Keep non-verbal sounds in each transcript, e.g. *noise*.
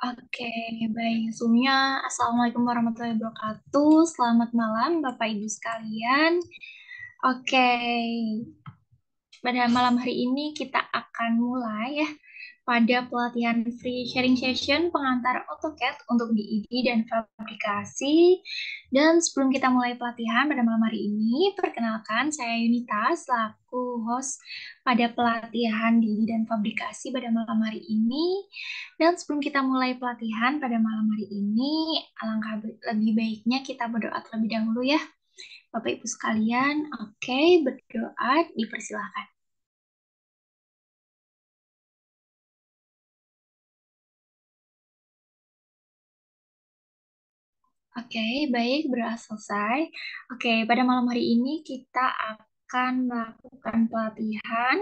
Oke, baik. Sebelumnya, Assalamualaikum warahmatullahi wabarakatuh. Selamat malam, Bapak Ibu sekalian. Oke, pada malam hari ini kita akan mulai ya pada pelatihan free sharing session pengantar AutoCAD untuk DID dan fabrikasi. Dan sebelum kita mulai pelatihan pada malam hari ini, perkenalkan saya Yunita selaku host pada pelatihan DID dan fabrikasi pada malam hari ini. Dan sebelum kita mulai pelatihan pada malam hari ini, alangkah lebih baiknya kita berdoa terlebih dahulu ya. Bapak Ibu sekalian, oke, okay, berdoa dipersilahkan. Oke, baik, beras selesai. Oke, pada malam hari ini kita akan melakukan pelatihan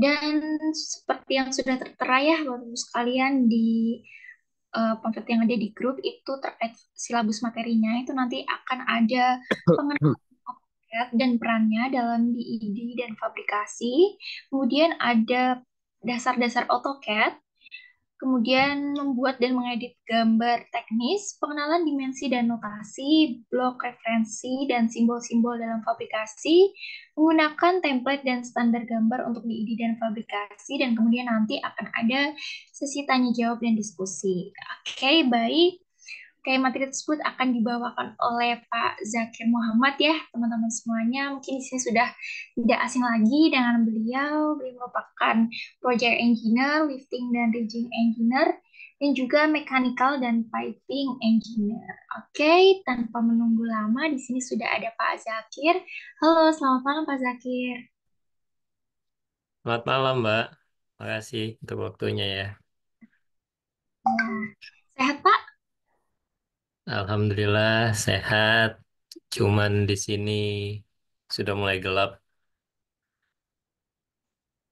dan seperti yang sudah tertera ya bapak sekalian di uh, pamflet yang ada di grup itu terkait silabus materinya itu nanti akan ada *coughs* pengenalan objek dan perannya dalam DID dan fabrikasi. Kemudian ada dasar-dasar AutoCAD kemudian membuat dan mengedit gambar teknis, pengenalan dimensi dan notasi, blok referensi, dan simbol-simbol dalam fabrikasi, menggunakan template dan standar gambar untuk diidi dan fabrikasi, dan kemudian nanti akan ada sesi tanya-jawab dan diskusi. Oke, okay, baik kayak materi tersebut akan dibawakan oleh Pak Zakir Muhammad ya, teman-teman semuanya. Mungkin di sini sudah tidak asing lagi dengan beliau. Beliau merupakan project engineer, lifting dan rigging engineer, dan juga mechanical dan piping engineer. Oke, tanpa menunggu lama, di sini sudah ada Pak Zakir. Halo, selamat malam Pak Zakir. Selamat malam Mbak. Terima kasih untuk waktunya ya. Sehat Pak? Alhamdulillah sehat. Cuman di sini sudah mulai gelap.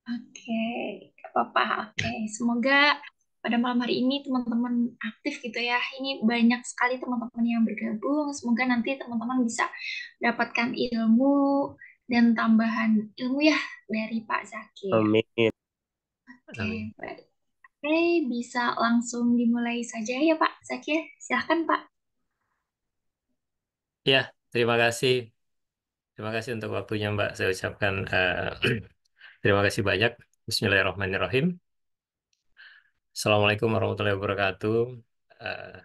Oke, okay. apa-apa. Oke, semoga pada malam hari ini teman-teman aktif gitu ya. Ini banyak sekali teman-teman yang bergabung. Semoga nanti teman-teman bisa dapatkan ilmu dan tambahan ilmu ya dari Pak Zaki. Amin. Oke, Amin. baik. Oke, bisa langsung dimulai saja ya Pak Zaki. Silahkan Pak. Ya, terima kasih. Terima kasih untuk waktunya, Mbak. Saya ucapkan uh, *clears throat* terima kasih banyak. Bismillahirrahmanirrahim. Assalamualaikum warahmatullahi wabarakatuh. Uh,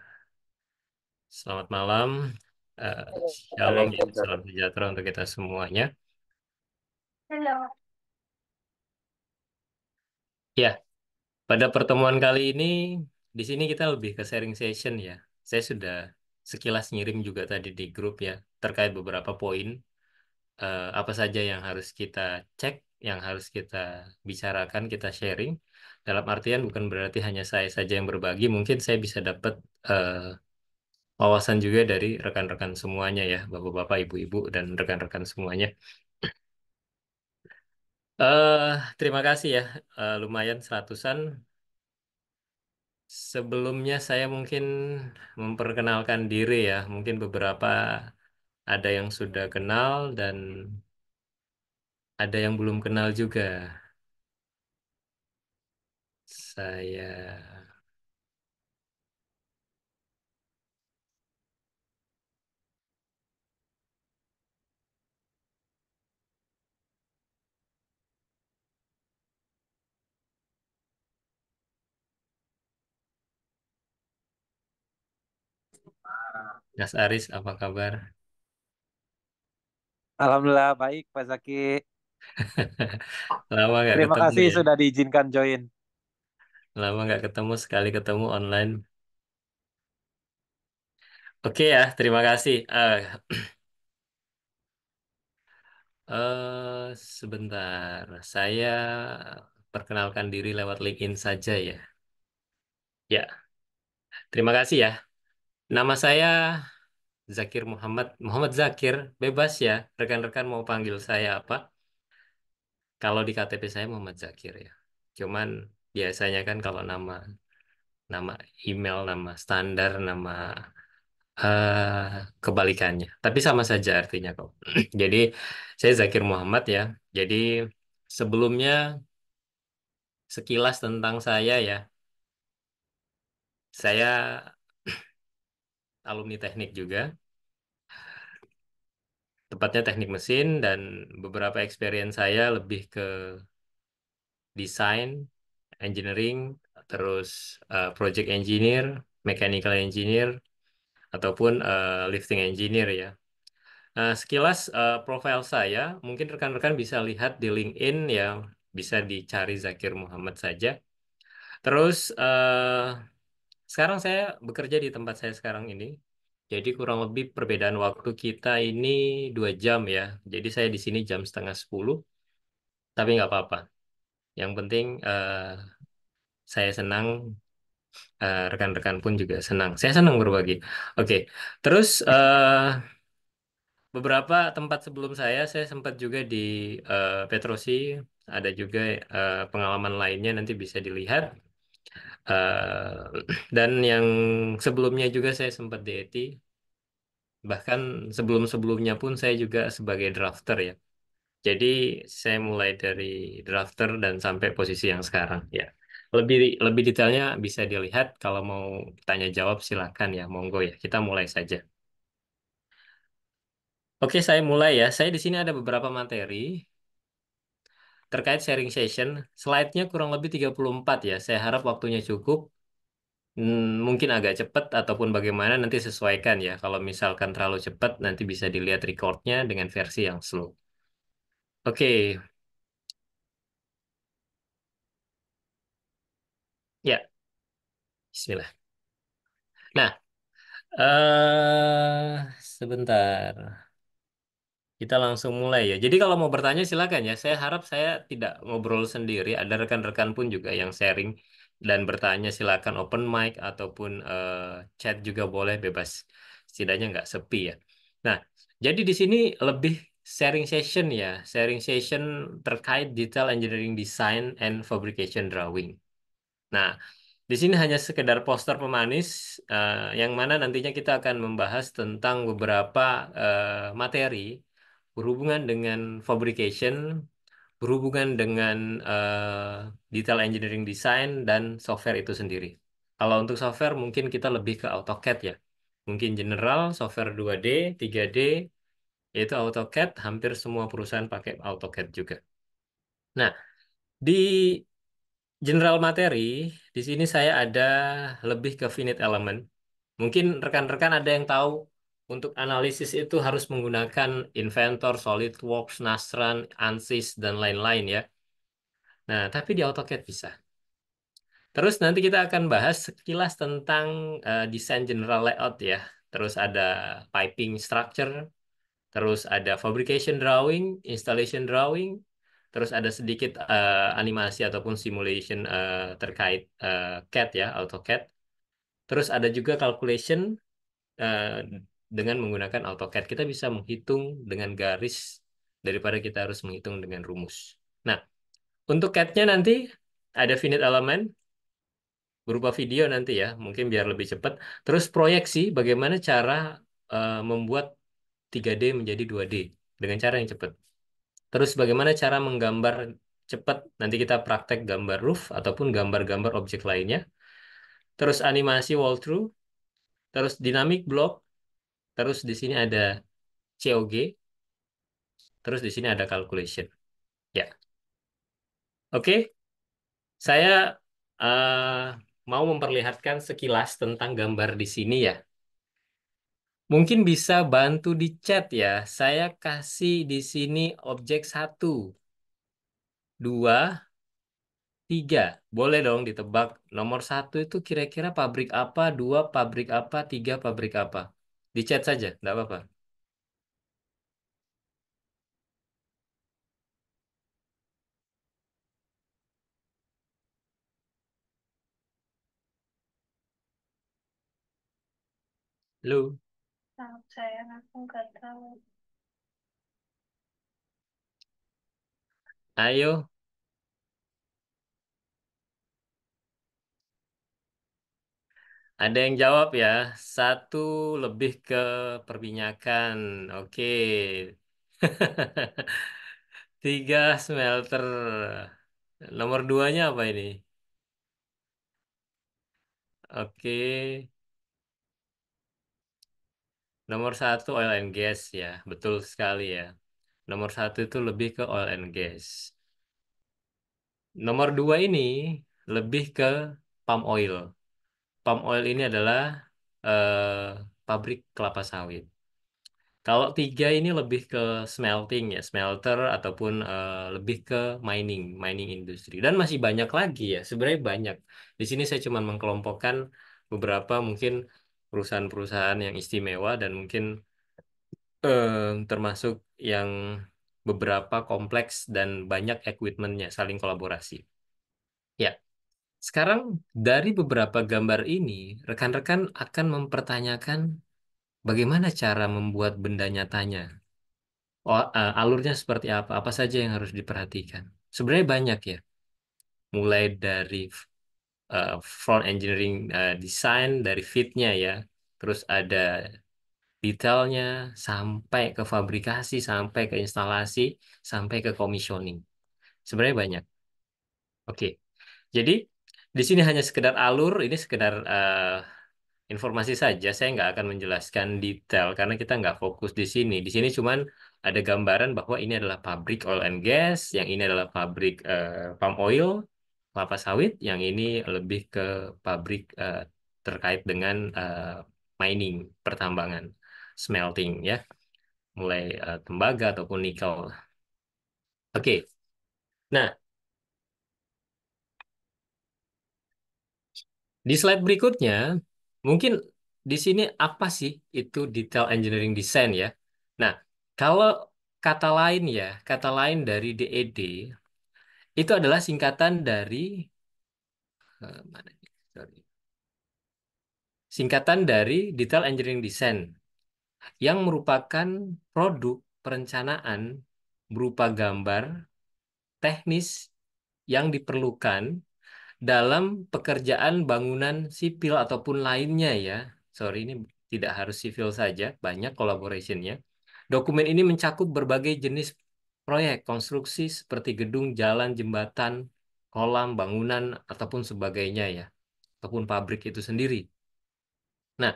selamat malam. Uh, shalom, ya, salam sejahtera untuk kita semuanya. Halo. Ya, pada pertemuan kali ini, di sini kita lebih ke sharing session ya. Saya sudah sekilas ngirim juga tadi di grup ya terkait beberapa poin uh, apa saja yang harus kita cek, yang harus kita bicarakan, kita sharing. Dalam artian bukan berarti hanya saya saja yang berbagi, mungkin saya bisa dapat uh, wawasan juga dari rekan-rekan semuanya ya, bapak-bapak, ibu-ibu dan rekan-rekan semuanya. Uh, terima kasih ya, uh, lumayan seratusan Sebelumnya saya mungkin memperkenalkan diri ya, mungkin beberapa ada yang sudah kenal dan ada yang belum kenal juga. Saya Mas Aris, apa kabar? Alhamdulillah baik, Pak Zaki. *laughs* Lama nggak Terima ketemu kasih ya. sudah diizinkan join. Lama nggak ketemu, sekali ketemu online. Oke ya, terima kasih. Ah, *clears throat* eh, uh, sebentar, saya perkenalkan diri lewat LinkedIn saja ya. Ya, terima kasih ya. Nama saya Zakir Muhammad. Muhammad Zakir, bebas ya. Rekan-rekan mau panggil saya apa? Kalau di KTP saya Muhammad Zakir ya. Cuman biasanya kan kalau nama nama email, nama standar, nama uh, kebalikannya. Tapi sama saja artinya kok. *clears throat* Jadi saya Zakir Muhammad ya. Jadi sebelumnya sekilas tentang saya ya. Saya alumni teknik juga. Tepatnya teknik mesin dan beberapa experience saya lebih ke desain, engineering, terus uh, project engineer, mechanical engineer, ataupun uh, lifting engineer ya. Nah, sekilas uh, profil saya, mungkin rekan-rekan bisa lihat di LinkedIn ya, bisa dicari Zakir Muhammad saja. Terus uh, sekarang saya bekerja di tempat saya sekarang ini. Jadi kurang lebih perbedaan waktu kita ini dua jam ya. Jadi saya di sini jam setengah sepuluh, tapi nggak apa-apa. Yang penting uh, saya senang, rekan eh, rekan-rekan pun juga senang. Saya senang berbagi. Oke, terus uh, beberapa tempat sebelum saya, saya sempat juga di uh, Petrosi, ada juga uh, pengalaman lainnya nanti bisa dilihat Uh, dan yang sebelumnya juga saya sempat DET. Bahkan sebelum-sebelumnya pun saya juga sebagai drafter ya. Jadi saya mulai dari drafter dan sampai posisi yang sekarang ya. Lebih lebih detailnya bisa dilihat kalau mau tanya jawab silakan ya, monggo ya. Kita mulai saja. Oke, saya mulai ya. Saya di sini ada beberapa materi terkait sharing session, slide-nya kurang lebih 34 ya. Saya harap waktunya cukup. Hmm, mungkin agak cepat ataupun bagaimana nanti sesuaikan ya. Kalau misalkan terlalu cepat nanti bisa dilihat record-nya dengan versi yang slow. Oke. Okay. Ya. Bismillah. Nah, uh, sebentar. Kita langsung mulai ya. Jadi kalau mau bertanya silakan ya. Saya harap saya tidak ngobrol sendiri. Ada rekan-rekan pun juga yang sharing dan bertanya silakan open mic ataupun uh, chat juga boleh bebas. Setidaknya nggak sepi ya. Nah, jadi di sini lebih sharing session ya. Sharing session terkait detail engineering design and fabrication drawing. Nah, di sini hanya sekedar poster pemanis, uh, yang mana nantinya kita akan membahas tentang beberapa uh, materi berhubungan dengan fabrication, berhubungan dengan uh, detail engineering design dan software itu sendiri. Kalau untuk software mungkin kita lebih ke AutoCAD ya. Mungkin general software 2D, 3D yaitu AutoCAD, hampir semua perusahaan pakai AutoCAD juga. Nah, di general materi, di sini saya ada lebih ke finite element. Mungkin rekan-rekan ada yang tahu untuk analisis itu harus menggunakan Inventor, SolidWorks, Nasran, ANSYS, dan lain-lain ya. Nah, tapi di AutoCAD bisa. Terus nanti kita akan bahas sekilas tentang uh, desain general layout ya. Terus ada piping structure, terus ada fabrication drawing, installation drawing, terus ada sedikit uh, animasi ataupun simulation uh, terkait uh, CAD ya, AutoCAD. Terus ada juga calculation, uh, dengan menggunakan AutoCAD kita bisa menghitung dengan garis daripada kita harus menghitung dengan rumus. Nah, untuk CAD-nya nanti ada finite element berupa video nanti ya, mungkin biar lebih cepat. Terus proyeksi bagaimana cara uh, membuat 3D menjadi 2D dengan cara yang cepat. Terus bagaimana cara menggambar cepat, nanti kita praktek gambar roof ataupun gambar-gambar objek lainnya. Terus animasi walkthrough, terus dynamic block, terus di sini ada COG, terus di sini ada calculation. Ya. Oke, saya uh, mau memperlihatkan sekilas tentang gambar di sini ya. Mungkin bisa bantu di chat ya. Saya kasih di sini objek satu, dua, tiga. Boleh dong ditebak nomor satu itu kira-kira pabrik apa, Dua pabrik apa, Tiga pabrik apa. Di chat saja, nggak apa-apa. Lu, Maaf, saya aku nggak tahu. ayo Ada yang jawab ya. Satu lebih ke perminyakan. Oke. *laughs* Tiga smelter. Nomor duanya apa ini? Oke. Nomor satu oil and gas ya. Betul sekali ya. Nomor satu itu lebih ke oil and gas. Nomor dua ini lebih ke palm oil palm oil ini adalah uh, pabrik kelapa sawit. Kalau tiga ini lebih ke smelting ya, smelter ataupun uh, lebih ke mining, mining industry. Dan masih banyak lagi ya, sebenarnya banyak. Di sini saya cuma mengkelompokkan beberapa mungkin perusahaan-perusahaan yang istimewa dan mungkin eh, termasuk yang beberapa kompleks dan banyak equipmentnya saling kolaborasi. Ya, sekarang dari beberapa gambar ini, rekan-rekan akan mempertanyakan bagaimana cara membuat benda nyatanya. Oh, eh, alurnya seperti apa? Apa saja yang harus diperhatikan? Sebenarnya banyak ya. Mulai dari eh, front engineering eh, design, dari fitnya ya. Terus ada detailnya, sampai ke fabrikasi, sampai ke instalasi, sampai ke commissioning. Sebenarnya banyak. Oke. Jadi di sini hanya sekedar alur, ini sekedar uh, informasi saja. Saya nggak akan menjelaskan detail karena kita nggak fokus di sini. Di sini cuman ada gambaran bahwa ini adalah pabrik oil and gas, yang ini adalah pabrik uh, palm oil, kelapa sawit, yang ini lebih ke pabrik uh, terkait dengan mining, pertambangan, smelting ya. Mulai tembaga ataupun nikel. Oke. Okay. Nah, Di slide berikutnya, mungkin di sini apa sih itu detail engineering design ya? Nah, kalau kata lain ya, kata lain dari DED e itu adalah singkatan dari eh, Singkatan dari detail engineering design yang merupakan produk perencanaan berupa gambar teknis yang diperlukan dalam pekerjaan bangunan sipil ataupun lainnya ya. Sorry ini tidak harus sipil saja, banyak collaborationnya. Dokumen ini mencakup berbagai jenis proyek konstruksi seperti gedung, jalan, jembatan, kolam, bangunan, ataupun sebagainya ya. Ataupun pabrik itu sendiri. Nah,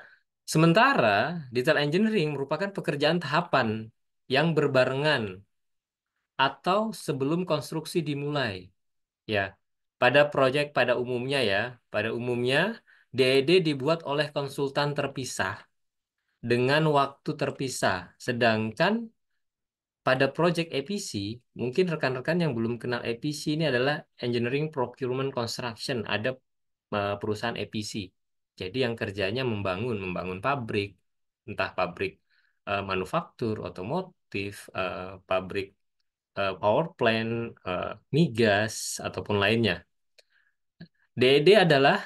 sementara detail engineering merupakan pekerjaan tahapan yang berbarengan atau sebelum konstruksi dimulai. Ya, pada proyek pada umumnya ya, pada umumnya DED e dibuat oleh konsultan terpisah dengan waktu terpisah. Sedangkan pada proyek EPC, mungkin rekan-rekan yang belum kenal EPC ini adalah Engineering Procurement Construction, ada e, perusahaan EPC. Jadi yang kerjanya membangun, membangun pabrik, entah pabrik e, manufaktur, otomotif, pabrik Eh, power plant, eh, migas, ataupun lainnya. DED e adalah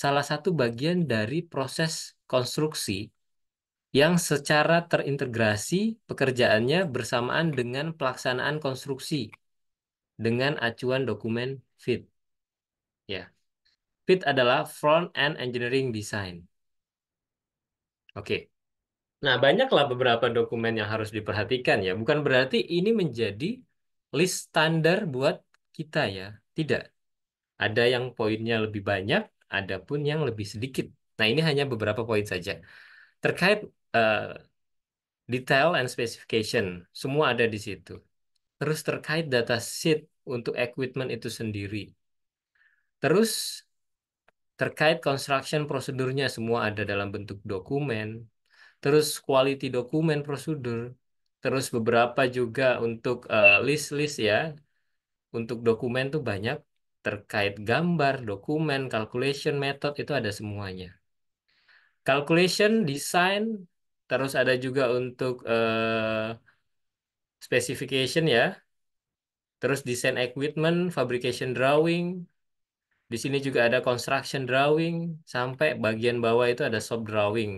salah satu bagian dari proses konstruksi yang secara terintegrasi pekerjaannya bersamaan dengan pelaksanaan konstruksi dengan acuan dokumen FIT. Ya. FIT adalah Front End Engineering Design. Oke. Nah, banyaklah beberapa dokumen yang harus diperhatikan ya. Bukan berarti ini menjadi list standar buat kita ya. Tidak. Ada yang poinnya lebih banyak, ada pun yang lebih sedikit. Nah, ini hanya beberapa poin saja. Terkait uh, detail and specification, semua ada di situ. Terus terkait data sheet untuk equipment itu sendiri. Terus terkait construction prosedurnya semua ada dalam bentuk dokumen. Terus quality dokumen prosedur, terus beberapa juga untuk eh, list-list uh, ya untuk dokumen tuh banyak terkait gambar, dokumen, calculation method itu ada semuanya. Calculation, design, terus ada juga untuk uh, specification ya. Terus design equipment, fabrication drawing. Di sini juga ada construction drawing sampai bagian bawah itu ada soft drawing.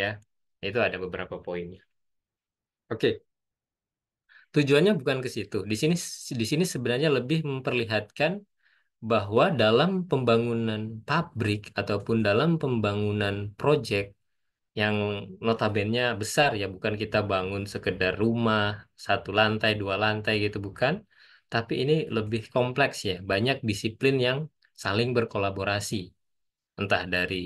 Ya, itu ada beberapa poinnya. Oke, tujuannya bukan ke situ. Di sini di sini sebenarnya lebih memperlihatkan bahwa dalam pembangunan pabrik ataupun dalam pembangunan proyek yang notabene besar ya, bukan kita bangun sekedar rumah satu lantai, dua lantai gitu bukan, tapi ini lebih kompleks ya, banyak disiplin yang saling berkolaborasi. Entah dari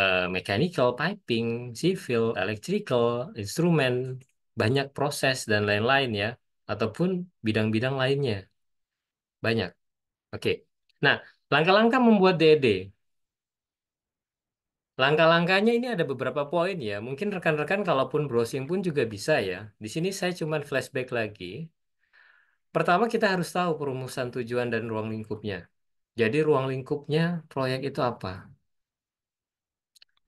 uh, mechanical piping, civil, electrical, instrument, banyak proses dan lain-lain ya, ataupun bidang-bidang lainnya. Banyak. Oke. Nah, langkah-langkah membuat DD. Langkah-langkahnya ini ada beberapa poin ya. Mungkin rekan-rekan kalaupun browsing pun juga bisa ya. Di sini saya cuma flashback lagi. Pertama kita harus tahu perumusan tujuan dan ruang lingkupnya. Jadi ruang lingkupnya proyek itu apa?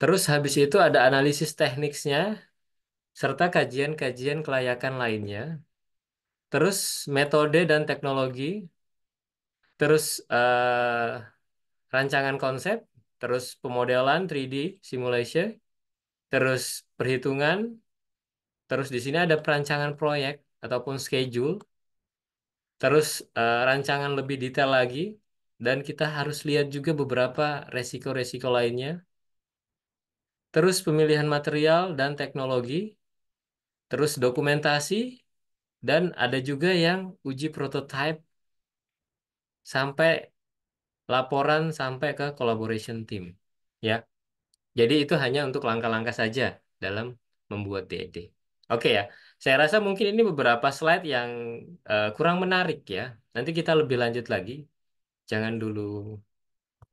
Terus habis itu ada analisis tekniknya, serta kajian-kajian kelayakan lainnya, terus metode dan teknologi, terus uh, rancangan konsep, terus pemodelan 3D simulation, terus perhitungan, terus di sini ada perancangan proyek ataupun schedule, terus uh, rancangan lebih detail lagi, dan kita harus lihat juga beberapa resiko-resiko lainnya. Terus pemilihan material dan teknologi, terus dokumentasi, dan ada juga yang uji prototype sampai laporan sampai ke collaboration team. Ya. Jadi itu hanya untuk langkah-langkah saja dalam membuat DED. E Oke ya, saya rasa mungkin ini beberapa slide yang uh, kurang menarik ya. Nanti kita lebih lanjut lagi. Jangan dulu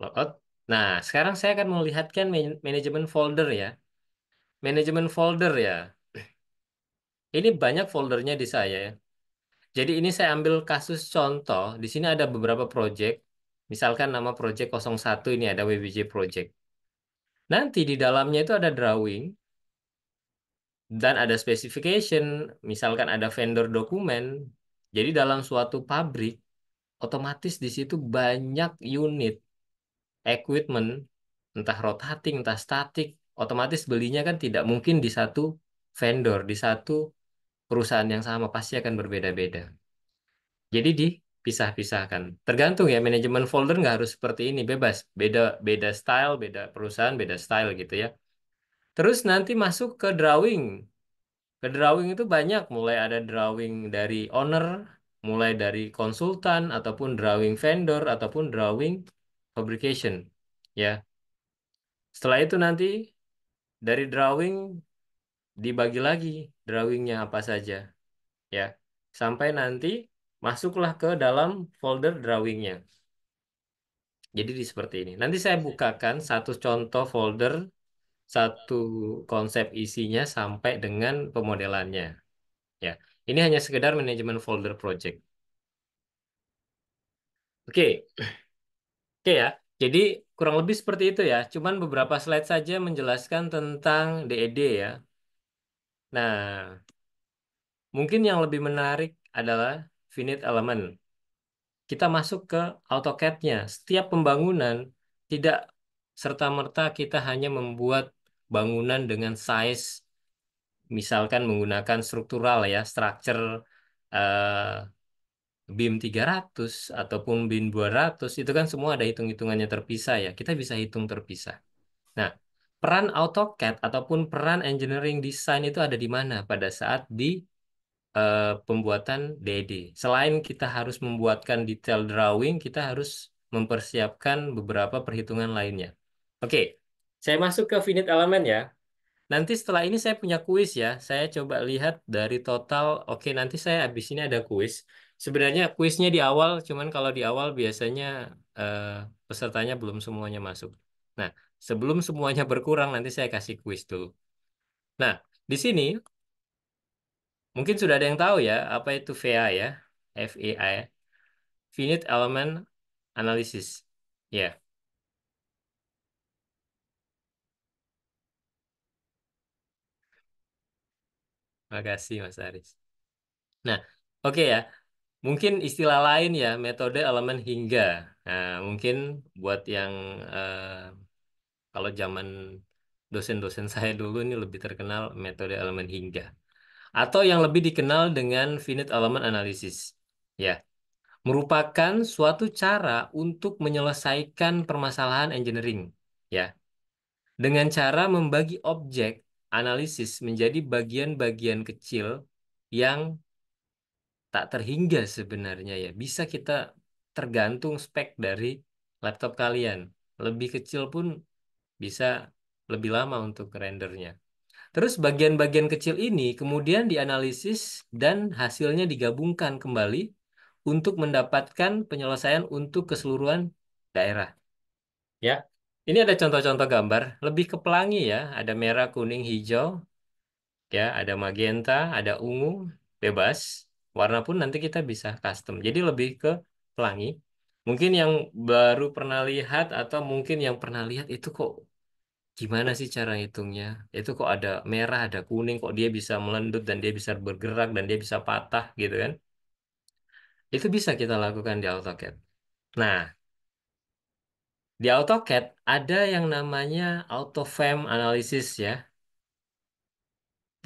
logout. Nah, sekarang saya akan melihatkan manajemen folder ya. Manajemen folder ya. Ini banyak foldernya di saya ya. Jadi ini saya ambil kasus contoh. Di sini ada beberapa project. Misalkan nama project 01 ini ada WBJ project. Nanti di dalamnya itu ada drawing dan ada specification, misalkan ada vendor dokumen. Jadi dalam suatu pabrik otomatis di situ banyak unit equipment entah rotating entah statik otomatis belinya kan tidak mungkin di satu vendor, di satu perusahaan yang sama pasti akan berbeda-beda. Jadi dipisah-pisahkan. Tergantung ya manajemen folder nggak harus seperti ini, bebas. Beda beda style, beda perusahaan, beda style gitu ya. Terus nanti masuk ke drawing. Ke drawing itu banyak, mulai ada drawing dari owner, mulai dari konsultan ataupun drawing vendor ataupun drawing fabrication ya. Setelah itu nanti dari drawing dibagi lagi drawingnya apa saja ya sampai nanti masuklah ke dalam folder drawingnya jadi di seperti ini nanti saya bukakan satu contoh folder satu konsep isinya sampai dengan pemodelannya ya ini hanya sekedar manajemen folder project oke oke ya jadi kurang lebih seperti itu ya cuman beberapa slide saja menjelaskan tentang DED e ya Nah, mungkin yang lebih menarik adalah finite element. Kita masuk ke AutoCAD-nya. Setiap pembangunan tidak serta-merta kita hanya membuat bangunan dengan size misalkan menggunakan struktural ya, structure uh, BIM 300 ataupun BIM 200 itu kan semua ada hitung-hitungannya terpisah ya. Kita bisa hitung terpisah. Nah, peran AutoCAD ataupun peran engineering design itu ada di mana pada saat di uh, pembuatan DD. Selain kita harus membuatkan detail drawing, kita harus mempersiapkan beberapa perhitungan lainnya. Oke, saya masuk ke finite element ya. Nanti setelah ini saya punya kuis ya. Saya coba lihat dari total. Oke, nanti saya habis ini ada kuis. Sebenarnya kuisnya di awal, cuman kalau di awal biasanya uh, pesertanya belum semuanya masuk. Nah, Sebelum semuanya berkurang, nanti saya kasih kuis dulu. Nah, di sini mungkin sudah ada yang tahu ya, apa itu VA ya? FAI, e ya. Finite Element Analysis. Ya. Yeah. Makasih Mas Aris. Nah, oke okay ya. Mungkin istilah lain ya, metode elemen hingga. Nah, mungkin buat yang eh, kalau zaman dosen-dosen *laughs* saya dulu ini lebih terkenal metode elemen hingga atau yang lebih dikenal dengan finite element analysis ya merupakan suatu cara untuk menyelesaikan permasalahan engineering ya dengan cara membagi objek analisis menjadi bagian-bagian kecil yang tak terhingga sebenarnya ya bisa kita tergantung spek dari laptop kalian lebih kecil pun bisa lebih lama untuk rendernya. Terus bagian-bagian kecil ini kemudian dianalisis dan hasilnya digabungkan kembali untuk mendapatkan penyelesaian untuk keseluruhan daerah. Ya, ini ada contoh-contoh gambar lebih ke pelangi ya, ada merah, kuning, hijau, ya, ada magenta, ada ungu, bebas. Warna pun nanti kita bisa custom. Jadi lebih ke pelangi. Mungkin yang baru pernah lihat atau mungkin yang pernah lihat itu kok gimana sih cara hitungnya? Itu kok ada merah, ada kuning, kok dia bisa melendut dan dia bisa bergerak dan dia bisa patah gitu kan? Itu bisa kita lakukan di AutoCAD. Nah, di AutoCAD ada yang namanya AutoFEM analysis ya.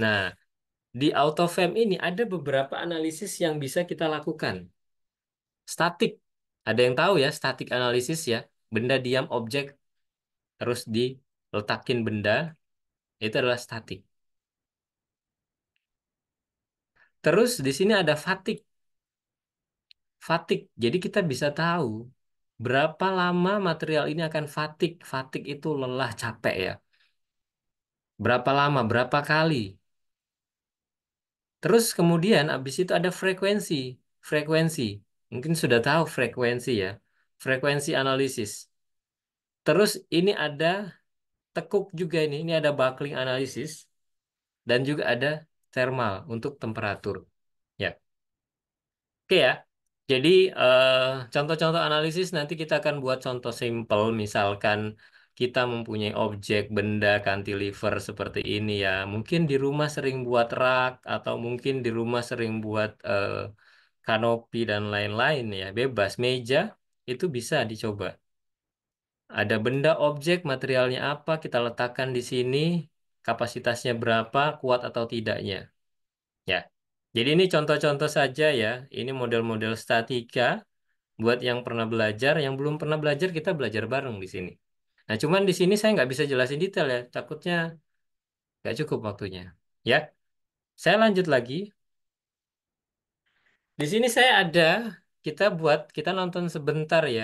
Nah, di AutoFEM ini ada beberapa analisis yang bisa kita lakukan. Statik. Ada yang tahu ya statik analisis ya? Benda diam objek terus di letakin benda itu adalah statik. Terus di sini ada fatik. Fatik. Jadi kita bisa tahu berapa lama material ini akan fatik. Fatik itu lelah, capek ya. Berapa lama, berapa kali. Terus kemudian habis itu ada frekuensi. Frekuensi. Mungkin sudah tahu frekuensi ya. Frekuensi analisis. Terus ini ada tekuk juga ini. Ini ada buckling analysis dan juga ada thermal untuk temperatur. Ya. Oke ya. Jadi eh, contoh-contoh uh, analisis nanti kita akan buat contoh simple misalkan kita mempunyai objek benda cantilever seperti ini ya. Mungkin di rumah sering buat rak atau mungkin di rumah sering buat uh, kanopi dan lain-lain ya. Bebas meja itu bisa dicoba. Ada benda, objek, materialnya apa, kita letakkan di sini, kapasitasnya berapa, kuat atau tidaknya. Ya. Jadi ini contoh-contoh saja ya. Ini model-model statika buat yang pernah belajar, yang belum pernah belajar kita belajar bareng di sini. Nah, cuman di sini saya nggak bisa jelasin detail ya, takutnya nggak cukup waktunya. Ya, saya lanjut lagi. Di sini saya ada kita buat kita nonton sebentar ya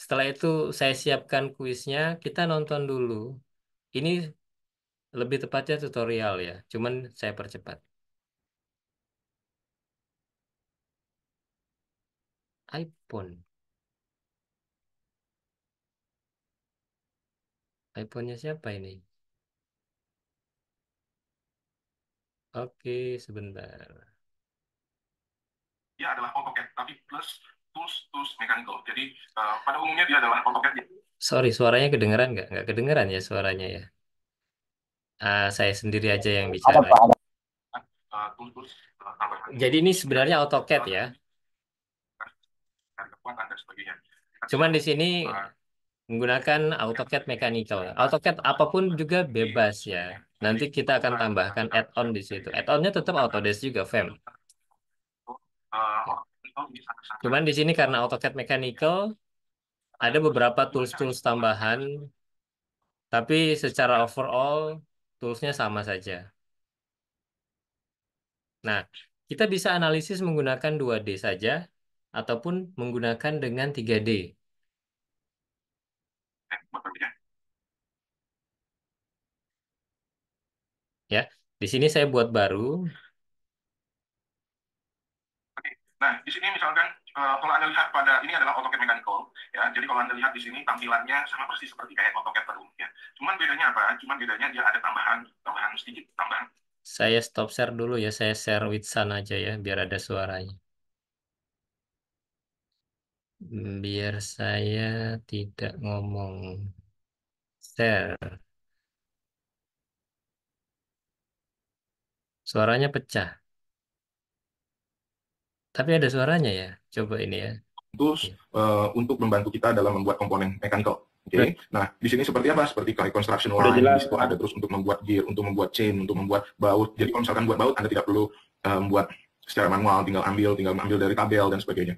setelah itu saya siapkan kuisnya, kita nonton dulu. Ini lebih tepatnya tutorial ya, cuman saya percepat. iPhone. iPhone-nya siapa ini? Oke, sebentar. ya adalah pokoknya, tapi plus tools tools mechanical. Jadi uh, pada umumnya dia adalah AutoCAD. Sorry, suaranya kedengeran nggak? Nggak kedengeran ya suaranya ya? Uh, saya sendiri aja yang bicara. Ada, ada. Eh, Jadi ini sebenarnya AutoCAD ya? Cuman di sini menggunakan AutoCAD mechanical. AutoCAD apapun juga bebas ya. Nanti kita akan tambahkan add-on di situ. Add-onnya tetap Autodesk juga, Fem. Cuman di sini karena AutoCAD Mechanical ada beberapa tools-tools tambahan, tapi secara overall toolsnya sama saja. Nah, kita bisa analisis menggunakan 2D saja ataupun menggunakan dengan 3D. Ya, di sini saya buat baru Nah, di sini misalkan uh, kalau Anda lihat pada ini adalah AutoCAD mechanical ya. Jadi kalau Anda lihat di sini tampilannya sama persis seperti kayak AutoCAD pada umumnya. Cuman bedanya apa? Cuman bedanya dia ada tambahan tambahan sedikit tambahan. Saya stop share dulu ya. Saya share with San aja ya biar ada suaranya. Biar saya tidak ngomong share. Suaranya pecah. Tapi ada suaranya ya. Coba ini ya. Terus uh, untuk membantu kita dalam membuat komponen mekanikal. Oke. Okay? Iya. Nah, di sini seperti apa? Seperti kayak construction line, di situ ada terus untuk membuat gear, untuk membuat chain, untuk membuat baut. Jadi kalau misalkan buat baut, Anda tidak perlu eh, membuat um, secara manual, tinggal ambil, tinggal ambil dari tabel dan sebagainya.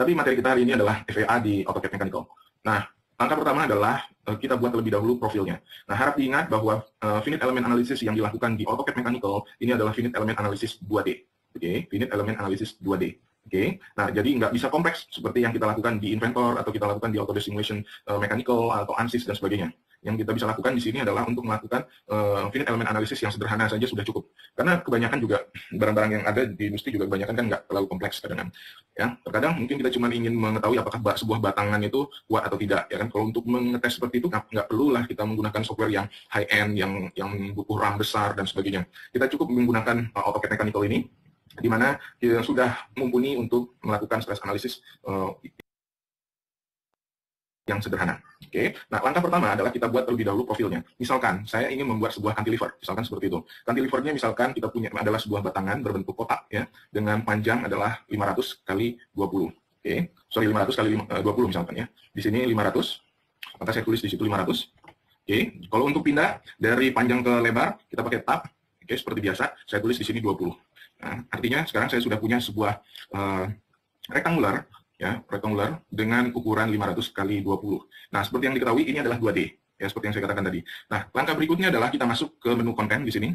Tapi materi kita hari ini adalah FAA di AutoCAD Mechanical. Nah, langkah pertama adalah eh, kita buat terlebih dahulu profilnya. Nah, harap diingat bahwa uh, finite element analysis yang dilakukan di AutoCAD Mechanical ini adalah finite element analysis 2D. Oke, okay? finite element analysis 2D. Oke, okay? nah jadi nggak bisa kompleks seperti yang kita lakukan di Inventor atau kita lakukan di Autodesk Simulation uh, eh, Mechanical atau ANSYS dan sebagainya. Yang kita bisa lakukan di sini adalah untuk melakukan uh, eh, finite element analysis yang sederhana saja sudah cukup. Karena kebanyakan juga barang-barang yang ada di industri juga kebanyakan kan nggak terlalu kompleks kadang-kadang. Kan, ya, terkadang mungkin kita cuma ingin mengetahui apakah sebuah batangan itu kuat atau tidak. Ya kan, kalau untuk mengetes seperti itu nggak perlu lah kita menggunakan software yang high end, yang yang butuh RAM besar dan sebagainya. Kita cukup menggunakan uh, AutoCAD Mechanical ini di mana yang sudah mumpuni untuk melakukan stress analysis uh, yang sederhana. Oke. Okay? Nah, langkah pertama adalah kita buat terlebih dahulu profilnya. Misalkan saya ingin membuat sebuah cantilever, misalkan seperti itu. Cantilevernya misalkan kita punya adalah sebuah batangan berbentuk kotak ya, dengan panjang adalah 500 kali 20. Oke. Okay? Sorry 500 kali 20 eh, misalkan ya. Di sini 500. Maka saya tulis di situ 500. Oke. Okay? Kalau untuk pindah dari panjang ke lebar, kita pakai tab. Oke, okay? seperti biasa, saya tulis di sini 20. Nah, artinya sekarang saya sudah punya sebuah uh, rectangular ya, rectangular dengan ukuran 500 kali 20. Nah, seperti yang diketahui ini adalah 2D, ya seperti yang saya katakan tadi. Nah, langkah berikutnya adalah kita masuk ke menu konten di sini.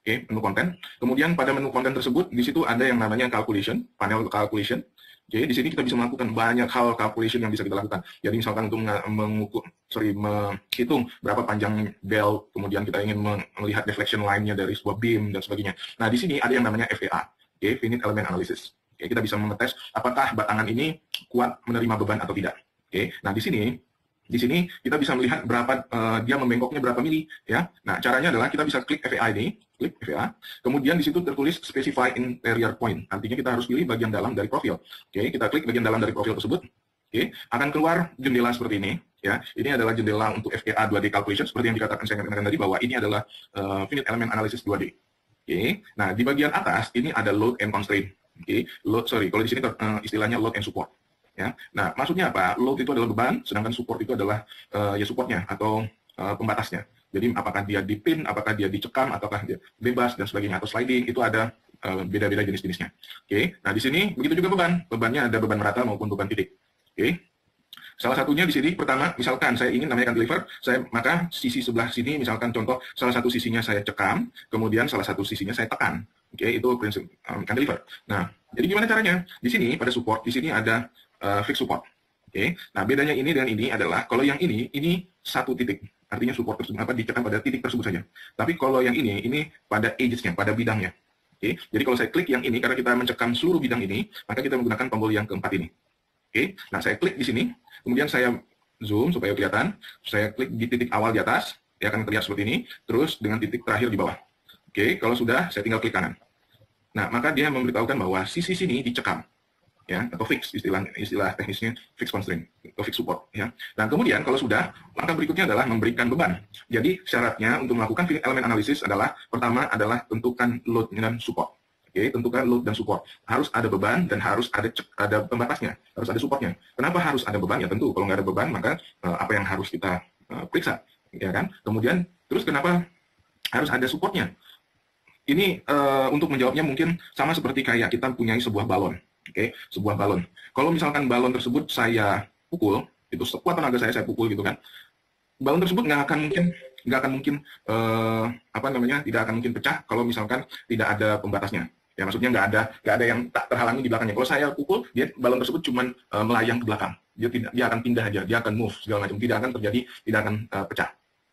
Oke, menu konten. Kemudian pada menu konten tersebut di situ ada yang namanya calculation, panel calculation. Jadi di sini kita bisa melakukan banyak hal calculation yang bisa kita lakukan. Jadi misalkan untuk mengukur, sorry, menghitung berapa panjang bel, kemudian kita ingin melihat deflection line-nya dari sebuah beam dan sebagainya. Nah di sini ada yang namanya FEA, okay, finite element analysis. Okay, kita bisa mengetes apakah batangan ini kuat menerima beban atau tidak. Oke, okay, nah di sini di sini kita bisa melihat berapa uh, dia membengkoknya berapa mili, ya. Nah, caranya adalah kita bisa klik FAA ini, klik FAA. Kemudian di situ tertulis specify interior point. Artinya kita harus pilih bagian dalam dari profil. Oke, kita klik bagian dalam dari profil tersebut. Oke, akan keluar jendela seperti ini, ya. Ini adalah jendela untuk FKA 2D calculation seperti yang dikatakan saya katakan tadi bahwa ini adalah uh, finite element analysis 2D. Oke. Nah, di bagian atas ini ada load and constraint. Oke, load sorry, kalau di sini uh, istilahnya load and support. Ya. Nah, maksudnya apa? Load itu adalah beban, sedangkan support itu adalah uh, ya supportnya atau uh, pembatasnya. Jadi apakah dia dipin, apakah dia dicekam, ataukah dia bebas dan sebagainya atau sliding itu ada eh, beda-beda uh, jenis-jenisnya. Oke. Okay. Nah, di sini begitu juga beban. Bebannya ada beban merata maupun beban titik. Oke. Okay. Salah satunya di sini pertama misalkan saya ingin namanya cantilever, saya maka sisi sebelah sini misalkan contoh salah satu sisinya saya cekam, kemudian salah satu sisinya saya tekan. Oke, okay, itu prinsip um, cantilever. Nah, jadi gimana caranya? Di sini pada support di sini ada uh, eh, fixed support. Oke. Okay? Nah, bedanya ini dengan ini adalah kalau yang ini ini satu titik. Artinya support tersebut apa ditekan pada titik tersebut saja. Tapi kalau yang ini ini pada edgesnya, pada bidangnya. Oke. Okay? Jadi kalau saya klik yang ini karena kita mencekam seluruh bidang ini, maka kita menggunakan tombol yang keempat ini. Oke. Okay? Nah, saya klik di sini, kemudian saya zoom supaya kelihatan. Saya klik di titik awal di atas, dia akan terlihat seperti ini, terus dengan titik terakhir di bawah. Oke, kalau sudah saya tinggal klik kanan. Nah, maka dia memberitahukan bahwa sisi sini dicekam ya atau fix istilah istilah teknisnya fix constraint atau fix support ya. Nah, kemudian kalau sudah, langkah berikutnya adalah memberikan beban. Jadi syaratnya untuk melakukan elemen analisis adalah pertama adalah tentukan load dan support. Oke, okay, tentukan load dan support. Harus ada beban dan harus ada ada pembatasnya, harus ada supportnya. Kenapa harus ada beban? Ya tentu kalau nggak ada beban maka uh, apa yang harus kita uh, periksa, ya kan? Kemudian terus kenapa harus ada supportnya? Ini uh, untuk menjawabnya mungkin sama seperti kayak kita punya sebuah balon, oke okay? sebuah balon kalau misalkan balon tersebut saya pukul itu sekuat tenaga saya saya pukul gitu kan balon tersebut nggak akan mungkin nggak akan mungkin uh, apa namanya tidak akan mungkin pecah kalau misalkan tidak ada pembatasnya ya maksudnya nggak ada nggak ada yang tak terhalangi di belakangnya kalau saya pukul dia balon tersebut cuman uh, melayang ke belakang dia tidak dia akan pindah aja dia akan move segala macam tidak akan terjadi tidak akan uh, pecah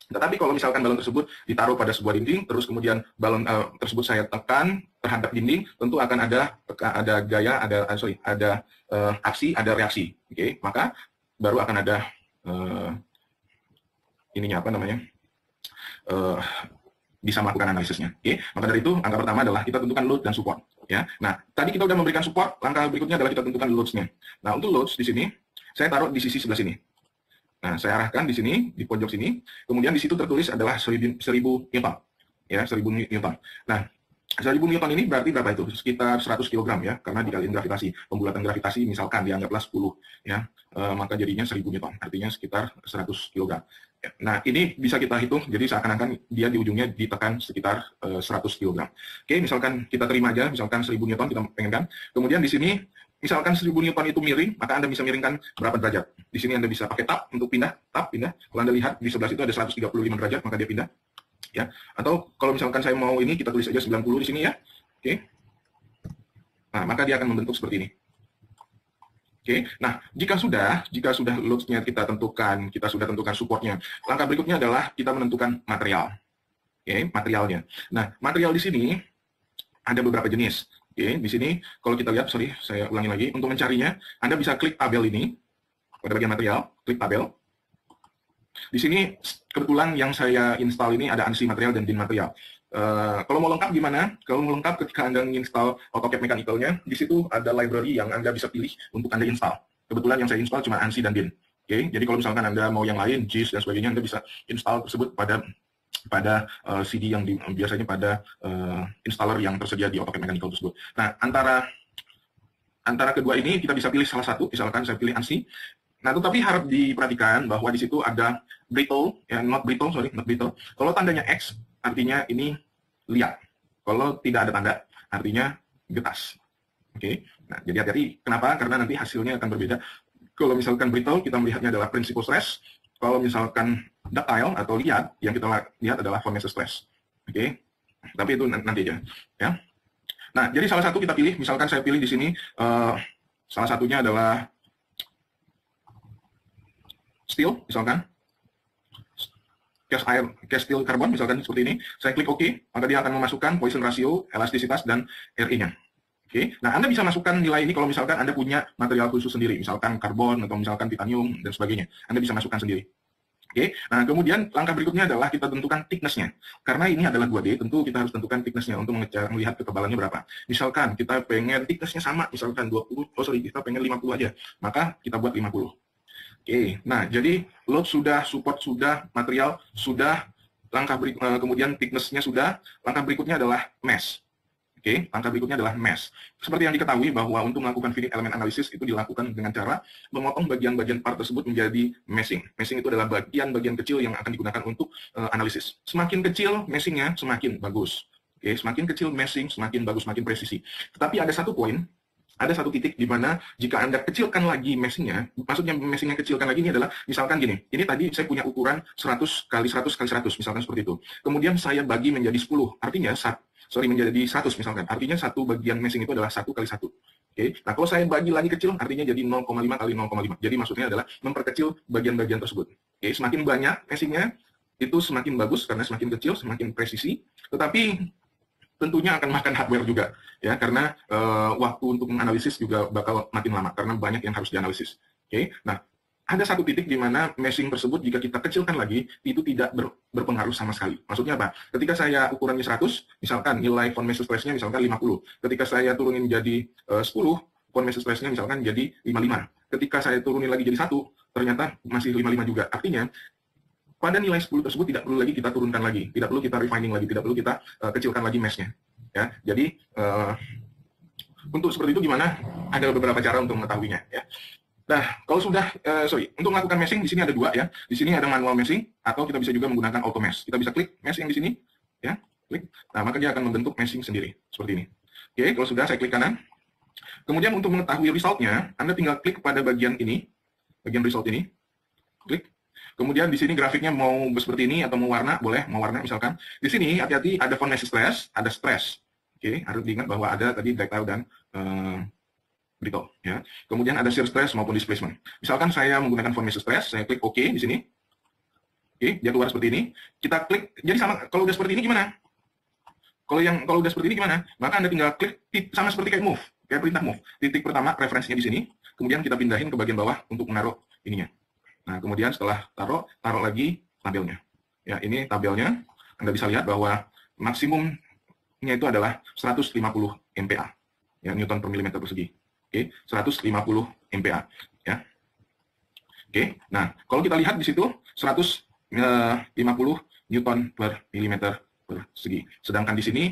tetapi kalau misalkan balon tersebut ditaruh pada sebuah dinding, terus kemudian balon uh, tersebut saya tekan terhadap dinding, tentu akan ada ada gaya, ada eh, sorry, ada uh, aksi, ada reaksi. Oke, okay? maka baru akan ada uh, ininya apa namanya? Uh, bisa melakukan analisisnya. Oke, okay? maka dari itu angka pertama adalah kita tentukan load dan support. Ya, nah tadi kita sudah memberikan support, langkah berikutnya adalah kita tentukan loadsnya. Nah untuk loads di sini saya taruh di sisi sebelah sini. Nah, saya arahkan di sini, di pojok sini. Kemudian di situ tertulis adalah 1000 Newton. Ya, 1000 Newton. Nah, 1000 Newton ini berarti berapa itu? Sekitar 100 kg ya, karena dikaliin gravitasi. Pembulatan gravitasi misalkan dianggaplah 10 ya, e, maka jadinya 1000 Newton. Artinya sekitar 100 kg. Nah, ini bisa kita hitung, jadi seakan-akan dia di ujungnya ditekan sekitar e, 100 kg. Oke, misalkan kita terima aja, misalkan 1000 Newton kita pengen kan Kemudian di sini Misalkan 1000 Newton itu miring, maka Anda bisa miringkan berapa derajat. Di sini Anda bisa pakai tap untuk pindah, tap pindah. Kalau Anda lihat di sebelah itu ada 135 derajat, maka dia pindah. Ya. Atau kalau misalkan saya mau ini, kita tulis aja 90 di sini ya. Oke. Okay. Nah, maka dia akan membentuk seperti ini. Oke, okay. nah jika sudah, jika sudah loadsnya kita tentukan, kita sudah tentukan supportnya. Langkah berikutnya adalah kita menentukan material, oke, okay, materialnya. Nah, material di sini ada beberapa jenis. Oke, di sini kalau kita lihat, sorry, saya ulangi lagi. Untuk mencarinya, Anda bisa klik tabel ini. Pada bagian material, klik tabel. Di sini kebetulan yang saya install ini ada ANSI material dan DIN material. Uh, kalau mau lengkap gimana? Kalau mau lengkap ketika Anda install AutoCAD mechanical-nya, di situ ada library yang Anda bisa pilih untuk Anda install. Kebetulan yang saya install cuma ANSI dan DIN. Oke, okay? jadi kalau misalkan Anda mau yang lain, JIS dan sebagainya, Anda bisa install tersebut pada pada uh, eh, CD yang di, biasanya pada uh, installer yang tersedia di AutoCAD Mechanical tersebut. Nah, antara antara kedua ini kita bisa pilih salah satu, misalkan saya pilih ANSI. Nah, tetapi harap diperhatikan bahwa di situ ada brittle, ya, not brittle, sorry, not brittle. Kalau tandanya X, artinya ini liat. Kalau tidak ada tanda, artinya getas. Oke, okay? nah jadi hati-hati. Kenapa? Karena nanti hasilnya akan berbeda. Kalau misalkan brittle, kita melihatnya adalah principal stress. Kalau misalkan ductile atau liat yang kita lihat adalah formasi stress. Oke. Okay? Tapi itu nanti aja, ya. Nah, jadi salah satu kita pilih, misalkan saya pilih di sini uh, salah satunya adalah steel, misalkan cast iron, cast steel karbon, misalkan seperti ini, saya klik OK, maka dia akan memasukkan Poisson ratio, elastisitas, dan RI-nya. Oke, okay. nah Anda bisa masukkan nilai ini kalau misalkan Anda punya material khusus sendiri, misalkan karbon atau misalkan titanium dan sebagainya. Anda bisa masukkan sendiri. Oke, okay? nah kemudian langkah berikutnya adalah kita tentukan thickness-nya. Karena ini adalah 2D, tentu kita harus tentukan thickness-nya untuk mengejar, melihat ketebalannya berapa. Misalkan kita pengen thickness-nya sama, misalkan 20, oh sorry, kita pengen 50 aja. Maka kita buat 50. Oke, okay. nah jadi load sudah, support sudah, material sudah, langkah berikut, eh, kemudian thickness-nya sudah, langkah berikutnya adalah mesh. Oke, langkah berikutnya adalah mesh. Seperti yang diketahui bahwa untuk melakukan finite element analysis itu dilakukan dengan cara memotong bagian-bagian part tersebut menjadi meshing. Meshing itu adalah bagian-bagian kecil yang akan digunakan untuk uh, analisis. Semakin kecil meshingnya, semakin bagus. Oke, semakin kecil meshing, semakin bagus, semakin presisi. Tetapi ada satu poin ada satu titik di mana jika Anda kecilkan lagi mesinnya, maksudnya mesinnya kecilkan lagi ini adalah, misalkan gini, ini tadi saya punya ukuran 100 kali 100 kali 100, misalkan seperti itu. Kemudian saya bagi menjadi 10, artinya, sorry, menjadi 100 misalkan. Artinya satu bagian mesin itu adalah 1 kali 1. Oke, okay. nah kalau saya bagi lagi kecil, artinya jadi 0,5 kali 0,5. Jadi maksudnya adalah memperkecil bagian-bagian tersebut. Oke, okay. semakin banyak meshingnya, itu semakin bagus karena semakin kecil, semakin presisi. Tetapi tentunya akan makan hardware juga ya karena uh, waktu untuk menganalisis juga bakal makin lama karena banyak yang harus dianalisis. Oke. Okay? Nah, ada satu titik di mana meshing tersebut jika kita kecilkan lagi itu tidak ber, berpengaruh sama sekali. Maksudnya apa? Ketika saya ukurannya 100, misalkan nilai font mesh stress-nya misalkan 50. Ketika saya turunin jadi uh, 10, font mesh stress-nya misalkan jadi 55. Ketika saya turunin lagi jadi satu ternyata masih 55 juga. Artinya pada nilai 10 tersebut tidak perlu lagi kita turunkan lagi, tidak perlu kita refining lagi, tidak perlu kita uh, kecilkan lagi mesh-nya. Ya, jadi uh, untuk seperti itu gimana? Ada beberapa cara untuk mengetahuinya. Ya. Nah, kalau sudah, uh, sorry, untuk melakukan meshing di sini ada dua ya. Di sini ada manual meshing atau kita bisa juga menggunakan auto mesh. Kita bisa klik mesh yang di sini, ya, klik. Nah, maka dia akan membentuk meshing sendiri seperti ini. Oke, kalau sudah saya klik kanan. Kemudian untuk mengetahui resultnya, Anda tinggal klik pada bagian ini, bagian result ini, klik. Kemudian di sini grafiknya mau seperti ini atau mau warna, boleh, mau warna misalkan. Di sini hati-hati ada font stress, ada stress. Oke, okay, harus diingat bahwa ada tadi dactyl dan uh, eh, brittle. Ya. Kemudian ada shear stress maupun displacement. Misalkan saya menggunakan font stress, saya klik OK di sini. Oke, okay, dia keluar seperti ini. Kita klik, jadi sama kalau udah seperti ini gimana? Kalau yang kalau udah seperti ini gimana? Maka Anda tinggal klik sama seperti kayak move, kayak perintah move. Titik pertama referensinya di sini, kemudian kita pindahin ke bagian bawah untuk menaruh ininya. Nah, kemudian setelah taruh, taruh lagi tabelnya. Ya, ini tabelnya. Anda bisa lihat bahwa maksimumnya itu adalah 150 MPa, ya, Newton per milimeter persegi. Oke, 150 MPa. Ya. Oke, nah, kalau kita lihat di situ, 150 eh, Newton per milimeter persegi. Sedangkan di sini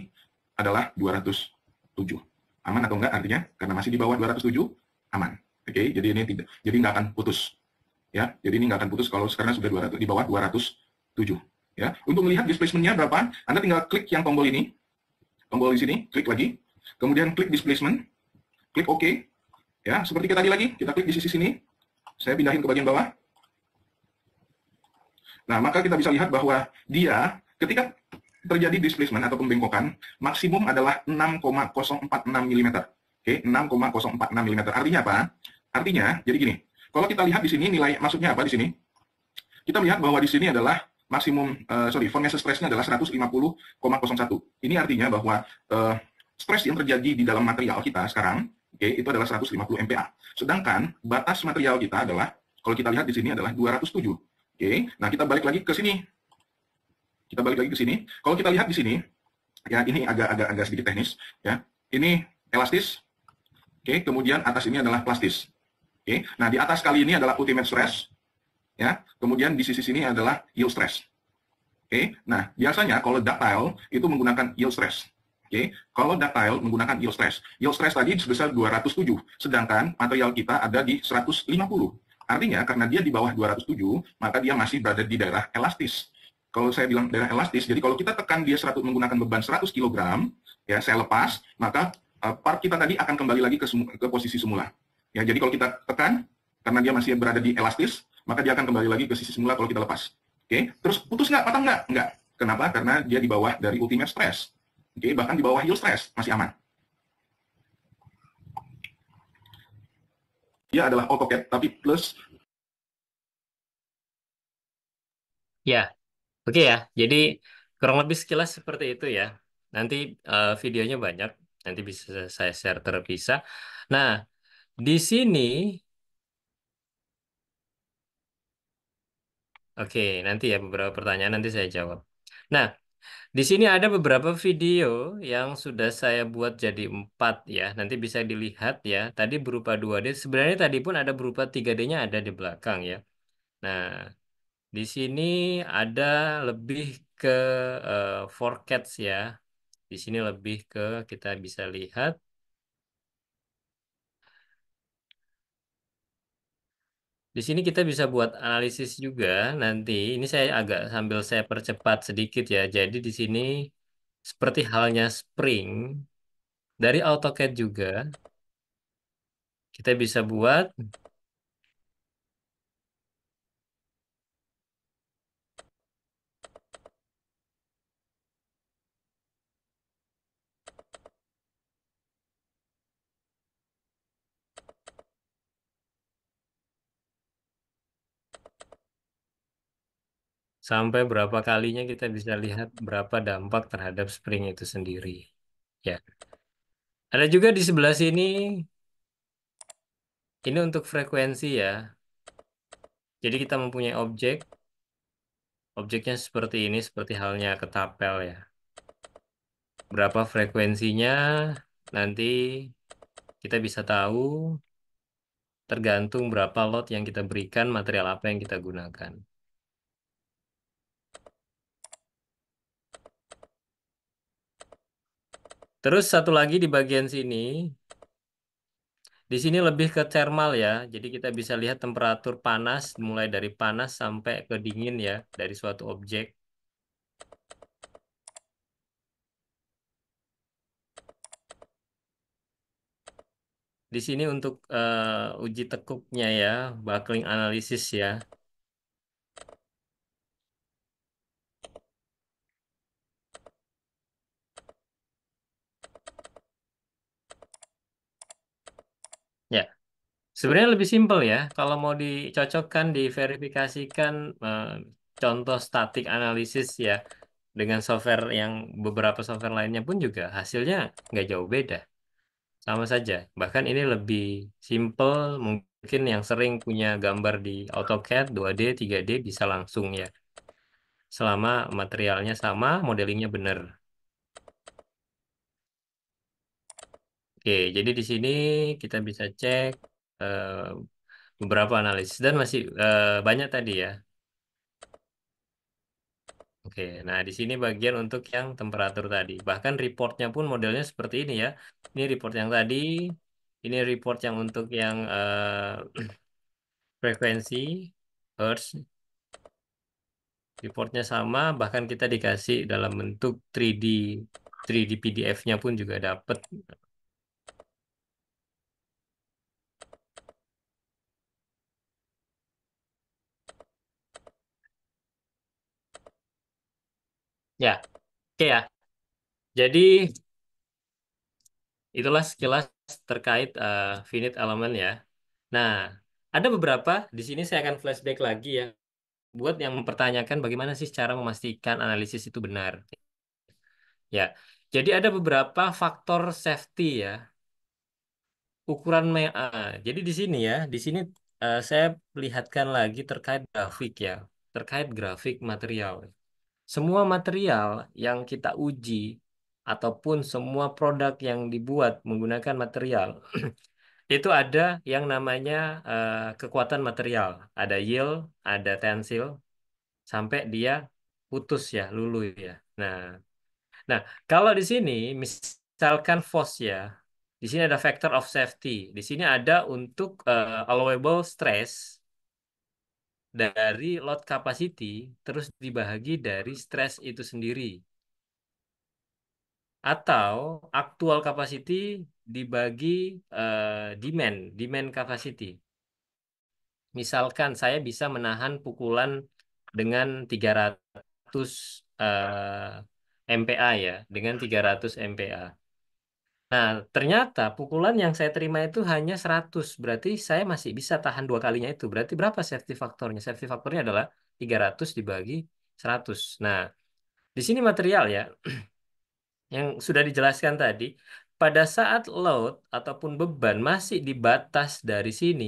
adalah 207. Aman atau enggak artinya? Karena masih di bawah 207, aman. Oke, jadi ini tidak, jadi nggak akan putus ya. Jadi ini nggak akan putus kalau sekarang sudah 200 di bawah 207 ya. Untuk melihat displacementnya berapa, Anda tinggal klik yang tombol ini. Tombol di sini, klik lagi. Kemudian klik displacement, klik OK. Ya, seperti tadi lagi, kita klik di sisi sini. Saya pindahin ke bagian bawah. Nah, maka kita bisa lihat bahwa dia ketika terjadi displacement atau pembengkokan, maksimum adalah 6,046 mm. Oke, okay, 6,046 mm. Artinya apa? Artinya, jadi gini, kalau kita lihat di sini nilai maksudnya apa di sini? Kita lihat bahwa di sini adalah maksimum uh, sorry Mises stressnya adalah 150,01. Ini artinya bahwa uh, eh, stres yang terjadi di dalam material kita sekarang, oke, okay, itu adalah 150 MPa. Sedangkan batas material kita adalah kalau kita lihat di sini adalah 207. Oke. Okay. Nah, kita balik lagi ke sini. Kita balik lagi ke sini. Kalau kita lihat di sini ya ini agak agak agak sedikit teknis ya. Ini elastis. Oke, okay. kemudian atas ini adalah plastis. Oke. Okay? Nah, di atas kali ini adalah ultimate stress. Ya. Kemudian di sisi sini adalah yield stress. Oke. Okay? Nah, biasanya kalau ductile itu menggunakan yield stress. Oke, okay? kalau ductile menggunakan yield stress. Yield stress tadi sebesar 207, sedangkan material kita ada di 150. Artinya karena dia di bawah 207, maka dia masih berada di daerah elastis. Kalau saya bilang daerah elastis, jadi kalau kita tekan dia 100 menggunakan beban 100 kg, ya saya lepas, maka eh, part kita tadi akan kembali lagi ke, ke posisi semula. Ya, jadi kalau kita tekan, karena dia masih berada di elastis, maka dia akan kembali lagi ke sisi semula kalau kita lepas. Oke, okay? terus putus nggak, patah nggak? Nggak. Kenapa? Karena dia di bawah dari ultimate stress. Oke, okay? bahkan di bawah yield stress, masih aman. Dia adalah AutoCAD, tapi plus... Ya, oke okay ya. Jadi kurang lebih sekilas seperti itu ya. Nanti uh, videonya banyak, nanti bisa saya share terpisah. Nah, di sini, oke, nanti ya beberapa pertanyaan nanti saya jawab. Nah, di sini ada beberapa video yang sudah saya buat jadi empat ya. Nanti bisa dilihat ya. Tadi berupa 2D. Sebenarnya tadi pun ada berupa 3D-nya ada di belakang ya. Nah, di sini ada lebih ke uh, forecast ya. Di sini lebih ke kita bisa lihat Di sini kita bisa buat analisis juga nanti. Ini saya agak sambil saya percepat sedikit ya. Jadi di sini seperti halnya spring dari AutoCAD juga kita bisa buat sampai berapa kalinya kita bisa lihat berapa dampak terhadap spring itu sendiri. Ya. Ada juga di sebelah sini, ini untuk frekuensi ya. Jadi kita mempunyai objek, objeknya seperti ini, seperti halnya ketapel ya. Berapa frekuensinya, nanti kita bisa tahu tergantung berapa lot yang kita berikan, material apa yang kita gunakan. Terus satu lagi di bagian sini, di sini lebih ke thermal ya, jadi kita bisa lihat temperatur panas mulai dari panas sampai ke dingin ya dari suatu objek. Di sini untuk uh, uji tekuknya ya, buckling analysis ya. Sebenarnya lebih simpel ya, kalau mau dicocokkan, diverifikasikan eh, contoh static analysis ya dengan software yang beberapa software lainnya pun juga hasilnya nggak jauh beda, sama saja. Bahkan ini lebih simple, mungkin yang sering punya gambar di AutoCAD 2D, 3D bisa langsung ya, selama materialnya sama, modelingnya benar. Oke, jadi di sini kita bisa cek Eh, beberapa analisis dan masih uh, banyak tadi ya. Oke, nah di sini bagian untuk yang temperatur tadi. Bahkan reportnya pun modelnya seperti ini ya. Ini report yang tadi, ini report yang untuk yang uh, *clears throat* frekuensi hertz. Reportnya sama, bahkan kita dikasih dalam bentuk 3D 3D PDF-nya pun juga dapat Ya, oke ya. Jadi itulah sekilas terkait uh, finite element ya. Nah, ada beberapa di sini saya akan flashback lagi ya buat yang mempertanyakan bagaimana sih cara memastikan analisis itu benar. Ya. Jadi ada beberapa faktor safety ya. Ukuran uh, jadi di sini ya, di sini uh, saya lihatkan lagi terkait grafik ya, terkait grafik material semua material yang kita uji ataupun semua produk yang dibuat menggunakan material *clears throat* itu ada yang namanya uh, kekuatan material, ada yield, ada tensil sampai dia putus ya, lulu ya. Nah, nah kalau di sini misalkan force ya, di sini ada factor of safety, di sini ada untuk uh, allowable stress dari load capacity terus dibagi dari stress itu sendiri. Atau actual capacity dibagi uh, demand, demand capacity. Misalkan saya bisa menahan pukulan dengan 300 uh, MPA ya, dengan 300 MPA. Nah, ternyata pukulan yang saya terima itu hanya 100. Berarti saya masih bisa tahan dua kalinya itu. Berarti berapa safety faktornya? Safety faktornya adalah 300 dibagi 100. Nah, di sini material ya. *clears throat* yang sudah dijelaskan tadi. Pada saat load ataupun beban masih di batas dari sini,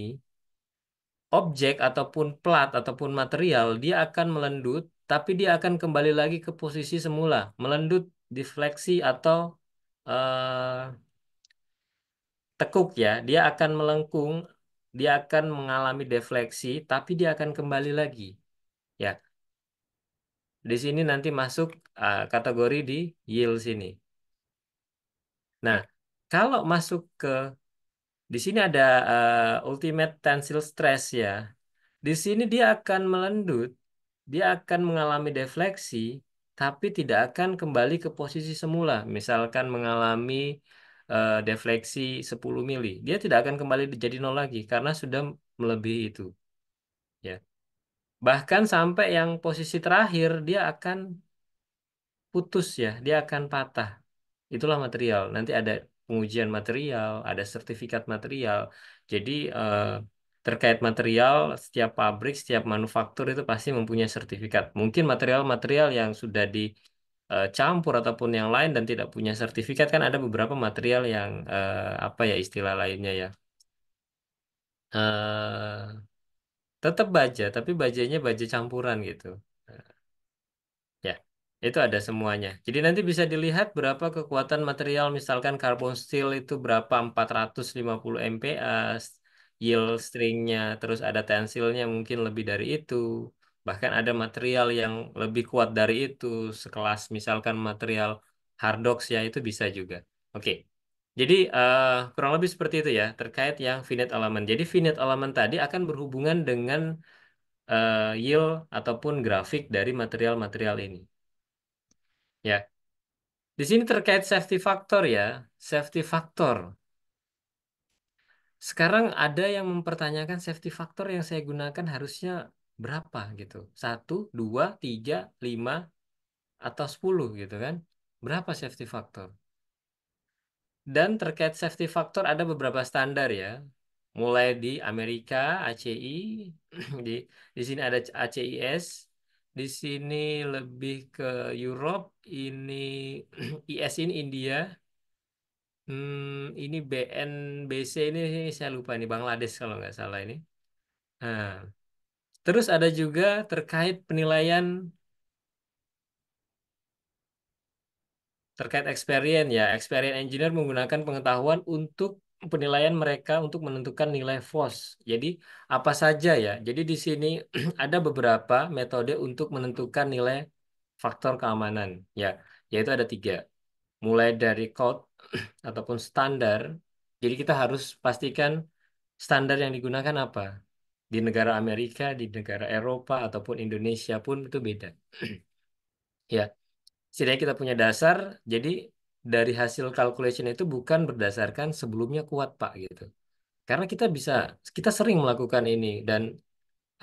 objek ataupun plat ataupun material dia akan melendut, tapi dia akan kembali lagi ke posisi semula. Melendut, defleksi, atau Eh, tekuk ya, dia akan melengkung, dia akan mengalami defleksi, tapi dia akan kembali lagi. Ya, di sini nanti masuk uh, kategori di yield sini. Nah, kalau masuk ke di sini ada uh, ultimate tensile stress ya. Di sini dia akan melendut, dia akan mengalami defleksi, tapi tidak akan kembali ke posisi semula. Misalkan mengalami uh, defleksi 10 mili, dia tidak akan kembali jadi nol lagi karena sudah melebihi itu. Ya. Bahkan sampai yang posisi terakhir dia akan putus ya, dia akan patah. Itulah material. Nanti ada pengujian material, ada sertifikat material. Jadi uh, terkait material, setiap pabrik, setiap manufaktur itu pasti mempunyai sertifikat. Mungkin material-material yang sudah dicampur eh, ataupun yang lain dan tidak punya sertifikat kan ada beberapa material yang eh, apa ya istilah lainnya ya. Eh, tetap baja, tapi bajanya baja campuran gitu. Eh, ya, itu ada semuanya. Jadi nanti bisa dilihat berapa kekuatan material misalkan karbon steel itu berapa 450 MPa, yield stringnya, terus ada tensilnya mungkin lebih dari itu. Bahkan ada material yang lebih kuat dari itu, sekelas misalkan material hardox ya itu bisa juga. Oke, jadi uh, kurang lebih seperti itu ya terkait yang finite element. Jadi finite element tadi akan berhubungan dengan uh, yield ataupun grafik dari material-material ini. Ya, di sini terkait safety factor ya. Safety factor sekarang ada yang mempertanyakan safety factor yang saya gunakan harusnya berapa gitu. Satu, dua, tiga, lima, atau sepuluh gitu kan. Berapa safety factor? Dan terkait safety factor ada beberapa standar ya. Mulai di Amerika, ACI, *clears throat* di, di sini ada ACIS, di sini lebih ke Europe, ini *clears throat* IS ini India, Hmm, ini BNBC ini saya lupa ini Bangladesh kalau nggak salah ini. Nah, terus ada juga terkait penilaian terkait experience ya. Experience engineer menggunakan pengetahuan untuk penilaian mereka untuk menentukan nilai FOS. Jadi apa saja ya? Jadi di sini *clears throat* ada beberapa metode untuk menentukan nilai faktor keamanan ya, yaitu ada tiga. Mulai dari code ataupun standar. Jadi kita harus pastikan standar yang digunakan apa. Di negara Amerika, di negara Eropa, ataupun Indonesia pun itu beda. *clears throat* ya, setidaknya kita punya dasar, jadi dari hasil calculation itu bukan berdasarkan sebelumnya kuat, Pak, gitu. Karena kita bisa, kita sering melakukan ini, dan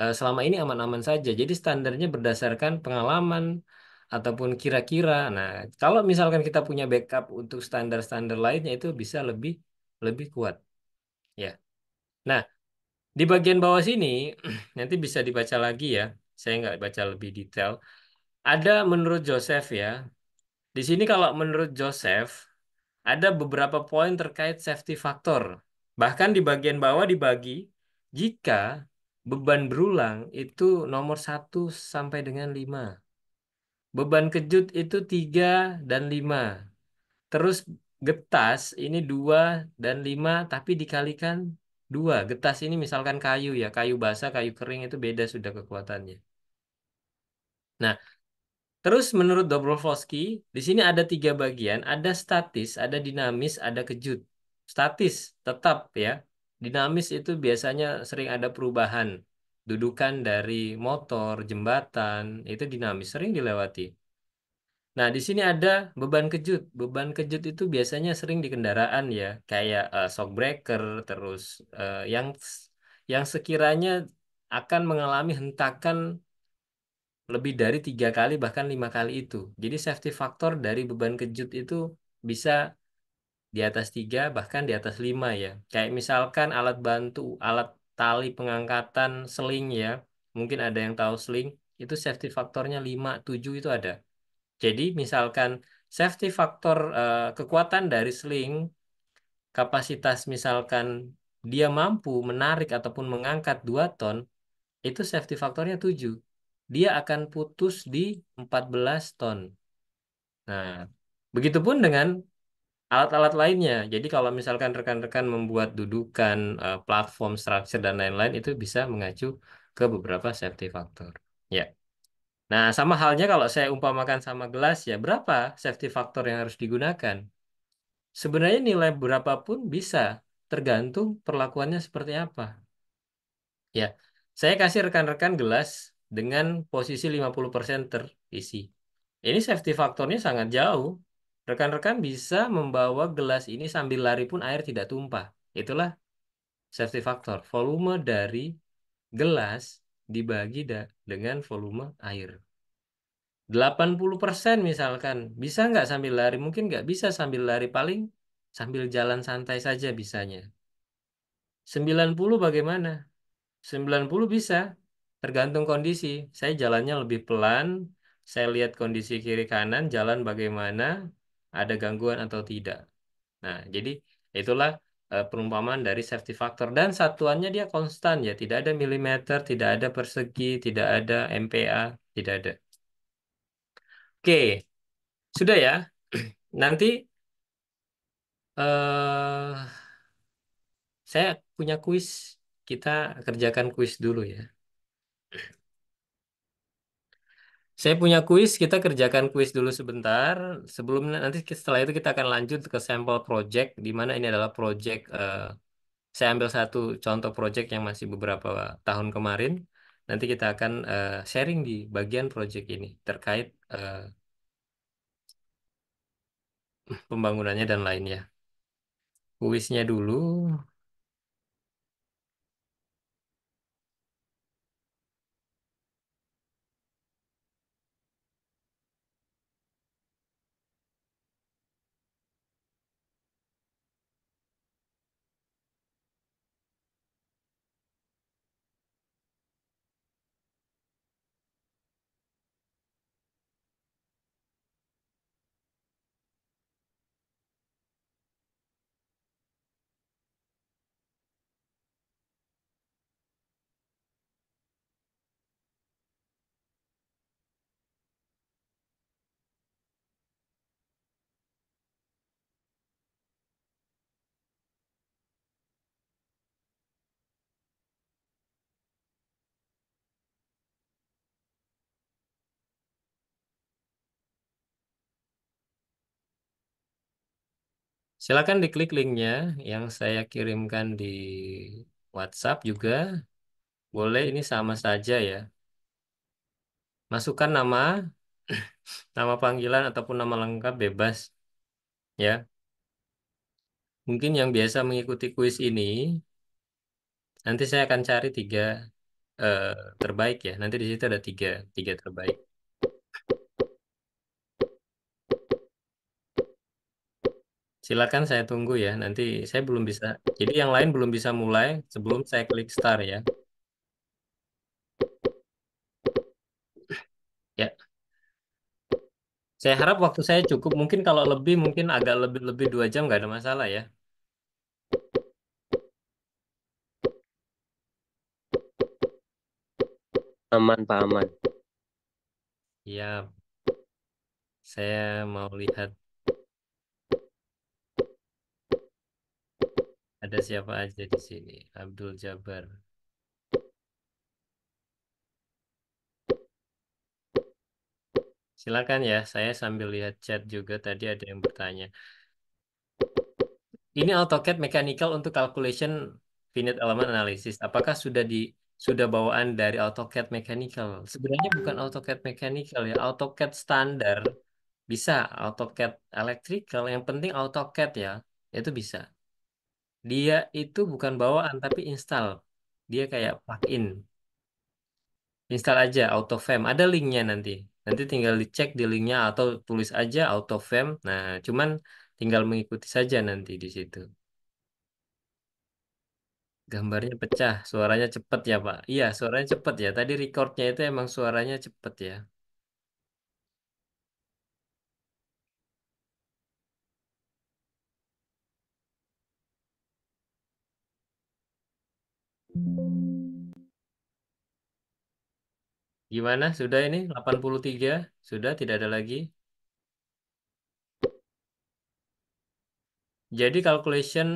uh, selama ini aman-aman saja. Jadi standarnya berdasarkan pengalaman, ataupun kira-kira. Nah, kalau misalkan kita punya backup untuk standar-standar lainnya itu bisa lebih lebih kuat. Ya. Nah, di bagian bawah sini *clears throat* nanti bisa dibaca lagi ya. Saya nggak baca lebih detail. Ada menurut Joseph ya. Di sini kalau menurut Joseph ada beberapa poin terkait safety factor. Bahkan di bagian bawah dibagi jika beban berulang itu nomor 1 sampai dengan 5. Beban kejut itu 3 dan 5. Terus getas ini 2 dan 5 tapi dikalikan 2. Getas ini misalkan kayu ya, kayu basah, kayu kering itu beda sudah kekuatannya. Nah, terus menurut Dobrovolsky, di sini ada tiga bagian, ada statis, ada dinamis, ada kejut. Statis tetap ya, dinamis itu biasanya sering ada perubahan dudukan dari motor, jembatan, itu dinamis, sering dilewati. Nah, di sini ada beban kejut. Beban kejut itu biasanya sering di kendaraan ya, kayak uh, shock breaker, terus uh, yang yang sekiranya akan mengalami hentakan lebih dari tiga kali bahkan lima kali itu. Jadi safety factor dari beban kejut itu bisa di atas tiga bahkan di atas lima ya. Kayak misalkan alat bantu alat tali pengangkatan sling ya, mungkin ada yang tahu sling itu safety faktornya 5, 7 itu ada. Jadi misalkan safety faktor eh, kekuatan dari sling kapasitas misalkan dia mampu menarik ataupun mengangkat 2 ton, itu safety faktornya 7. Dia akan putus di 14 ton. Nah, begitupun dengan alat-alat lainnya. Jadi kalau misalkan rekan-rekan membuat dudukan, uh, platform structure dan lain-lain itu bisa mengacu ke beberapa safety factor. Ya. Nah, sama halnya kalau saya umpamakan sama gelas ya, berapa safety factor yang harus digunakan? Sebenarnya nilai berapapun bisa, tergantung perlakuannya seperti apa. Ya. Saya kasih rekan-rekan gelas dengan posisi 50% terisi. Ini safety faktornya sangat jauh Rekan-rekan bisa membawa gelas ini sambil lari pun air tidak tumpah. Itulah safety factor. Volume dari gelas dibagi dengan volume air. 80% misalkan, bisa nggak sambil lari? Mungkin nggak bisa sambil lari, paling sambil jalan santai saja bisanya. 90 bagaimana? 90 bisa, tergantung kondisi. Saya jalannya lebih pelan, saya lihat kondisi kiri kanan, jalan bagaimana, ada gangguan atau tidak. Nah, jadi itulah uh, perumpamaan dari safety factor dan satuannya dia konstan ya, tidak ada milimeter, tidak ada persegi, tidak ada MPa, tidak ada. Oke, sudah ya. *clears throat* Nanti uh, saya punya kuis, kita kerjakan kuis dulu ya. Saya punya kuis, kita kerjakan kuis dulu sebentar. Sebelum nanti setelah itu kita akan lanjut ke sampel project, di mana ini adalah project. eh, saya ambil satu contoh project yang masih beberapa tahun kemarin. Nanti kita akan eh, sharing di bagian project ini terkait eh, pembangunannya dan lainnya. Kuisnya dulu. Silakan diklik linknya yang saya kirimkan di WhatsApp juga. Boleh ini sama saja ya. Masukkan nama, *clears throat* nama panggilan ataupun nama lengkap bebas ya. Mungkin yang biasa mengikuti kuis ini, nanti saya akan cari tiga eh, terbaik ya. Nanti di situ ada tiga, tiga terbaik. Silakan saya tunggu ya. Nanti saya belum bisa. Jadi yang lain belum bisa mulai sebelum saya klik start ya. Ya. Saya harap waktu saya cukup. Mungkin kalau lebih, mungkin agak lebih-lebih dua jam nggak ada masalah ya. Aman, Pak Aman. Ya. Saya mau lihat Ada siapa aja di sini? Abdul Jabar. Silakan ya, saya sambil lihat chat juga tadi ada yang bertanya. Ini AutoCAD mechanical untuk calculation finite element analysis. Apakah sudah di sudah bawaan dari AutoCAD mechanical? Sebenarnya bukan AutoCAD mechanical ya, AutoCAD standar bisa AutoCAD electrical, yang penting AutoCAD ya, itu bisa. Dia itu bukan bawaan tapi install. Dia kayak plugin. Install aja AutoFame. Ada linknya nanti. Nanti tinggal dicek di linknya atau tulis aja AutoFame. Nah, cuman tinggal mengikuti saja nanti di situ. Gambarnya pecah, suaranya cepet ya Pak. Iya, suaranya cepet ya. Tadi recordnya itu emang suaranya cepet ya. Gimana? Sudah ini 83? Sudah tidak ada lagi? Jadi calculation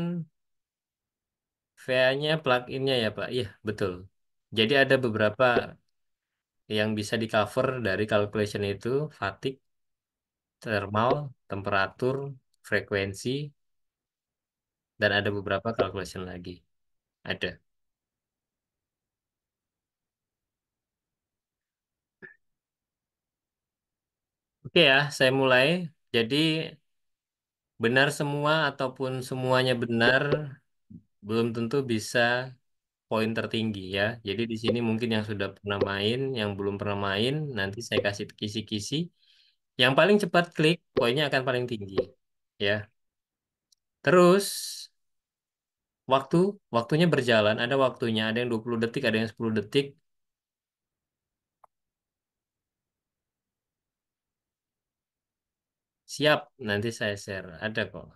VA-nya plug-in-nya ya Pak? Iya, betul. Jadi ada beberapa yang bisa di-cover dari calculation itu, fatigue, thermal, temperatur, frekuensi, dan ada beberapa calculation lagi. Ada. Oke ya, saya mulai. Jadi benar semua ataupun semuanya benar belum tentu bisa poin tertinggi ya. Jadi di sini mungkin yang sudah pernah main, yang belum pernah main, nanti saya kasih kisi-kisi. Yang paling cepat klik, poinnya akan paling tinggi ya. Terus waktu, waktunya berjalan, ada waktunya, ada yang 20 detik, ada yang 10 detik. Siap, nanti saya share. Ada kok.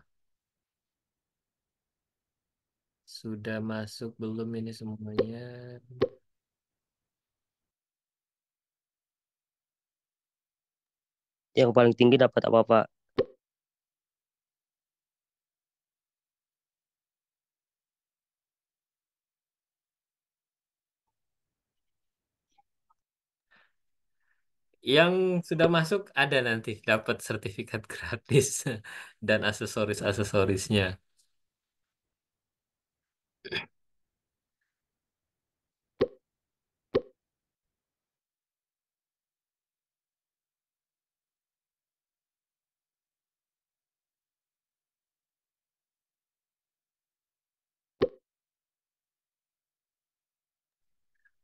Sudah masuk belum ini semuanya? Yang paling tinggi dapat apa, Pak? Yang sudah masuk ada nanti dapat sertifikat gratis *laughs* dan aksesoris-aksesorisnya.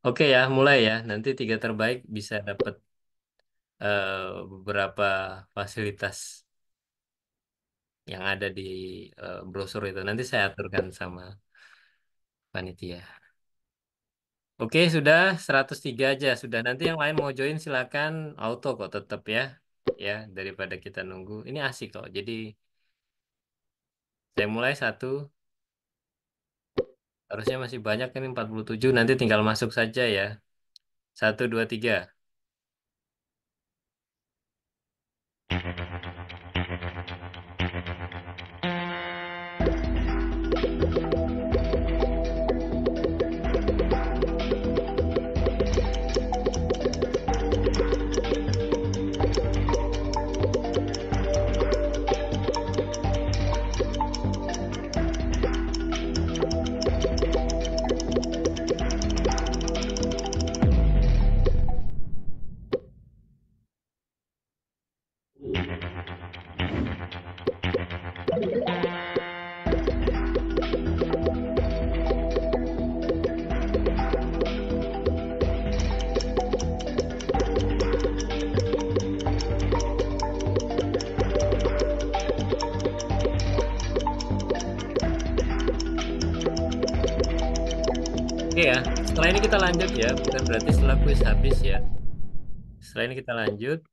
Oke ya, mulai ya. Nanti tiga terbaik bisa dapat uh, beberapa fasilitas yang ada di uh, brosur itu. Nanti saya aturkan sama panitia. Oke, sudah 103 aja. Sudah nanti yang lain mau join silakan auto kok tetap ya. Ya, daripada kita nunggu. Ini asik kok. Jadi saya mulai satu. Harusnya masih banyak ini 47. Nanti tinggal masuk saja ya. satu dua tiga you *laughs* habis ya Selain kita lanjut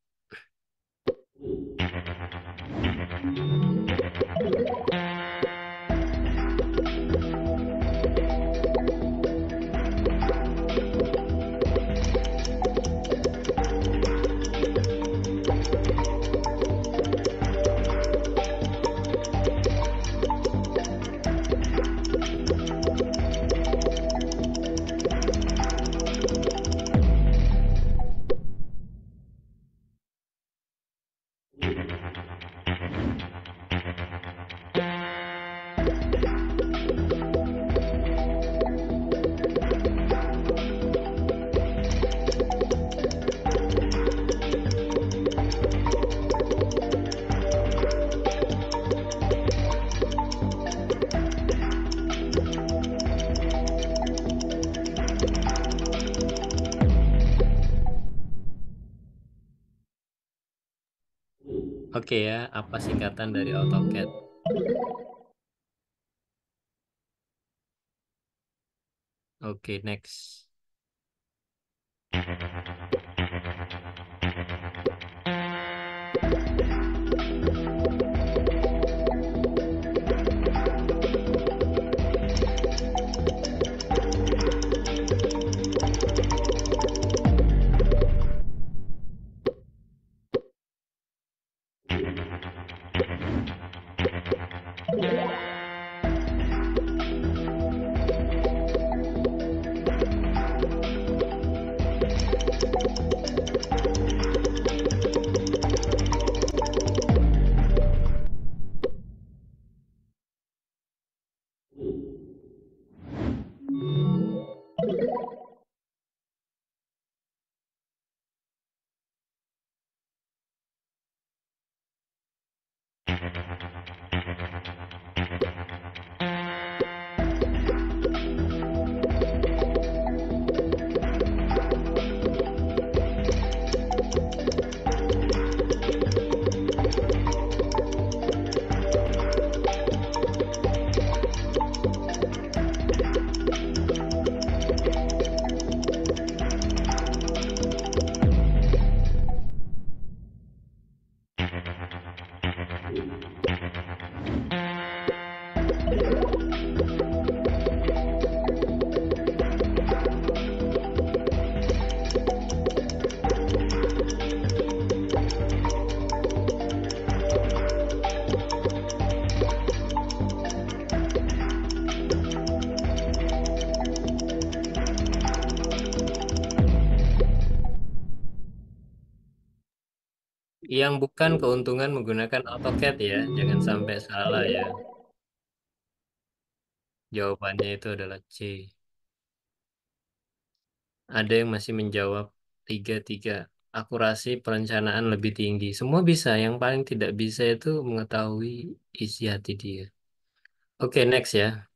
Oke ya, apa singkatan dari AutoCAD? Oke, next. yang bukan iya. keuntungan menggunakan AutoCAD ya. Jangan sampai salah ya. Jawabannya itu adalah C. Ada yang masih menjawab tiga tiga. Akurasi perencanaan lebih tinggi. Semua bisa. Yang paling tidak bisa itu mengetahui isi hati dia. Oke, okay, next ya.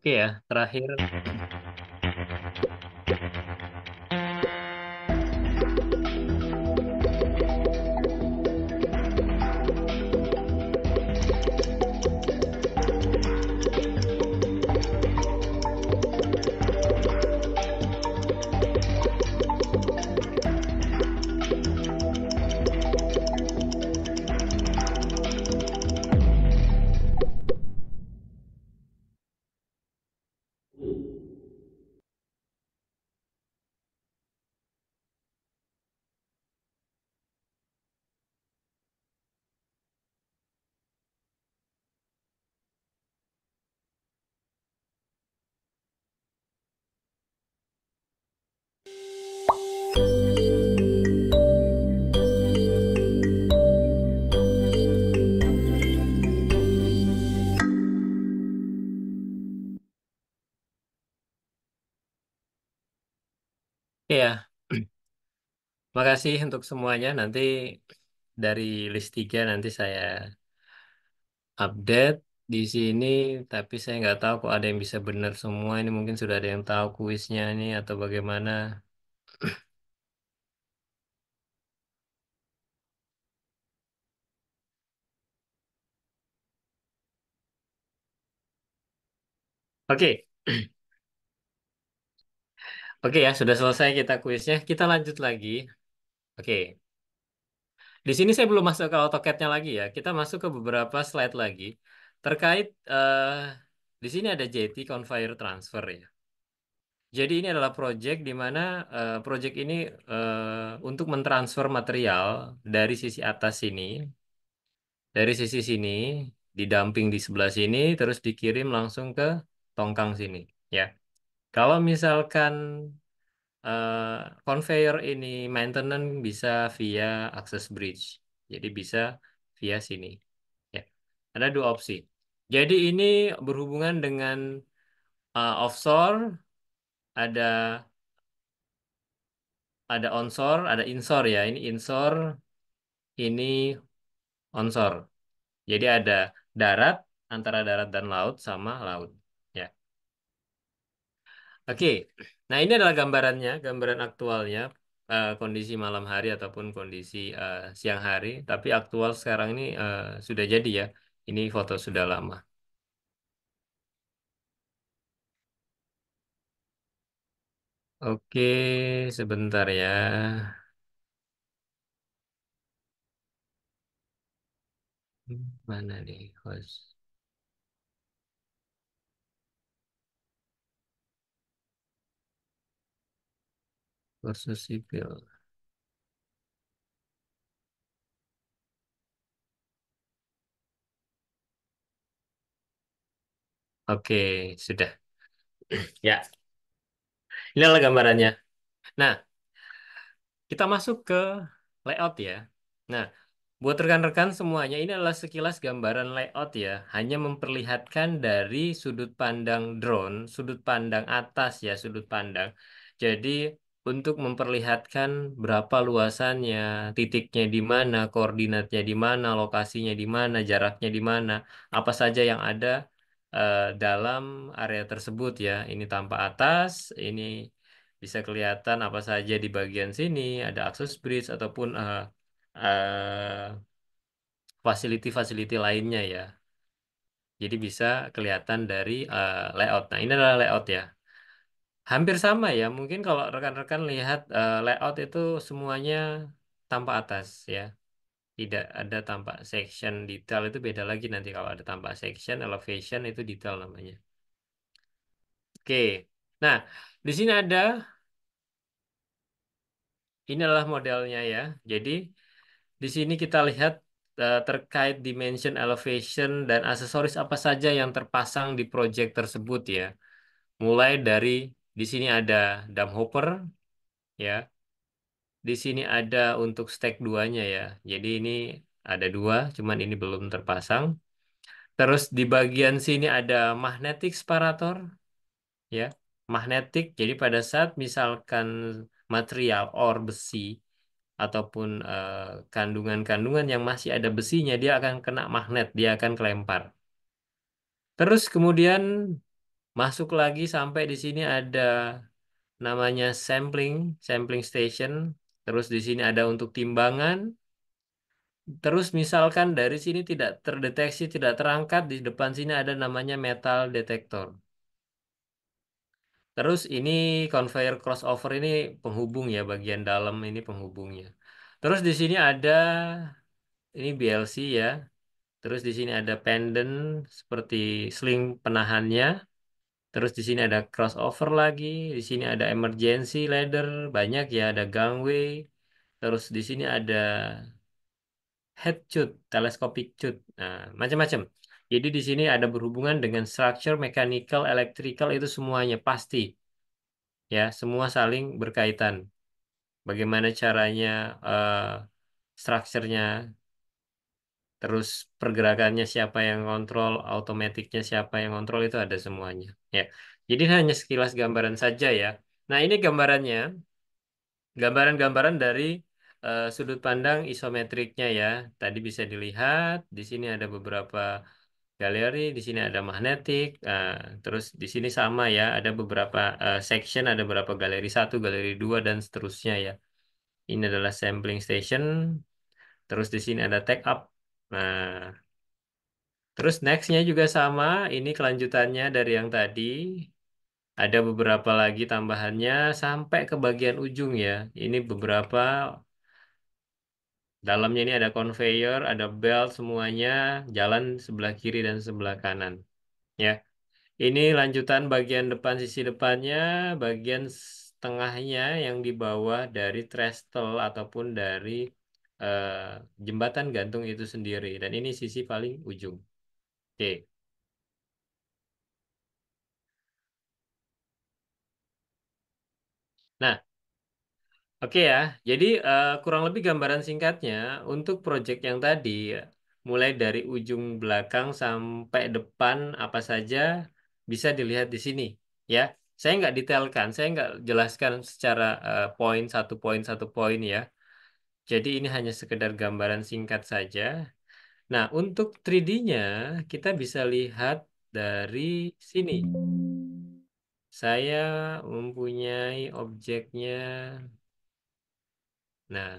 Oke ya, terakhir *laughs* Iya, makasih untuk semuanya. Nanti dari list 3 nanti saya update di sini, tapi saya nggak tahu kok ada yang bisa benar semua. Ini mungkin sudah ada yang tahu kuisnya ini atau bagaimana. Oke, Oke ya, sudah selesai kita kuisnya. Kita lanjut lagi. Oke. Di sini saya belum masuk ke AutoCAD-nya lagi ya. Kita masuk ke beberapa slide lagi terkait uh, di sini ada JT Conveyor Transfer ya. Jadi ini adalah project di mana uh, project ini uh, untuk mentransfer material dari sisi atas sini dari sisi sini didamping di sebelah sini terus dikirim langsung ke tongkang sini ya. Kalau misalkan uh, conveyor ini maintenance bisa via access bridge. Jadi bisa via sini. Ya. Ada dua opsi. Jadi ini berhubungan dengan uh, offshore, ada ada onshore, ada inshore ya. Ini inshore, ini onshore. Jadi ada darat, antara darat dan laut sama laut. Oke, nah ini adalah gambarannya, gambaran aktualnya uh, kondisi malam hari ataupun kondisi uh, siang hari. Tapi aktual sekarang ini uh, sudah jadi ya. Ini foto sudah lama. Oke, sebentar ya. Hmm, mana nih host? versus sipil. Oke, sudah. *clears throat* Ya, ini adalah gambarannya. Nah, kita masuk ke layout ya. Nah, buat rekan-rekan semuanya, ini adalah sekilas gambaran layout ya. Hanya memperlihatkan dari sudut pandang drone, sudut pandang atas ya, sudut pandang. Jadi, untuk memperlihatkan berapa luasannya, titiknya di mana, koordinatnya di mana, lokasinya di mana, jaraknya di mana, apa saja yang ada uh, dalam area tersebut ya. Ini tanpa atas, ini bisa kelihatan apa saja di bagian sini, ada access bridge ataupun eh, eh, facility-facility lainnya ya. Jadi bisa kelihatan dari eh, layout. Nah, ini adalah layout ya. Hampir sama ya, mungkin kalau rekan-rekan lihat uh, layout itu semuanya tampak atas ya. Tidak ada tampak section detail itu beda lagi nanti kalau ada tampak section elevation itu detail namanya. Oke. Nah, di sini ada ini adalah modelnya ya. Jadi di sini kita lihat uh, terkait dimension elevation dan aksesoris apa saja yang terpasang di project tersebut ya. Mulai dari di sini ada dump hopper ya. Di sini ada untuk stack duanya ya. Jadi ini ada dua, cuman ini belum terpasang. Terus di bagian sini ada magnetic separator ya. Magnetic. Jadi pada saat misalkan material or besi ataupun eh, kandungan-kandungan uh, yang masih ada besinya dia akan kena magnet, dia akan kelempar. Terus kemudian Masuk lagi sampai di sini ada namanya sampling, sampling station. Terus di sini ada untuk timbangan. Terus misalkan dari sini tidak terdeteksi, tidak terangkat, di depan sini ada namanya metal detector. Terus ini conveyor crossover ini penghubung ya, bagian dalam ini penghubungnya. Terus di sini ada ini BLC ya. Terus di sini ada pendant seperti sling penahannya. Terus di sini ada crossover lagi, di sini ada emergency ladder, banyak ya, ada gangway. Terus di sini ada head chute, telescopic chute, nah, macam-macam. Jadi di sini ada berhubungan dengan structure, mechanical, electrical itu semuanya pasti. Ya, semua saling berkaitan. Bagaimana caranya uh, eh, strukturnya terus pergerakannya siapa yang kontrol, automaticnya siapa yang kontrol itu ada semuanya. Ya, jadi hanya sekilas gambaran saja ya. Nah ini gambarannya, gambaran-gambaran dari uh, sudut pandang isometriknya ya. Tadi bisa dilihat di sini ada beberapa galeri, di sini ada magnetik, uh, terus di sini sama ya, ada beberapa uh, section, ada beberapa galeri satu, galeri dua dan seterusnya ya. Ini adalah sampling station. Terus di sini ada take up Nah, terus nextnya juga sama. Ini kelanjutannya dari yang tadi. Ada beberapa lagi tambahannya sampai ke bagian ujung ya. Ini beberapa dalamnya ini ada conveyor, ada belt semuanya jalan sebelah kiri dan sebelah kanan. Ya. Ini lanjutan bagian depan sisi depannya, bagian tengahnya yang di bawah dari trestle ataupun dari Eh, jembatan gantung itu sendiri dan ini sisi paling ujung. Oke. Okay. Nah, Oke okay ya, jadi uh, kurang lebih gambaran singkatnya untuk project yang tadi, mulai dari ujung belakang sampai depan apa saja bisa dilihat di sini, ya. Saya nggak detailkan, saya nggak jelaskan secara uh, poin satu poin satu poin ya. Jadi ini hanya sekedar gambaran singkat saja. Nah, untuk 3D-nya kita bisa lihat dari sini. Saya mempunyai objeknya. Nah,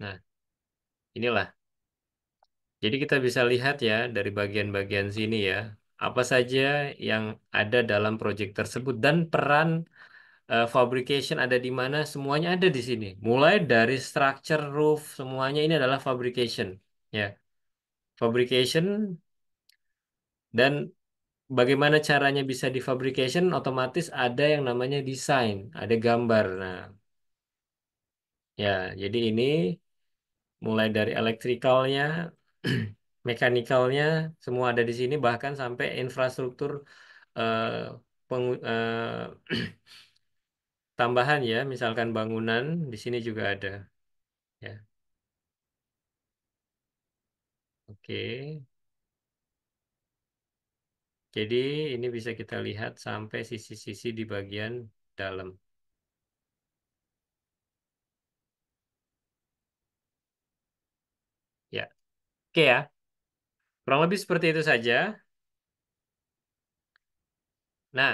nah, inilah. Jadi kita bisa lihat ya dari bagian-bagian sini ya, apa saja yang ada dalam proyek tersebut dan peran uh, fabrication ada di mana, semuanya ada di sini. Mulai dari structure roof, semuanya ini adalah fabrication, ya. Fabrication dan bagaimana caranya bisa di fabrication otomatis ada yang namanya desain, ada gambar. Nah, ya, jadi ini mulai dari electricalnya, *clears throat* mekanikalnya, semua ada di sini bahkan sampai infrastruktur uh, peng, uh, Tambahan ya, misalkan bangunan di sini juga ada. Ya, oke. Jadi ini bisa kita lihat sampai sisi-sisi di bagian dalam. Ya, oke ya. Kurang lebih seperti itu saja. Nah,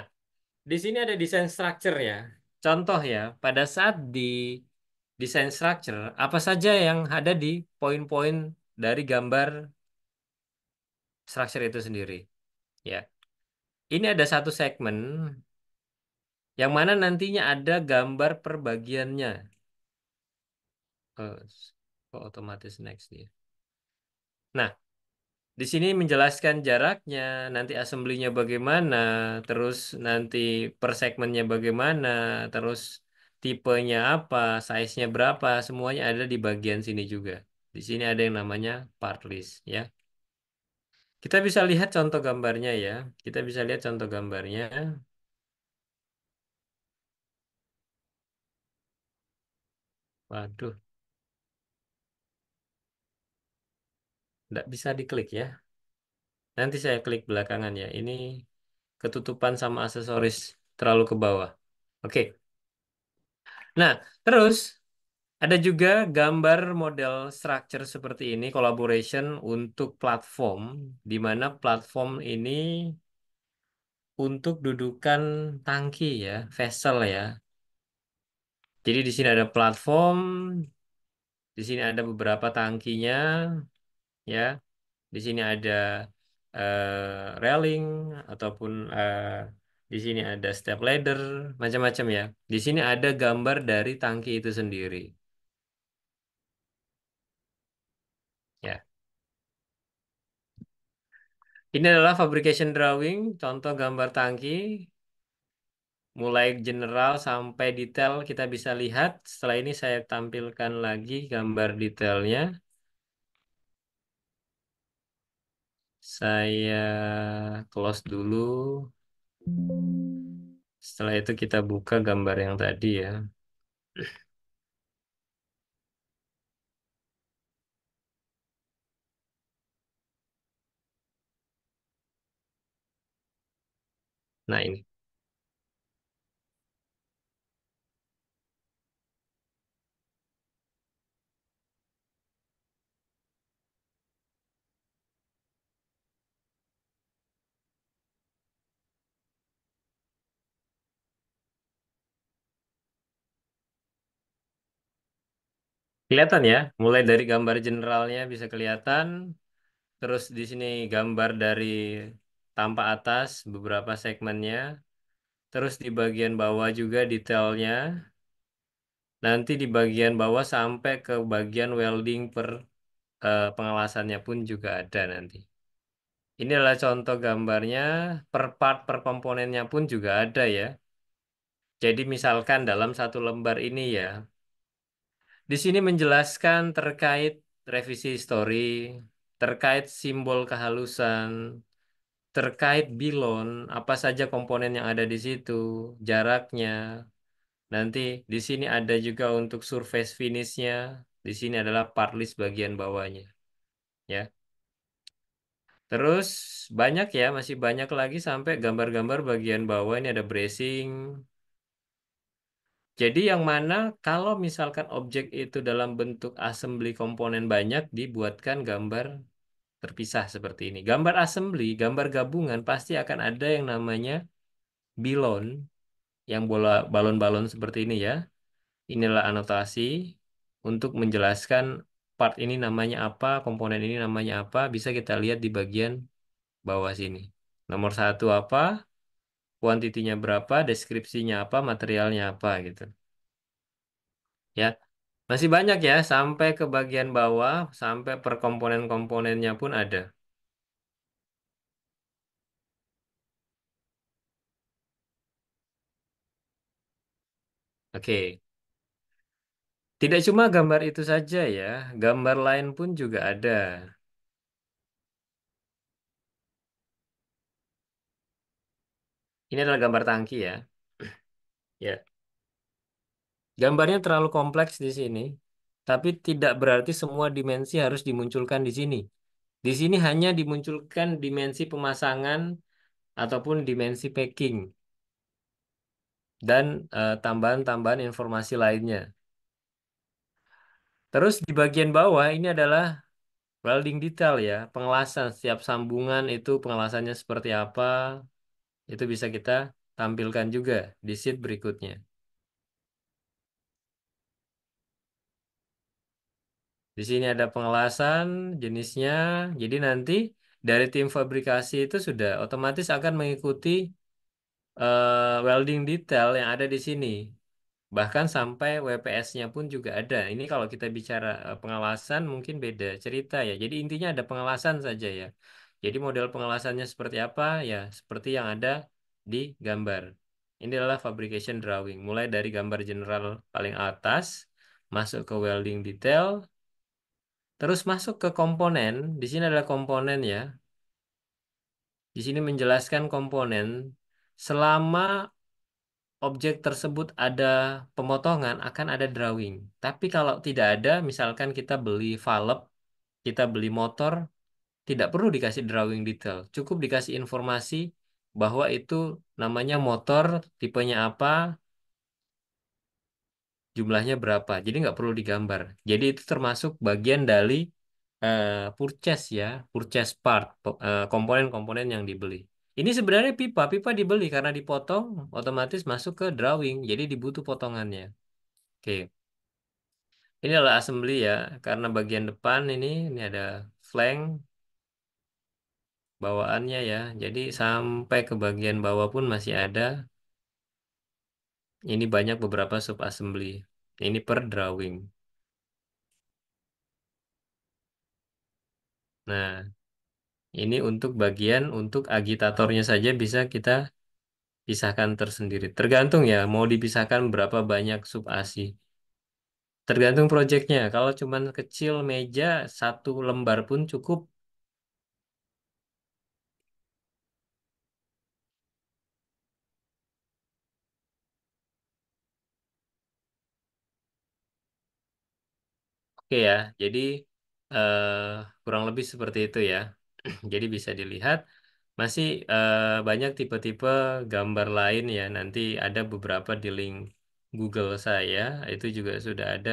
di sini ada desain structure ya contoh ya, pada saat di desain structure, apa saja yang ada di poin-poin dari gambar structure itu sendiri. Ya. Ini ada satu segmen yang mana nantinya ada gambar perbagiannya oh, kok otomatis next dia. Nah, di sini menjelaskan jaraknya, nanti assembly bagaimana, terus nanti per segmennya bagaimana, terus tipenya apa, size-nya berapa, semuanya ada di bagian sini juga. Di sini ada yang namanya part list ya. Kita bisa lihat contoh gambarnya ya. Kita bisa lihat contoh gambarnya. Waduh, Nggak bisa diklik ya. Nanti saya klik belakangan ya. Ini ketutupan sama aksesoris terlalu ke bawah. Oke. Nah, terus ada juga gambar model structure seperti ini, collaboration untuk platform, di mana platform ini untuk dudukan tangki ya, vessel ya. Jadi di sini ada platform, di sini ada beberapa tangkinya, ya di sini ada uh, railing ataupun uh, di sini ada step ladder macam-macam ya di sini ada gambar dari tangki itu sendiri ya ini adalah fabrication drawing contoh gambar tangki mulai general sampai detail kita bisa lihat setelah ini saya tampilkan lagi gambar detailnya Saya close dulu. Setelah itu kita buka gambar yang tadi ya. Nah ini. Kelihatan ya, mulai dari gambar generalnya bisa kelihatan, terus di sini gambar dari tampak atas beberapa segmennya, terus di bagian bawah juga detailnya, nanti di bagian bawah sampai ke bagian welding per eh, pengelasannya pun juga ada nanti. Ini adalah contoh gambarnya, per part per komponennya pun juga ada ya. Jadi misalkan dalam satu lembar ini ya, di sini menjelaskan terkait revisi histori, terkait simbol kehalusan, terkait bilon, apa saja komponen yang ada di situ, jaraknya. Nanti di sini ada juga untuk surface finishnya. Di sini adalah part list bagian bawahnya. Ya. Terus banyak ya, masih banyak lagi sampai gambar-gambar bagian bawah ini ada bracing, jadi yang mana kalau misalkan objek itu dalam bentuk assembly komponen banyak dibuatkan gambar terpisah seperti ini. Gambar assembly, gambar gabungan pasti akan ada yang namanya bilon yang bola balon-balon seperti ini ya. Inilah anotasi untuk menjelaskan part ini namanya apa, komponen ini namanya apa, bisa kita lihat di bagian bawah sini. Nomor satu apa, kuantitinya berapa, deskripsinya apa, materialnya apa gitu. Ya. Masih banyak ya sampai ke bagian bawah, sampai per komponen-komponennya pun ada. Oke. Tidak cuma gambar itu saja ya, gambar lain pun juga ada. Ini adalah gambar tangki ya. *clears throat* ya. Gambarnya terlalu kompleks di sini, tapi tidak berarti semua dimensi harus dimunculkan di sini. Di sini hanya dimunculkan dimensi pemasangan ataupun dimensi packing dan eh, tambahan-tambahan informasi lainnya. Terus di bagian bawah ini adalah welding detail ya, pengelasan setiap sambungan itu pengelasannya seperti apa, itu bisa kita tampilkan juga di sheet berikutnya. Di sini ada pengelasan jenisnya. Jadi nanti dari tim fabrikasi itu sudah otomatis akan mengikuti uh, welding detail yang ada di sini. Bahkan sampai WPS-nya pun juga ada. Ini kalau kita bicara eh, pengelasan mungkin beda cerita ya. Jadi intinya ada pengelasan saja ya. Jadi model pengelasannya seperti apa? Ya, seperti yang ada di gambar. Ini adalah fabrication drawing. Mulai dari gambar general paling atas, masuk ke welding detail, terus masuk ke komponen. Di sini adalah komponen ya. Di sini menjelaskan komponen. Selama objek tersebut ada pemotongan, akan ada drawing. Tapi kalau tidak ada, misalkan kita beli valve, kita beli motor, tidak perlu dikasih drawing detail, cukup dikasih informasi bahwa itu namanya motor, tipenya apa, jumlahnya berapa. Jadi nggak perlu digambar. Jadi itu termasuk bagian dari uh, purchase ya, purchase part, eh, komponen-komponen uh, yang dibeli. Ini sebenarnya pipa, pipa dibeli karena dipotong, otomatis masuk ke drawing, jadi dibutuh potongannya. Oke. Ini adalah assembly ya, karena bagian depan ini, ini ada flank, bawaannya ya. Jadi sampai ke bagian bawah pun masih ada. Ini banyak beberapa sub assembly. Ini per drawing. Nah, ini untuk bagian untuk agitatornya saja bisa kita pisahkan tersendiri. Tergantung ya mau dipisahkan berapa banyak sub ASI. Tergantung proyeknya. Kalau cuman kecil meja satu lembar pun cukup Oke ya, jadi uh, kurang lebih seperti itu ya. *clears throat* Jadi bisa dilihat masih uh, banyak tipe-tipe gambar lain ya. Nanti ada beberapa di link Google saya, itu juga sudah ada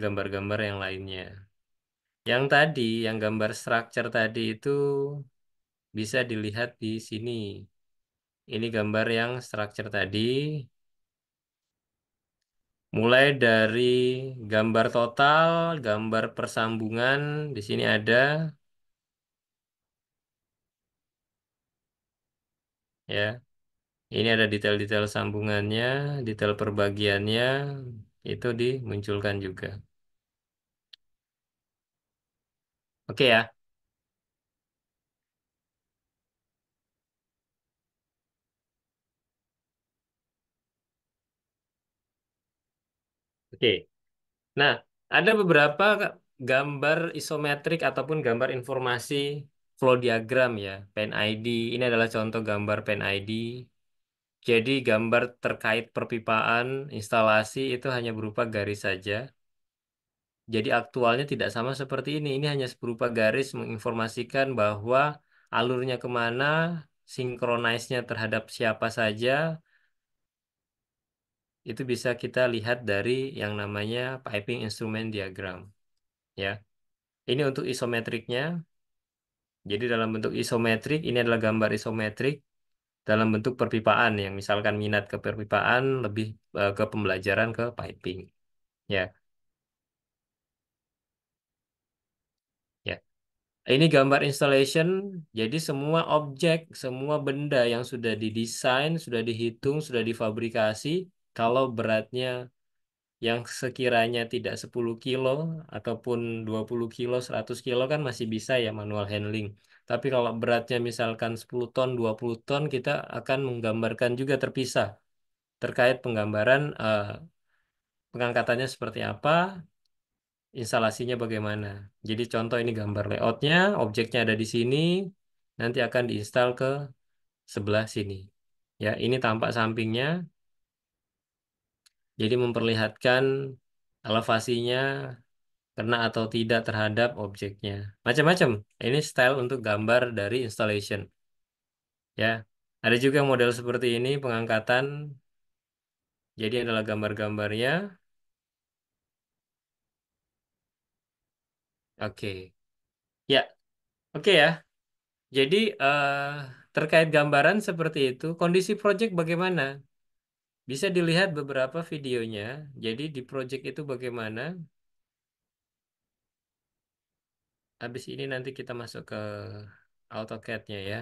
gambar-gambar yang lainnya. Yang tadi, yang gambar structure tadi itu bisa dilihat di sini. Ini gambar yang structure tadi, Mulai dari gambar total, gambar persambungan, di sini ada ya. Ini ada detail-detail sambungannya, detail perbagiannya, itu dimunculkan juga. Oke ya. Oke, Nah, ada beberapa gambar isometrik ataupun gambar informasi flow diagram ya, pen ID. Ini adalah contoh gambar pen ID. Jadi gambar terkait perpipaan instalasi itu hanya berupa garis saja. Jadi aktualnya tidak sama seperti ini. Ini hanya berupa garis menginformasikan bahwa alurnya kemana, sinkronisnya terhadap siapa saja, itu bisa kita lihat dari yang namanya piping instrument diagram. Ya. Ini untuk isometriknya. Jadi dalam bentuk isometrik, ini adalah gambar isometrik dalam bentuk perpipaan yang misalkan minat ke perpipaan lebih e, ke pembelajaran ke piping. Ya. Ya. Ini gambar installation, jadi semua objek, semua benda yang sudah didesain, sudah dihitung, sudah difabrikasi, kalau beratnya yang sekiranya tidak 10 kilo ataupun 20 kilo, 100 kilo kan masih bisa ya manual handling. Tapi kalau beratnya misalkan 10 ton, 20 ton, kita akan menggambarkan juga terpisah terkait penggambaran eh, pengangkatannya seperti apa, instalasinya bagaimana. Jadi contoh ini gambar layoutnya, objeknya ada di sini, nanti akan diinstal ke sebelah sini. Ya, ini tampak sampingnya, jadi memperlihatkan elevasinya kena atau tidak terhadap objeknya. Macam-macam. Ini style untuk gambar dari installation. Ya, ada juga model seperti ini pengangkatan. Jadi adalah gambar-gambarnya. Oke. Ya. Oke ya. Jadi uh, terkait gambaran seperti itu, kondisi project bagaimana? Bisa dilihat beberapa videonya. Jadi di project itu bagaimana. Habis ini nanti kita masuk ke AutoCAD-nya ya.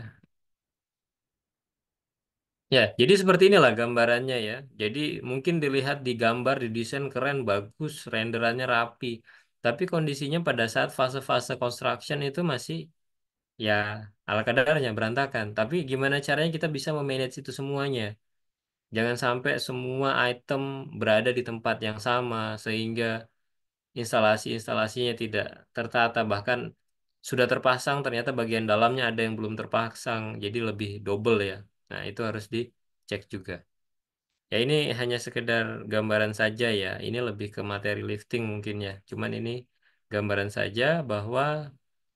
Ya, jadi seperti inilah gambarannya ya. Jadi mungkin dilihat di gambar, di desain keren, bagus, renderannya rapi. Tapi kondisinya pada saat fase-fase construction itu masih ya ala kadarnya berantakan. Tapi gimana caranya kita bisa memanage itu semuanya? Jangan sampai semua item berada di tempat yang sama sehingga instalasi-instalasinya tidak tertata bahkan sudah terpasang ternyata bagian dalamnya ada yang belum terpasang jadi lebih double ya. Nah, itu harus dicek juga. Ya ini hanya sekedar gambaran saja ya. Ini lebih ke materi lifting mungkin ya. Cuman ini gambaran saja bahwa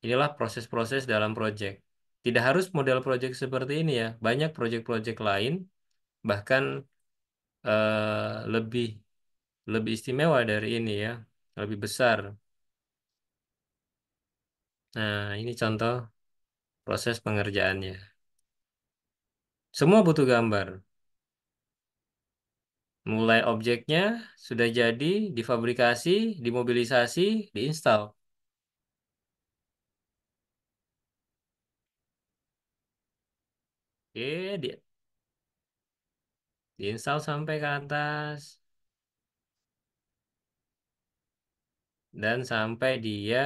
inilah proses-proses dalam project. Tidak harus model project seperti ini ya. Banyak project-project lain bahkan uh, lebih lebih istimewa dari ini ya, lebih besar. Nah, ini contoh proses pengerjaannya. Semua butuh gambar. Mulai objeknya sudah jadi, difabrikasi, dimobilisasi, diinstal. Oke, dia Diinstal sampai ke atas. Dan sampai dia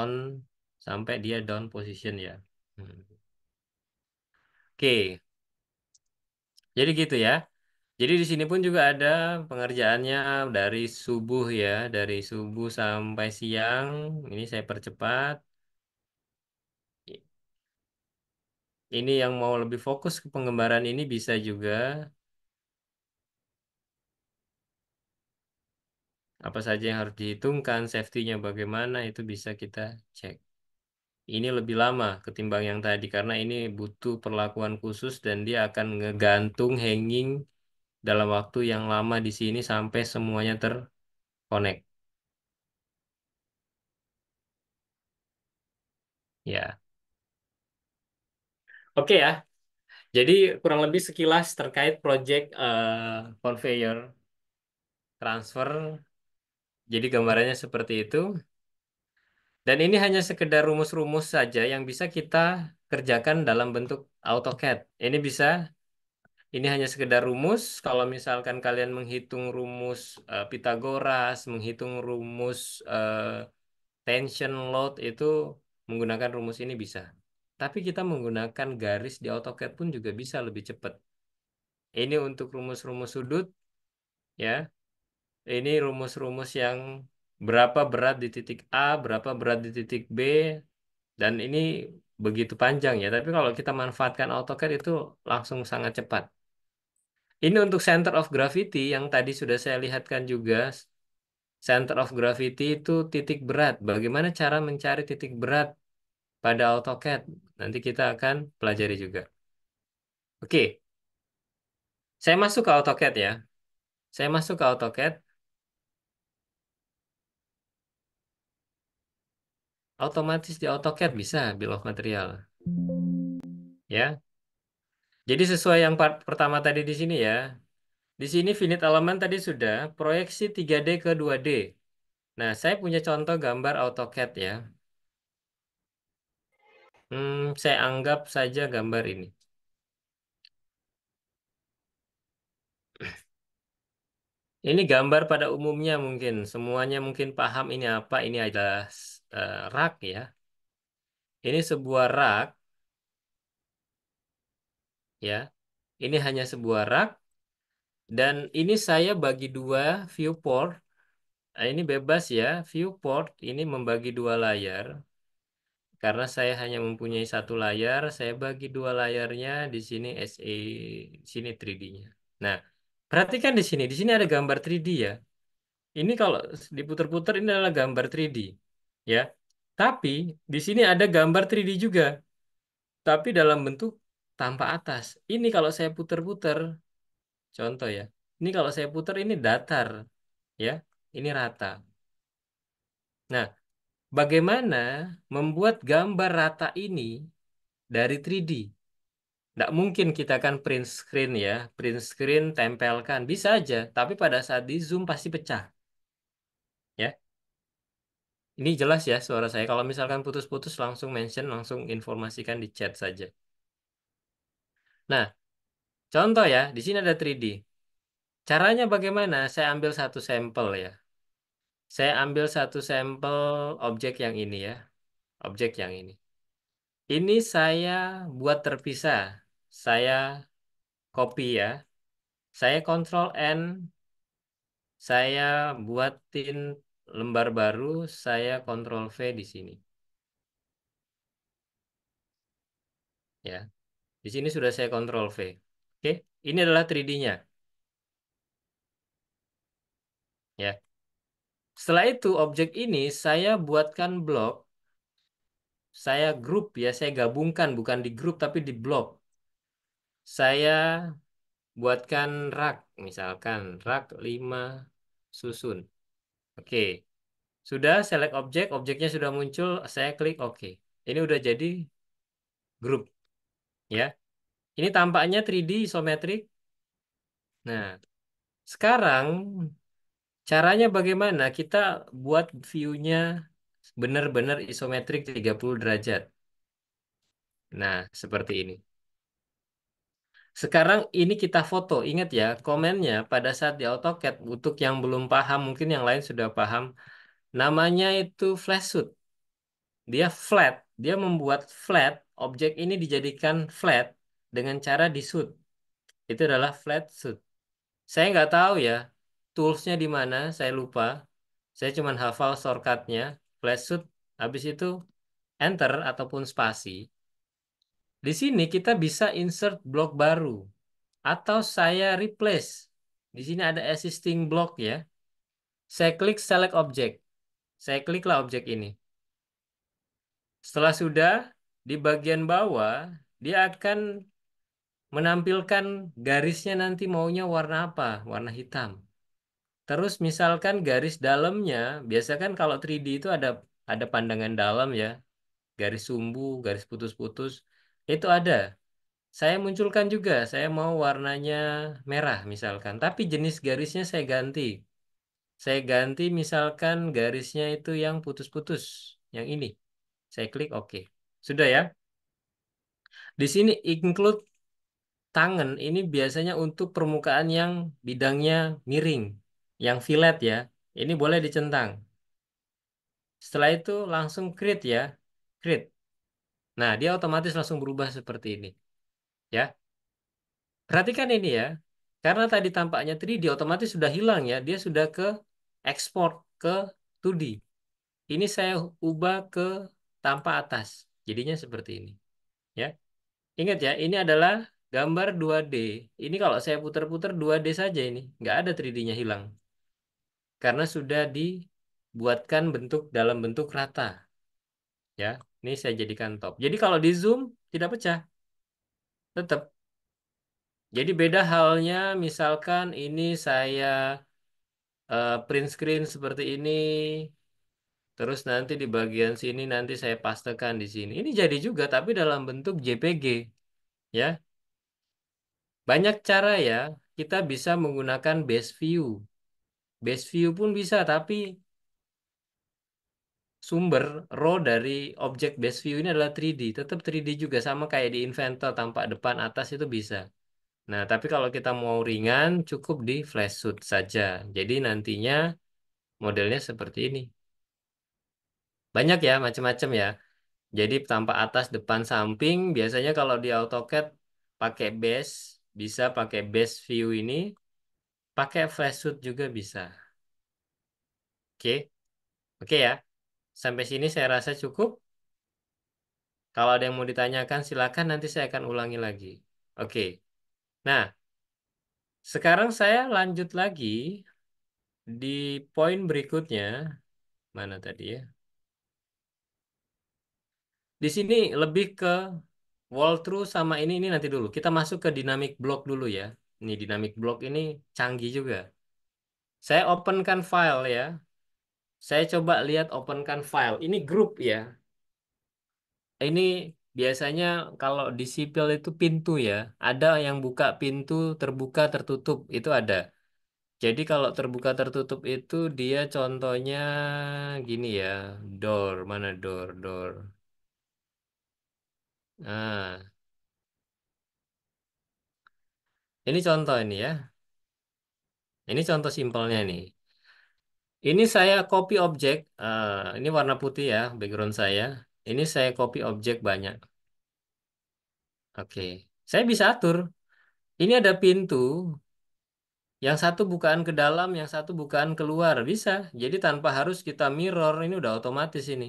on, sampai dia down position ya. Hmm. Oke. Jadi gitu ya. Jadi di sini pun juga ada pengerjaannya dari subuh ya, dari subuh sampai siang. Ini saya percepat. ini yang mau lebih fokus ke penggambaran ini bisa juga apa saja yang harus dihitungkan, safety-nya bagaimana itu bisa kita cek. Ini lebih lama ketimbang yang tadi karena ini butuh perlakuan khusus dan dia akan ngegantung hanging dalam waktu yang lama di sini sampai semuanya terkonek. Ya. Oke ya. Jadi kurang lebih sekilas terkait project eh, conveyor transfer. Jadi gambarannya seperti itu. Dan ini hanya sekedar rumus-rumus saja yang bisa kita kerjakan dalam bentuk AutoCAD. Ini bisa ini hanya sekedar rumus. Kalau misalkan kalian menghitung rumus uh, eh, Pitagoras, menghitung rumus uh, tension load itu menggunakan rumus ini bisa. Tapi kita menggunakan garis di AutoCAD pun juga bisa lebih cepat. Ini untuk rumus-rumus sudut, ya. Ini rumus-rumus yang berapa berat di titik A, berapa berat di titik B, dan ini begitu panjang ya. Tapi kalau kita manfaatkan AutoCAD itu langsung sangat cepat. Ini untuk center of gravity yang tadi sudah saya lihatkan juga. Center of gravity itu titik berat. Bagaimana cara mencari titik berat pada AutoCAD? Nanti kita akan pelajari juga. Oke, saya masuk ke AutoCAD ya. Saya masuk ke AutoCAD. Otomatis di AutoCAD bisa bill of material. Ya. Jadi sesuai yang part pertama tadi di sini ya. Di sini finite element tadi sudah proyeksi 3D ke 2D. Nah, saya punya contoh gambar AutoCAD ya. Hmm, saya anggap saja gambar ini. Ini gambar pada umumnya mungkin. Semuanya mungkin paham ini apa. Ini adalah uh, rak ya. Ini sebuah rak. Ya. Ini hanya sebuah rak. Dan ini saya bagi dua viewport. Nah, ini bebas ya. Viewport ini membagi dua layar karena saya hanya mempunyai satu layar, saya bagi dua layarnya di sini sa di e, sini 3D-nya. Nah, perhatikan di sini, di sini ada gambar 3D ya. Ini kalau diputar puter ini adalah gambar 3D, ya. Tapi di sini ada gambar 3D juga. Tapi dalam bentuk tanpa atas. Ini kalau saya putar-putar, contoh ya. Ini kalau saya putar ini datar, ya. Ini rata. Nah, bagaimana membuat gambar rata ini dari 3D. Tidak mungkin kita kan print screen ya, print screen tempelkan, bisa aja, tapi pada saat di zoom pasti pecah. Ya. Ini jelas ya suara saya. Kalau misalkan putus-putus langsung mention, langsung informasikan di chat saja. Nah, contoh ya, di sini ada 3D. Caranya bagaimana? Saya ambil satu sampel ya. Saya ambil satu sampel objek yang ini ya. Objek yang ini. Ini saya buat terpisah. Saya copy ya. Saya control N. Saya buatin lembar baru. Saya control V di sini. Ya. Di sini sudah saya control V. Oke, ini adalah 3D-nya. Ya. Setelah itu objek ini saya buatkan blok. Saya grup ya, saya gabungkan bukan di grup tapi di blok. Saya buatkan rak misalkan rak 5 susun. Oke. Sudah select objek, objeknya sudah muncul, saya klik oke. Ini udah jadi grup. Ya. Ini tampaknya 3D isometrik. Nah, sekarang Caranya bagaimana? Kita buat view-nya benar-benar isometrik 30 derajat. Nah, seperti ini. Sekarang ini kita foto. Ingat ya, komennya pada saat di AutoCAD untuk yang belum paham, mungkin yang lain sudah paham. Namanya itu flash suit. Dia flat. Dia membuat flat. Objek ini dijadikan flat dengan cara di shoot. Itu adalah flat suit. Saya nggak tahu ya, toolsnya di mana saya lupa saya cuma hafal shortcutnya flash shoot habis itu enter ataupun spasi di sini kita bisa insert blok baru atau saya replace di sini ada existing block ya saya klik select object saya kliklah objek ini setelah sudah di bagian bawah dia akan menampilkan garisnya nanti maunya warna apa warna hitam Terus misalkan garis dalamnya, biasa kan kalau 3D itu ada ada pandangan dalam ya, garis sumbu, garis putus-putus, itu ada. Saya munculkan juga, saya mau warnanya merah misalkan, tapi jenis garisnya saya ganti. Saya ganti misalkan garisnya itu yang putus-putus, yang ini. Saya klik oke. Okay. Sudah ya. Di sini include tangan ini biasanya untuk permukaan yang bidangnya miring yang fillet ya. Ini boleh dicentang. Setelah itu langsung create ya. Create. Nah, dia otomatis langsung berubah seperti ini. Ya. Perhatikan ini ya. Karena tadi tampaknya 3D otomatis sudah hilang ya. Dia sudah ke export ke 2D. Ini saya ubah ke tanpa atas. Jadinya seperti ini. Ya. Ingat ya, ini adalah gambar 2D. Ini kalau saya putar-putar 2D saja ini. Nggak ada 3D-nya hilang karena sudah dibuatkan bentuk dalam bentuk rata. Ya, ini saya jadikan top. Jadi kalau di zoom tidak pecah. Tetap. Jadi beda halnya misalkan ini saya uh, print screen seperti ini terus nanti di bagian sini nanti saya pastekan di sini. Ini jadi juga tapi dalam bentuk JPG. Ya. Banyak cara ya kita bisa menggunakan base view Base view pun bisa, tapi sumber raw dari objek base view ini adalah 3D. Tetap 3D juga sama kayak di Inventor tampak depan atas itu bisa. Nah, tapi kalau kita mau ringan cukup di flash suit saja. Jadi nantinya modelnya seperti ini. Banyak ya macam-macam ya. Jadi tampak atas, depan, samping biasanya kalau di AutoCAD pakai base bisa pakai base view ini Pakai flash suit juga bisa. Oke. Okay. Oke okay ya. Sampai sini saya rasa cukup. Kalau ada yang mau ditanyakan silakan nanti saya akan ulangi lagi. Oke. Okay. Nah, sekarang saya lanjut lagi di poin berikutnya. Mana tadi ya? Di sini lebih ke wall walkthrough sama ini ini nanti dulu. Kita masuk ke dynamic block dulu ya. Ini dynamic block ini canggih juga. Saya openkan file ya. Saya coba lihat openkan file. Ini grup ya. Ini biasanya kalau di sipil itu pintu ya. Ada yang buka pintu terbuka tertutup itu ada. Jadi kalau terbuka tertutup itu dia contohnya gini ya. Door, mana door, door. Nah, ini contoh ini ya. Ini contoh simpelnya nih. Ini saya copy objek. Uh, ini warna putih ya background saya. Ini saya copy objek banyak. Oke. Saya bisa atur. Ini ada pintu. Yang satu bukaan ke dalam, yang satu bukaan keluar. Bisa. Jadi tanpa harus kita mirror. Ini udah otomatis ini.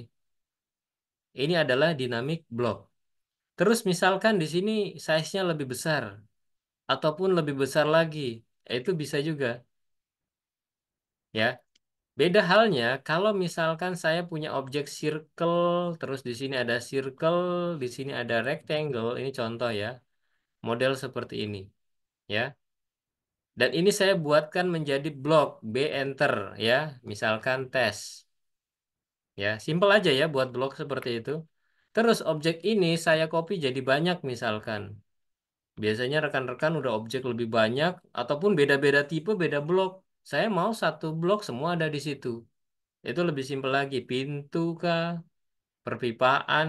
Ini adalah dynamic block. Terus misalkan di sini size-nya lebih besar ataupun lebih besar lagi. Ya, itu bisa juga. Ya. Beda halnya kalau misalkan saya punya objek circle, terus di sini ada circle, di sini ada rectangle, ini contoh ya. Model seperti ini. Ya. Dan ini saya buatkan menjadi blok B enter ya, misalkan tes. Ya, simple aja ya buat blok seperti itu. Terus objek ini saya copy jadi banyak misalkan. Biasanya rekan-rekan udah objek lebih banyak ataupun beda-beda tipe, beda blok. Saya mau satu blok semua ada di situ. Itu lebih simpel lagi. Pintu ke perpipaan,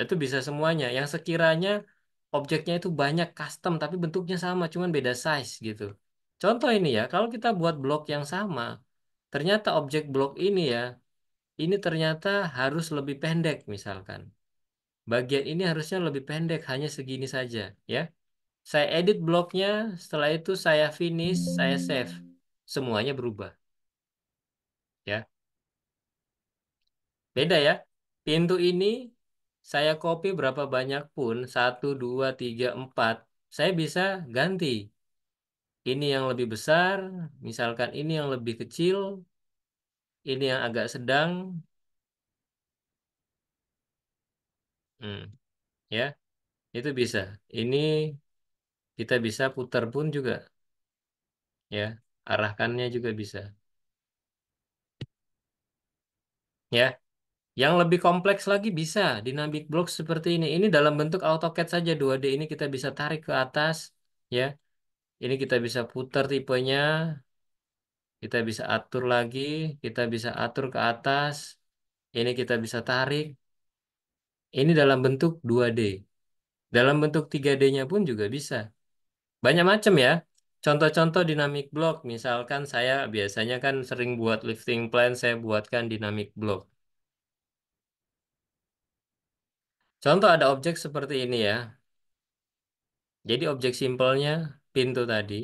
itu bisa semuanya. Yang sekiranya objeknya itu banyak custom tapi bentuknya sama, cuman beda size gitu. Contoh ini ya, kalau kita buat blok yang sama, ternyata objek blok ini ya, ini ternyata harus lebih pendek misalkan. Bagian ini harusnya lebih pendek, hanya segini saja, ya. Saya edit bloknya, setelah itu saya finish, saya save. Semuanya berubah. Ya. Beda ya. Pintu ini saya copy berapa banyak pun, 1, 2, 3, 4, saya bisa ganti. Ini yang lebih besar, misalkan ini yang lebih kecil, ini yang agak sedang, Hmm, ya, itu bisa. Ini kita bisa putar pun juga, ya. Arahkannya juga bisa. Ya, yang lebih kompleks lagi bisa. Dinamik block seperti ini. Ini dalam bentuk AutoCAD saja 2D ini kita bisa tarik ke atas, ya. Ini kita bisa putar tipenya, kita bisa atur lagi, kita bisa atur ke atas. Ini kita bisa tarik, ini dalam bentuk 2D. Dalam bentuk 3D-nya pun juga bisa. Banyak macam ya. Contoh-contoh dynamic block, misalkan saya biasanya kan sering buat lifting plan, saya buatkan dynamic block. Contoh ada objek seperti ini ya. Jadi objek simpelnya pintu tadi.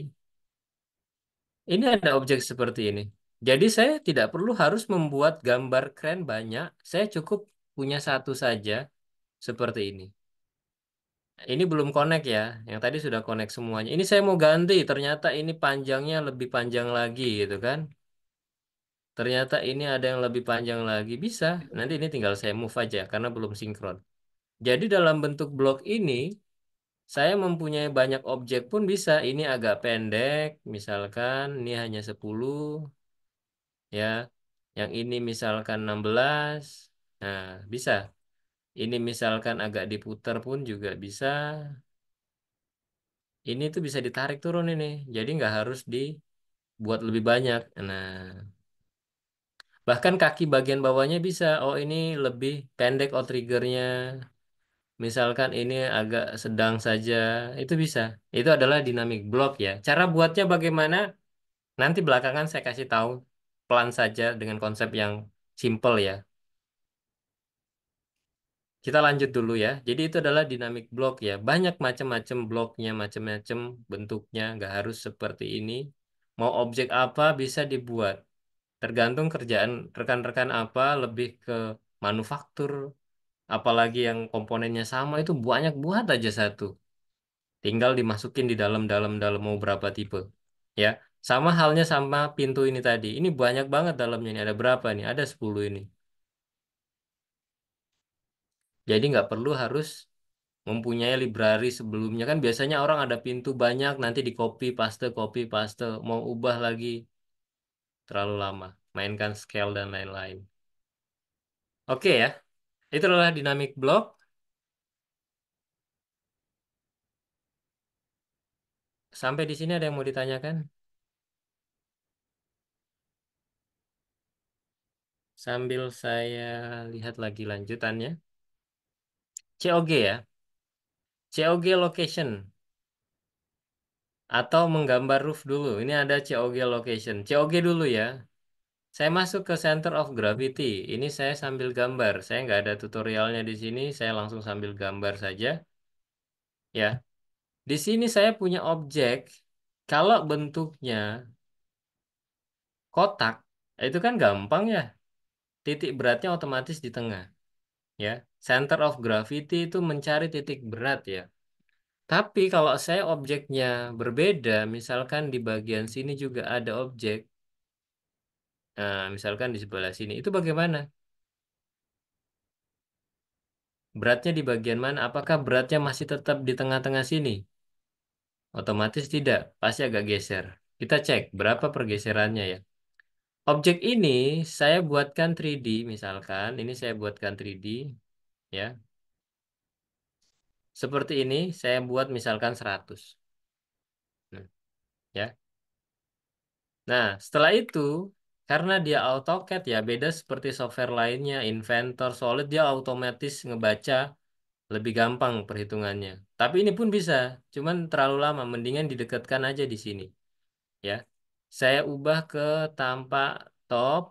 Ini ada objek seperti ini. Jadi saya tidak perlu harus membuat gambar keren banyak, saya cukup punya satu saja seperti ini. Ini belum connect ya, yang tadi sudah connect semuanya. Ini saya mau ganti, ternyata ini panjangnya lebih panjang lagi gitu kan. Ternyata ini ada yang lebih panjang lagi, bisa. Nanti ini tinggal saya move aja karena belum sinkron. Jadi dalam bentuk blok ini, saya mempunyai banyak objek pun bisa. Ini agak pendek, misalkan ini hanya 10. Ya, yang ini misalkan 16. Nah, bisa. Ini misalkan agak diputar pun juga bisa. Ini tuh bisa ditarik turun ini. Jadi nggak harus dibuat lebih banyak. Nah, bahkan kaki bagian bawahnya bisa. Oh ini lebih pendek oh triggernya. Misalkan ini agak sedang saja. Itu bisa. Itu adalah dynamic block ya. Cara buatnya bagaimana? Nanti belakangan saya kasih tahu pelan saja dengan konsep yang simple ya. Kita lanjut dulu ya. Jadi itu adalah dynamic block ya. Banyak macam-macam bloknya, macam-macam bentuknya. Nggak harus seperti ini. Mau objek apa bisa dibuat. Tergantung kerjaan rekan-rekan apa, lebih ke manufaktur. Apalagi yang komponennya sama itu banyak buat aja satu. Tinggal dimasukin di dalam-dalam-dalam mau berapa tipe. Ya, sama halnya sama pintu ini tadi. Ini banyak banget dalamnya ini. Ada berapa nih? Ada 10 ini. Jadi nggak perlu harus mempunyai library sebelumnya kan biasanya orang ada pintu banyak nanti di copy paste copy paste mau ubah lagi terlalu lama mainkan scale dan lain-lain. Oke ya. Itu adalah dynamic block. Sampai di sini ada yang mau ditanyakan? Sambil saya lihat lagi lanjutannya. COG ya. COG location atau menggambar roof dulu. Ini ada COG location. COG dulu ya. Saya masuk ke center of gravity. Ini saya sambil gambar. Saya nggak ada tutorialnya di sini. Saya langsung sambil gambar saja. Ya. Di sini saya punya objek. Kalau bentuknya kotak, itu kan gampang ya. Titik beratnya otomatis di tengah. Ya center of gravity itu mencari titik berat ya. Tapi kalau saya objeknya berbeda, misalkan di bagian sini juga ada objek, nah, misalkan di sebelah sini, itu bagaimana? Beratnya di bagian mana? Apakah beratnya masih tetap di tengah-tengah sini? Otomatis tidak, pasti agak geser. Kita cek berapa pergeserannya ya. Objek ini saya buatkan 3D misalkan, ini saya buatkan 3D ya. Seperti ini saya buat misalkan 100. Nah, ya. Nah, setelah itu karena dia AutoCAD ya beda seperti software lainnya, Inventor, Solid dia otomatis ngebaca lebih gampang perhitungannya. Tapi ini pun bisa, cuman terlalu lama mendingan didekatkan aja di sini. Ya. Saya ubah ke tampak top,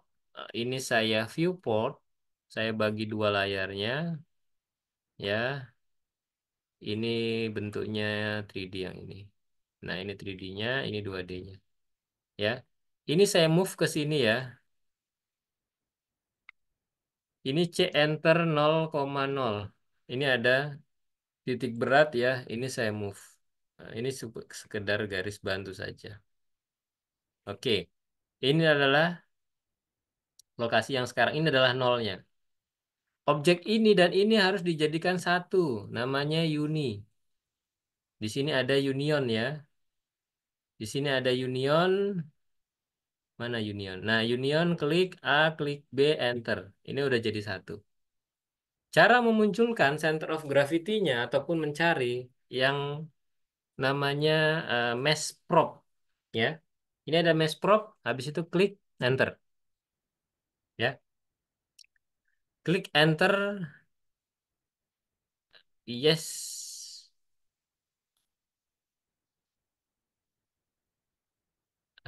ini saya viewport, saya bagi dua layarnya, ya ini bentuknya 3D yang ini nah ini 3D-nya ini 2D-nya ya ini saya move ke sini ya ini C enter 0,0 ini ada titik berat ya ini saya move nah, ini sekedar garis bantu saja oke ini adalah lokasi yang sekarang ini adalah nolnya objek ini dan ini harus dijadikan satu, namanya uni. Di sini ada union ya. Di sini ada union. Mana union? Nah, union klik A, klik B, enter. Ini udah jadi satu. Cara memunculkan center of gravity-nya ataupun mencari yang namanya uh, mesh prop ya. Ini ada mesh prop, habis itu klik enter. Klik enter. Yes.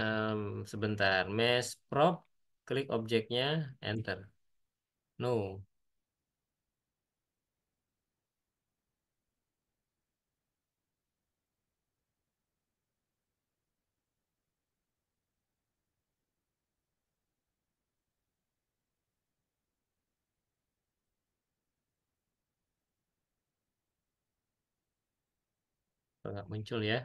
Um, sebentar. Mesh prop. Klik objeknya. Enter. No. nggak muncul ya.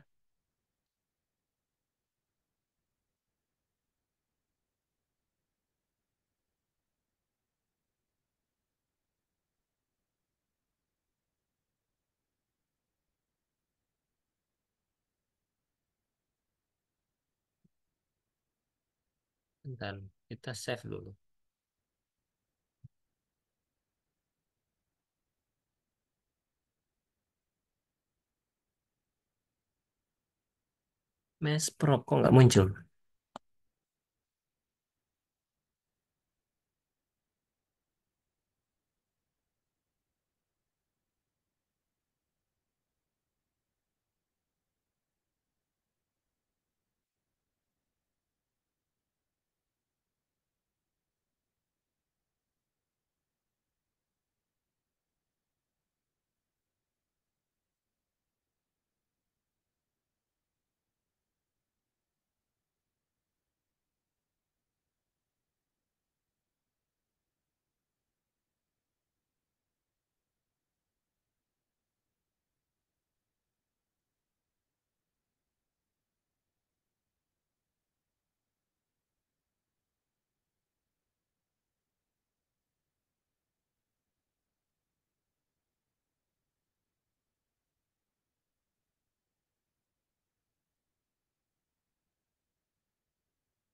Bentar, kita save dulu. Mes Pro kok nggak muncul?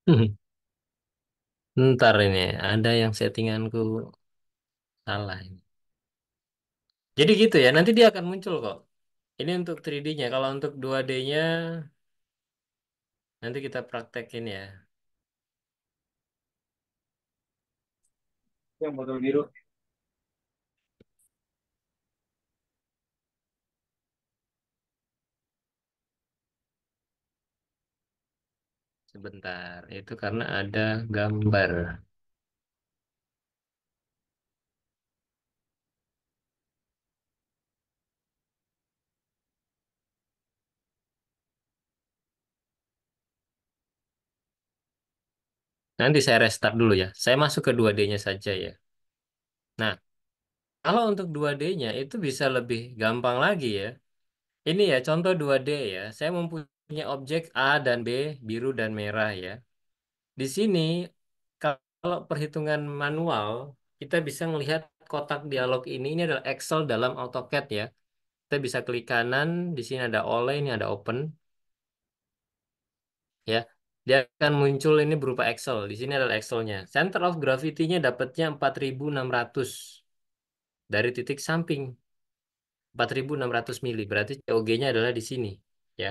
*laughs* Ntar ini ada yang settinganku salah ini. Jadi gitu ya, nanti dia akan muncul kok. Ini untuk 3D-nya. Kalau untuk 2D-nya nanti kita praktekin ya. Yang model biru. Sebentar, itu karena ada gambar. Nanti saya restart dulu ya. Saya masuk ke 2D-nya saja ya. Nah, kalau untuk 2D-nya itu bisa lebih gampang lagi ya. Ini ya contoh 2D ya. Saya mempunyai punya objek A dan B, biru dan merah ya. Di sini kalau perhitungan manual, kita bisa melihat kotak dialog ini, ini adalah Excel dalam AutoCAD ya. Kita bisa klik kanan, di sini ada oleh, ini ada open. Ya, dia akan muncul ini berupa Excel. Di sini adalah Excel-nya. Center of gravity-nya dapatnya 4600 dari titik samping. 4600 mili, berarti COG-nya adalah di sini. Ya,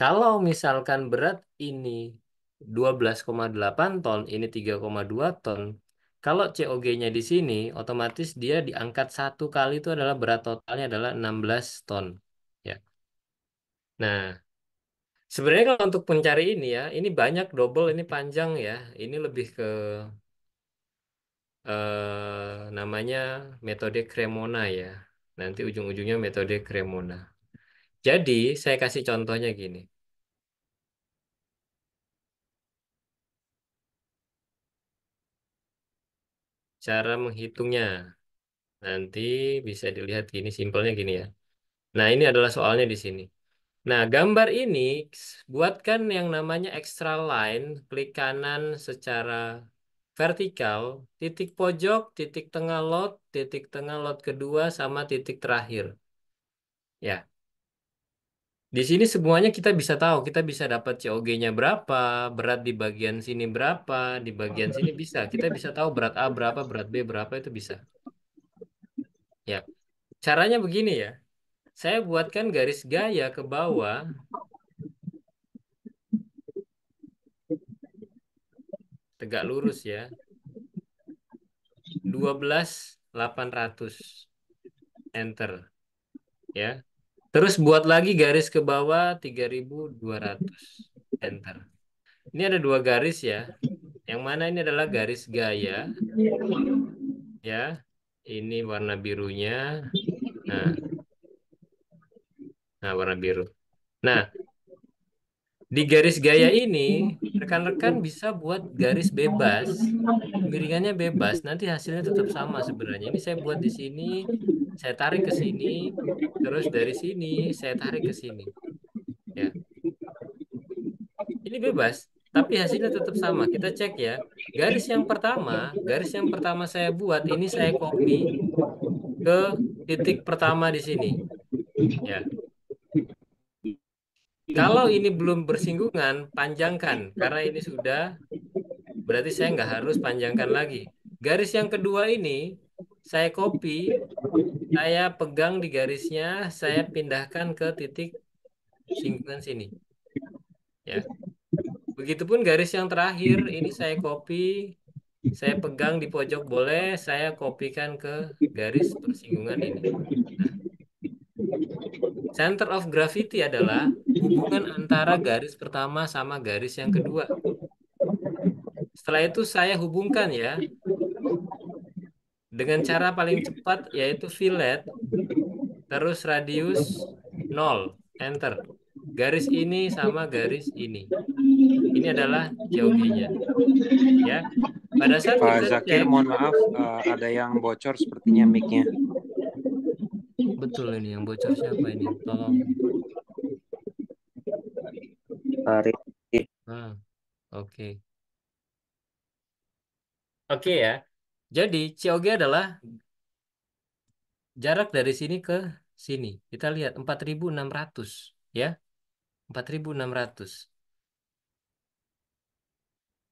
kalau misalkan berat ini 12,8 ton, ini 3,2 ton, kalau COG-nya di sini, otomatis dia diangkat satu kali itu adalah berat totalnya adalah 16 ton. Ya. Nah, sebenarnya kalau untuk pencari ini ya, ini banyak double, ini panjang ya. Ini lebih ke eh, namanya metode Cremona ya. Nanti ujung-ujungnya metode Cremona. Jadi, saya kasih contohnya gini. Cara menghitungnya nanti bisa dilihat gini, simpelnya gini ya. Nah, ini adalah soalnya di sini. Nah, gambar ini buatkan yang namanya extra line, klik kanan secara vertikal, titik pojok, titik tengah lot, titik tengah lot kedua, sama titik terakhir. Ya, di sini semuanya kita bisa tahu, kita bisa dapat COG-nya berapa, berat di bagian sini berapa, di bagian sini bisa. Kita bisa tahu berat A berapa, berat B berapa itu bisa. Ya. Caranya begini ya. Saya buatkan garis gaya ke bawah. Tegak lurus ya. 12 800 enter. Ya. Terus buat lagi garis ke bawah 3200. Enter. Ini ada dua garis ya. Yang mana ini adalah garis gaya. Ya. Ini warna birunya. Nah. Nah, warna biru. Nah, di garis gaya iya. ini, rekan-rekan bisa buat garis bebas, miringannya bebas, nanti hasilnya tetap sama sebenarnya. Ini saya buat di sini, saya tarik ke sini, terus dari sini saya tarik ke sini. Ya. Ini bebas, tapi hasilnya tetap sama. Kita cek ya. Garis yang pertama, garis yang pertama saya buat ini saya copy ke titik pertama di sini. Ya. Kalau ini belum bersinggungan, panjangkan. Karena ini sudah, berarti saya nggak harus panjangkan lagi. Garis yang kedua ini, saya copy, saya pegang di garisnya, saya pindahkan ke titik singgungan sini. Ya. Begitupun garis yang terakhir, ini saya copy, saya pegang di pojok boleh, saya kopikan ke garis persinggungan ini. Nah, Center of gravity adalah hubungan antara garis pertama sama garis yang kedua. Setelah itu saya hubungkan ya dengan cara paling cepat yaitu fillet terus radius 0 enter garis ini sama garis ini ini adalah jauhnya ya pada saat Pak Zakir mohon maaf uh, ada yang bocor sepertinya mic Betul ini yang bocor siapa ini? Tolong. Hari. Ah, oke. Okay. Oke okay, ya. Jadi COG adalah jarak dari sini ke sini. Kita lihat 4600 ya. 4600.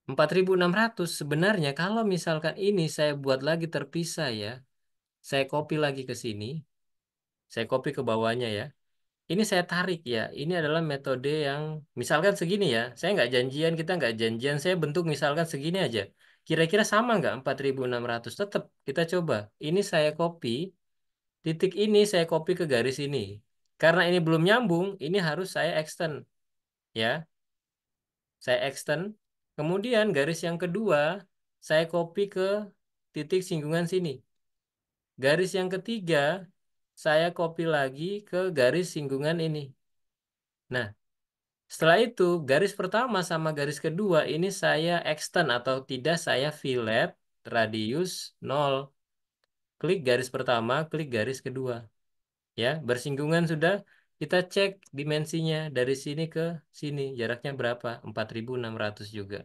4600 sebenarnya kalau misalkan ini saya buat lagi terpisah ya. Saya copy lagi ke sini. Saya copy ke bawahnya ya. Ini saya tarik ya. Ini adalah metode yang misalkan segini ya. Saya nggak janjian, kita nggak janjian. Saya bentuk misalkan segini aja. Kira-kira sama nggak 4600? Tetap kita coba. Ini saya copy. Titik ini saya copy ke garis ini. Karena ini belum nyambung, ini harus saya extend. Ya. Saya extend. Kemudian garis yang kedua, saya copy ke titik singgungan sini. Garis yang ketiga, saya copy lagi ke garis singgungan ini. Nah, setelah itu garis pertama sama garis kedua ini saya extend atau tidak saya fillet radius 0. Klik garis pertama, klik garis kedua. Ya, bersinggungan sudah. Kita cek dimensinya dari sini ke sini, jaraknya berapa? 4600 juga.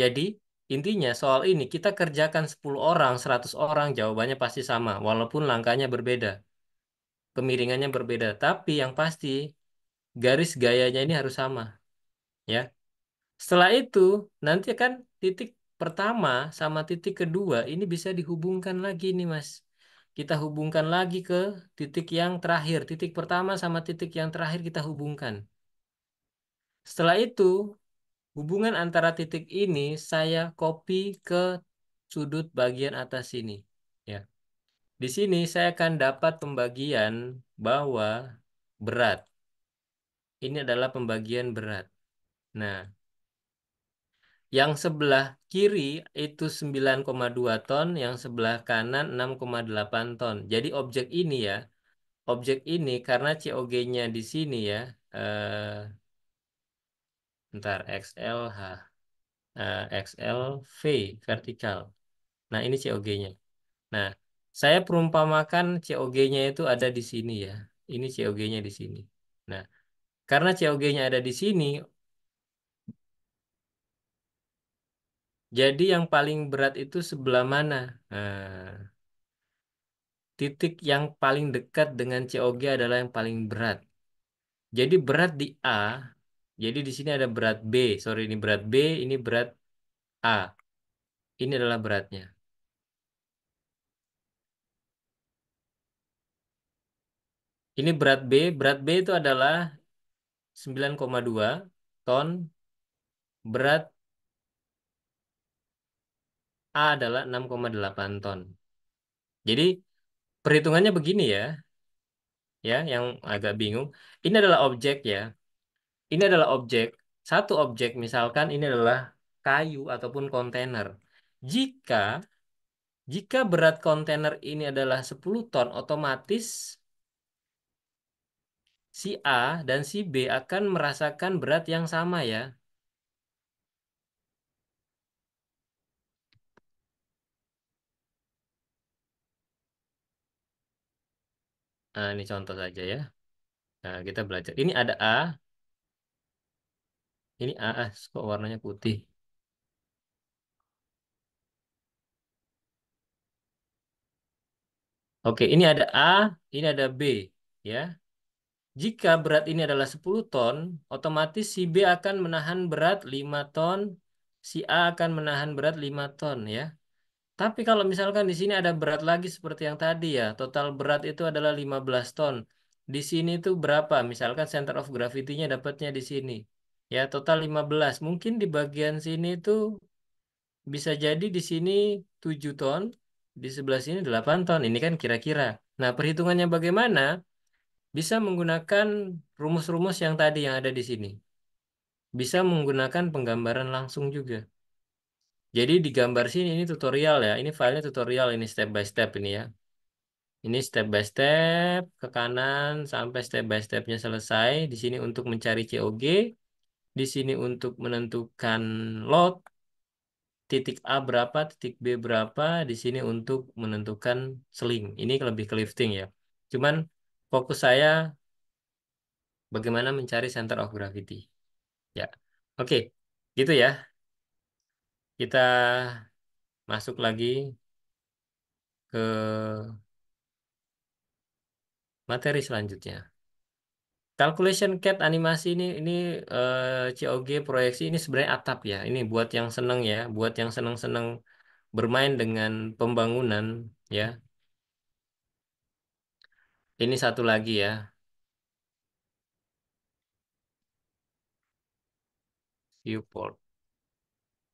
Jadi, Intinya soal ini kita kerjakan 10 orang, 100 orang, jawabannya pasti sama, walaupun langkahnya berbeda, kemiringannya berbeda, tapi yang pasti garis gayanya ini harus sama, ya. Setelah itu nanti kan titik pertama sama titik kedua ini bisa dihubungkan lagi nih, Mas. Kita hubungkan lagi ke titik yang terakhir. Titik pertama sama titik yang terakhir kita hubungkan. Setelah itu, Hubungan antara titik ini saya copy ke sudut bagian atas sini. Ya. Di sini saya akan dapat pembagian bahwa berat. Ini adalah pembagian berat. Nah, yang sebelah kiri itu 9,2 ton, yang sebelah kanan 6,8 ton. Jadi objek ini ya, objek ini karena COG-nya di sini ya, eh, Bentar, XLH. Nah, XL XLV, vertikal. Nah, ini COG-nya. Nah, saya perumpamakan COG-nya itu ada di sini ya. Ini COG-nya di sini. Nah, karena COG-nya ada di sini, jadi yang paling berat itu sebelah mana? Nah, titik yang paling dekat dengan COG adalah yang paling berat. Jadi berat di A jadi di sini ada berat B. Sorry, ini berat B, ini berat A. Ini adalah beratnya. Ini berat B. Berat B itu adalah 9,2 ton. Berat A adalah 6,8 ton. Jadi perhitungannya begini ya. Ya, yang agak bingung. Ini adalah objek ya. Ini adalah objek. Satu objek misalkan ini adalah kayu ataupun kontainer. Jika jika berat kontainer ini adalah 10 ton, otomatis si A dan si B akan merasakan berat yang sama ya. Nah, ini contoh saja ya. Nah, kita belajar. Ini ada A, ini AS kok warnanya putih. Oke, ini ada A, ini ada B, ya. Jika berat ini adalah 10 ton, otomatis si B akan menahan berat 5 ton, si A akan menahan berat 5 ton, ya. Tapi kalau misalkan di sini ada berat lagi seperti yang tadi ya, total berat itu adalah 15 ton. Di sini itu berapa? Misalkan center of gravity-nya dapatnya di sini. Ya, total 15. Mungkin di bagian sini itu bisa jadi di sini 7 ton, di sebelah sini 8 ton. Ini kan kira-kira. Nah, perhitungannya bagaimana? Bisa menggunakan rumus-rumus yang tadi yang ada di sini. Bisa menggunakan penggambaran langsung juga. Jadi di gambar sini ini tutorial ya. Ini filenya tutorial ini step by step ini ya. Ini step by step ke kanan sampai step by stepnya selesai. Di sini untuk mencari COG di sini untuk menentukan lot, titik A berapa, titik B berapa, di sini untuk menentukan sling Ini lebih ke lifting ya. Cuman fokus saya bagaimana mencari center of gravity. Ya, oke, gitu ya. Kita masuk lagi ke materi selanjutnya. Calculation Cat animasi ini ini uh, eh, COG proyeksi ini sebenarnya atap ya. Ini buat yang seneng ya, buat yang seneng-seneng bermain dengan pembangunan ya. Ini satu lagi ya. Viewport.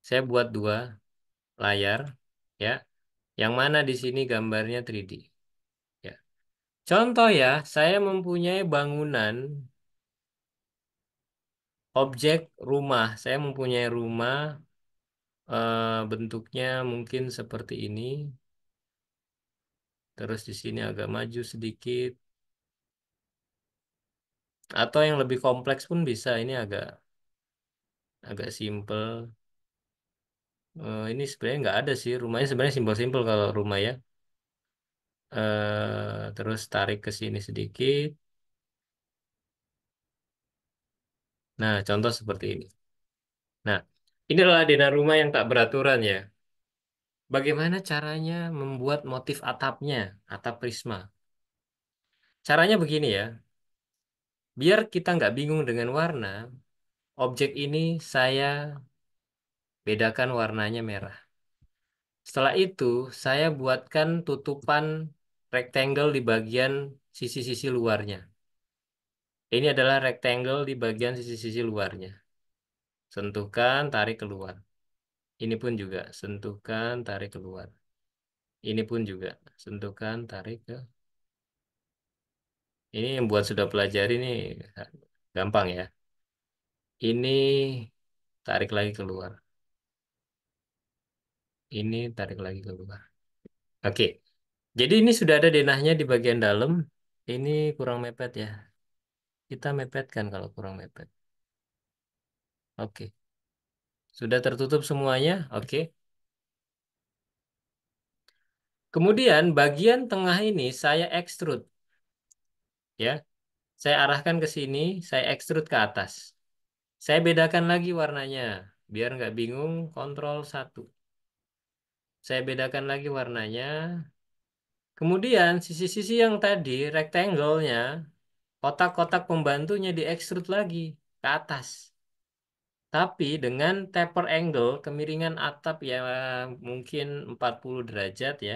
Saya buat dua layar ya. Yang mana di sini gambarnya 3D. Contoh ya, saya mempunyai bangunan objek rumah. Saya mempunyai rumah eh, bentuknya mungkin seperti ini. Terus di sini agak maju sedikit. Atau yang lebih kompleks pun bisa. Ini agak agak simple. Eh, ini sebenarnya nggak ada sih rumahnya sebenarnya simpel-simpel kalau rumah ya. Eh, terus tarik ke sini sedikit. Nah, contoh seperti ini. Nah, ini adalah rumah yang tak beraturan ya. Bagaimana caranya membuat motif atapnya, atap prisma? Caranya begini ya. Biar kita nggak bingung dengan warna, objek ini saya bedakan warnanya merah. Setelah itu, saya buatkan tutupan rectangle di bagian sisi-sisi luarnya. Ini adalah rectangle di bagian sisi-sisi luarnya. Sentuhkan, tarik keluar. Ini pun juga, sentuhkan, tarik keluar. Ini pun juga, sentuhkan, tarik ke. Ini yang buat sudah pelajari ini gampang ya. Ini tarik lagi keluar. Ini tarik lagi keluar. Oke. Jadi ini sudah ada denahnya di bagian dalam. Ini kurang mepet ya. Kita mepetkan kalau kurang mepet. Oke. Sudah tertutup semuanya. Oke. Kemudian bagian tengah ini saya extrude. Ya. Saya arahkan ke sini, saya extrude ke atas. Saya bedakan lagi warnanya. Biar nggak bingung, kontrol satu. Saya bedakan lagi warnanya, Kemudian sisi-sisi yang tadi rectangle-nya, kotak-kotak pembantunya di diekstrud lagi ke atas. Tapi dengan taper angle, kemiringan atap ya mungkin 40 derajat ya.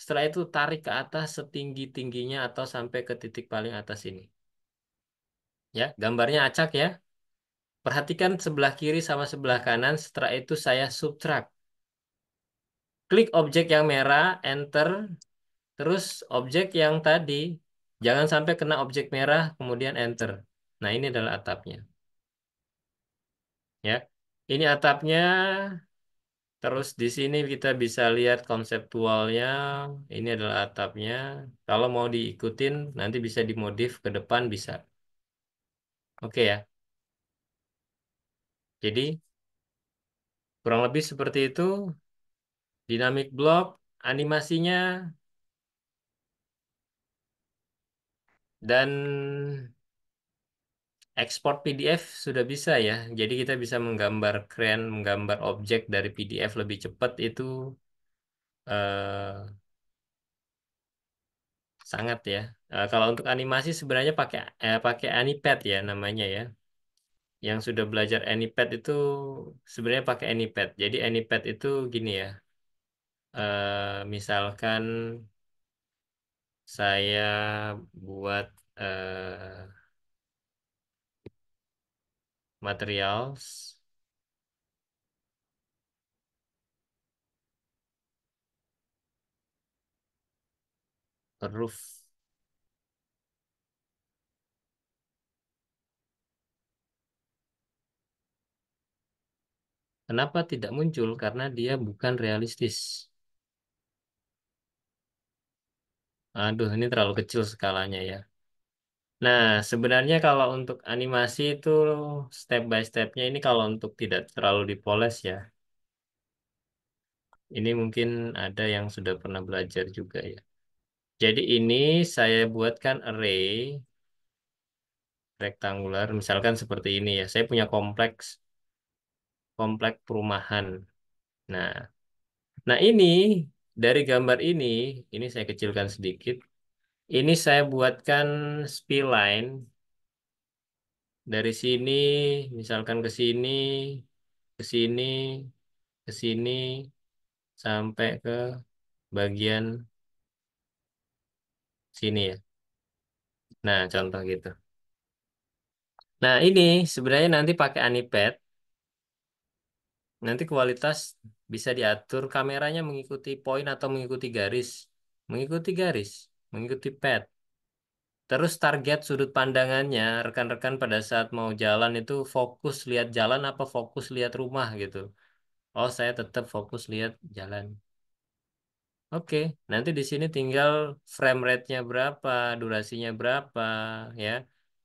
Setelah itu tarik ke atas setinggi-tingginya atau sampai ke titik paling atas ini. Ya, gambarnya acak ya. Perhatikan sebelah kiri sama sebelah kanan, setelah itu saya subtract klik objek yang merah, enter, terus objek yang tadi, jangan sampai kena objek merah, kemudian enter. Nah, ini adalah atapnya. Ya, ini atapnya. Terus di sini kita bisa lihat konseptualnya. Ini adalah atapnya. Kalau mau diikutin, nanti bisa dimodif ke depan bisa. Oke ya. Jadi, kurang lebih seperti itu. Dynamic block animasinya dan ekspor PDF sudah bisa ya. Jadi kita bisa menggambar keren menggambar objek dari PDF lebih cepat itu eh, sangat ya. Eh, kalau untuk animasi sebenarnya pakai eh, pakai Anipad ya namanya ya. Yang sudah belajar Anipad itu sebenarnya pakai Anipad. Jadi Anipad itu gini ya uh, misalkan saya buat uh, eh, materials roof Kenapa tidak muncul? Karena dia bukan realistis. Aduh, ini terlalu kecil skalanya ya. Nah, hmm. sebenarnya kalau untuk animasi itu step by stepnya ini kalau untuk tidak terlalu dipoles ya. Ini mungkin ada yang sudah pernah belajar juga ya. Jadi ini saya buatkan array rektangular, misalkan seperti ini ya. Saya punya kompleks kompleks perumahan. Nah, nah ini dari gambar ini, ini saya kecilkan sedikit. Ini saya buatkan spill line. Dari sini, misalkan ke sini, ke sini, ke sini, sampai ke bagian sini ya. Nah, contoh gitu. Nah, ini sebenarnya nanti pakai Anipet. Nanti kualitas bisa diatur kameranya mengikuti poin atau mengikuti garis. Mengikuti garis, mengikuti pad. Terus target sudut pandangannya, rekan-rekan pada saat mau jalan itu fokus lihat jalan apa fokus lihat rumah gitu. Oh, saya tetap fokus lihat jalan. Oke, nanti di sini tinggal frame rate-nya berapa, durasinya berapa, ya.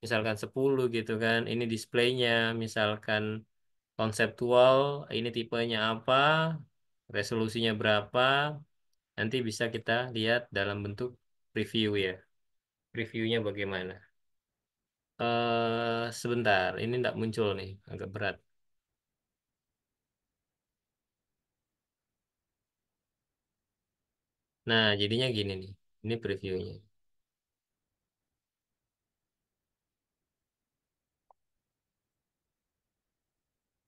Misalkan 10 gitu kan, ini display-nya, misalkan konseptual ini tipenya apa, resolusinya berapa, nanti bisa kita lihat dalam bentuk preview ya. Previewnya bagaimana. Uh, sebentar, ini tidak muncul nih, agak berat. Nah, jadinya gini nih. Ini previewnya.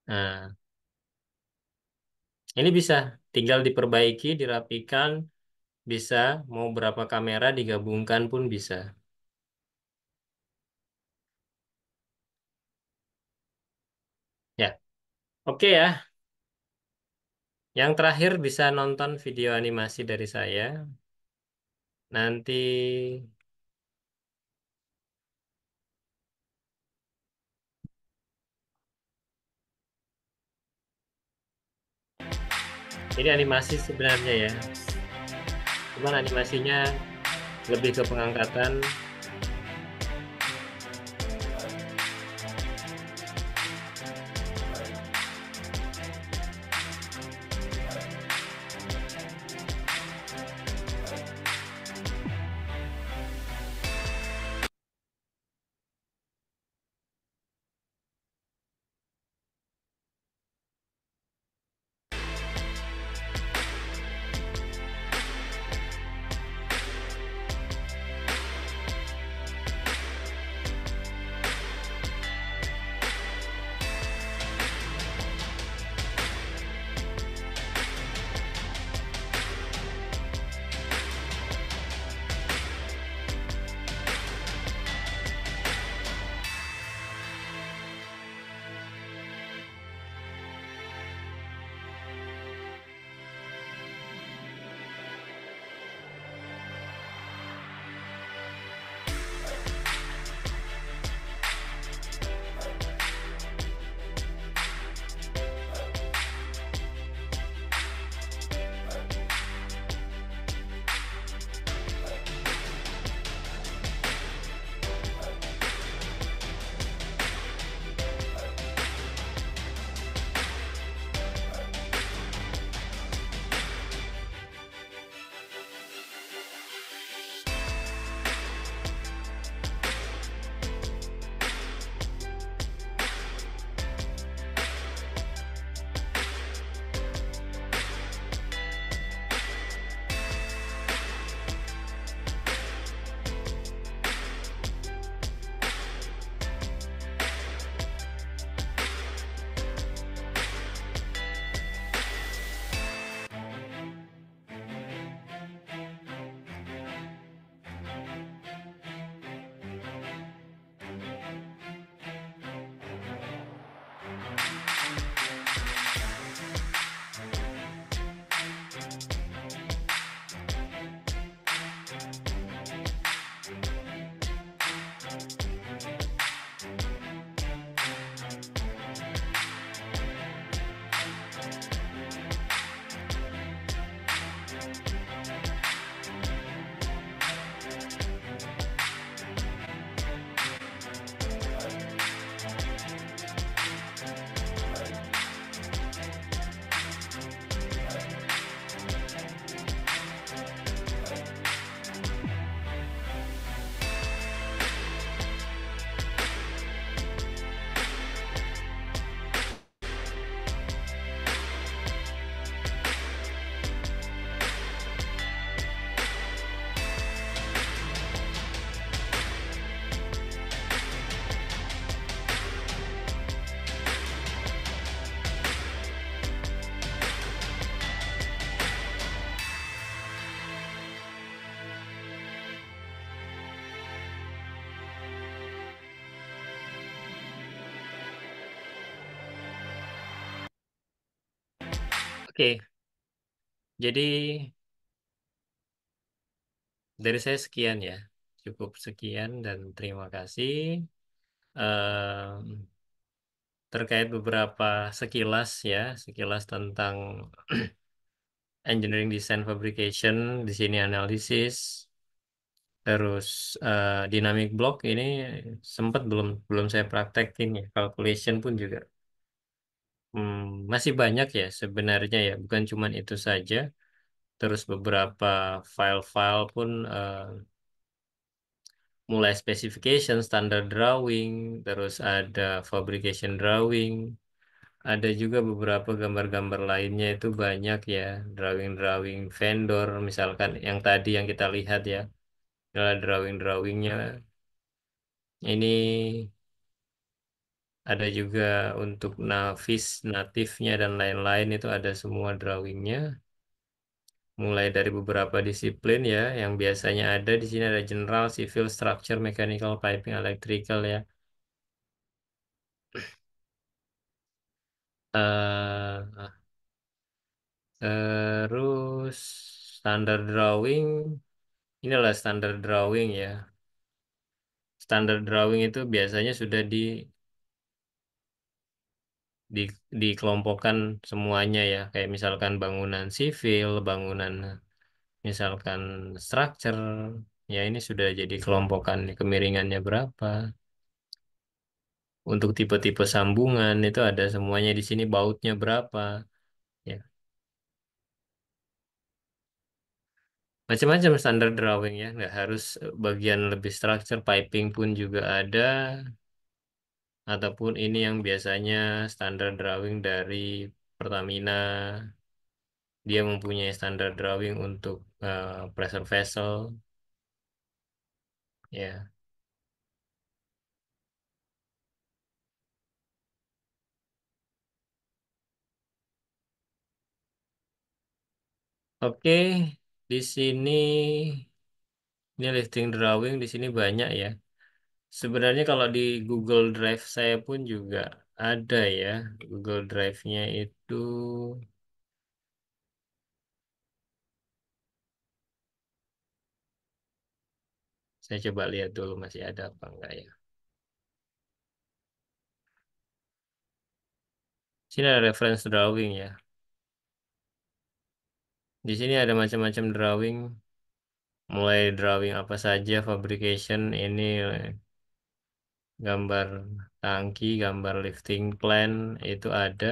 Nah, ini bisa tinggal diperbaiki, dirapikan, bisa mau berapa kamera digabungkan pun bisa. Ya, oke ya. Yang terakhir bisa nonton video animasi dari saya. Nanti ini animasi sebenarnya ya cuman animasinya lebih ke pengangkatan Oke, jadi dari saya sekian ya. Cukup sekian dan terima kasih. terkait beberapa sekilas ya, sekilas tentang *clears throat* engineering design fabrication, di sini analisis, terus uh, dynamic block ini sempat belum belum saya praktekin ya, calculation pun juga. Hmm, masih banyak ya sebenarnya ya, bukan cuma itu saja. Terus beberapa file-file pun uh, mulai specification, standard drawing, terus ada fabrication drawing, ada juga beberapa gambar-gambar lainnya itu banyak ya, drawing-drawing vendor misalkan yang tadi yang kita lihat ya, adalah drawing-drawingnya. Ini ada juga untuk nafis natifnya dan lain-lain itu ada semua drawingnya mulai dari beberapa disiplin ya yang biasanya ada di sini ada general civil structure mechanical piping electrical ya uh, *clears throat* terus standar drawing inilah standard standar drawing ya standar drawing itu biasanya sudah di di, dikelompokkan semuanya ya kayak misalkan bangunan sivil bangunan misalkan structure ya ini sudah jadi kelompokan kemiringannya berapa untuk tipe-tipe sambungan itu ada semuanya di sini bautnya berapa ya macam-macam standar drawing ya nggak harus eh, bagian lebih structure piping pun juga ada ataupun ini yang biasanya standar drawing dari Pertamina dia mempunyai standar drawing untuk uh, pressure vessel ya yeah. Oke, di sini ini lifting drawing di sini banyak ya. Sebenarnya kalau di Google Drive saya pun juga ada ya. Google Drive-nya itu saya coba lihat dulu masih ada apa enggak ya. Sini ada reference drawing ya. Di sini ada macam-macam drawing mulai drawing apa saja fabrication ini gambar tangki, gambar lifting plan itu ada.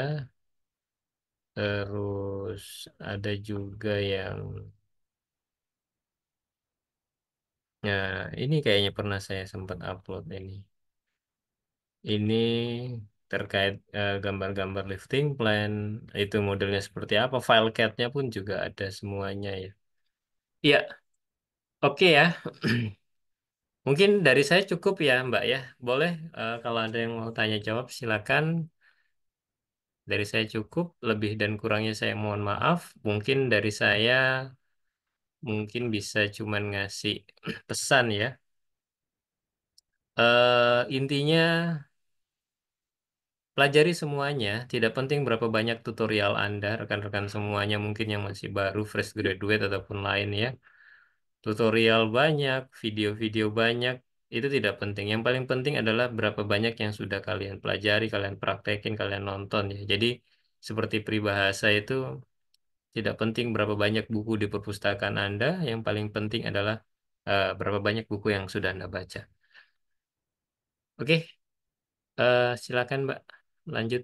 Terus ada juga yang Nah, ini kayaknya pernah saya sempat upload ini. Ini terkait eh, gambar-gambar uh, lifting plan, itu modelnya seperti apa, file CAD-nya pun juga ada semuanya ya. Iya, oke okay, ya. *clears throat* Mungkin dari saya cukup ya, Mbak ya. Boleh uh, kalau ada yang mau tanya jawab silakan. Dari saya cukup, lebih dan kurangnya saya mohon maaf. Mungkin dari saya mungkin bisa cuman ngasih *clears throat* pesan ya. Eh, intinya pelajari semuanya, tidak penting berapa banyak tutorial Anda, rekan-rekan semuanya mungkin yang masih baru, fresh graduate ataupun lain ya tutorial banyak, video-video banyak, itu tidak penting. Yang paling penting adalah berapa banyak yang sudah kalian pelajari, kalian praktekin, kalian nonton ya. Jadi seperti peribahasa itu tidak penting berapa banyak buku di perpustakaan Anda, yang paling penting adalah uh, berapa banyak buku yang sudah Anda baca. Oke, okay. uh, eh, silakan Mbak lanjut.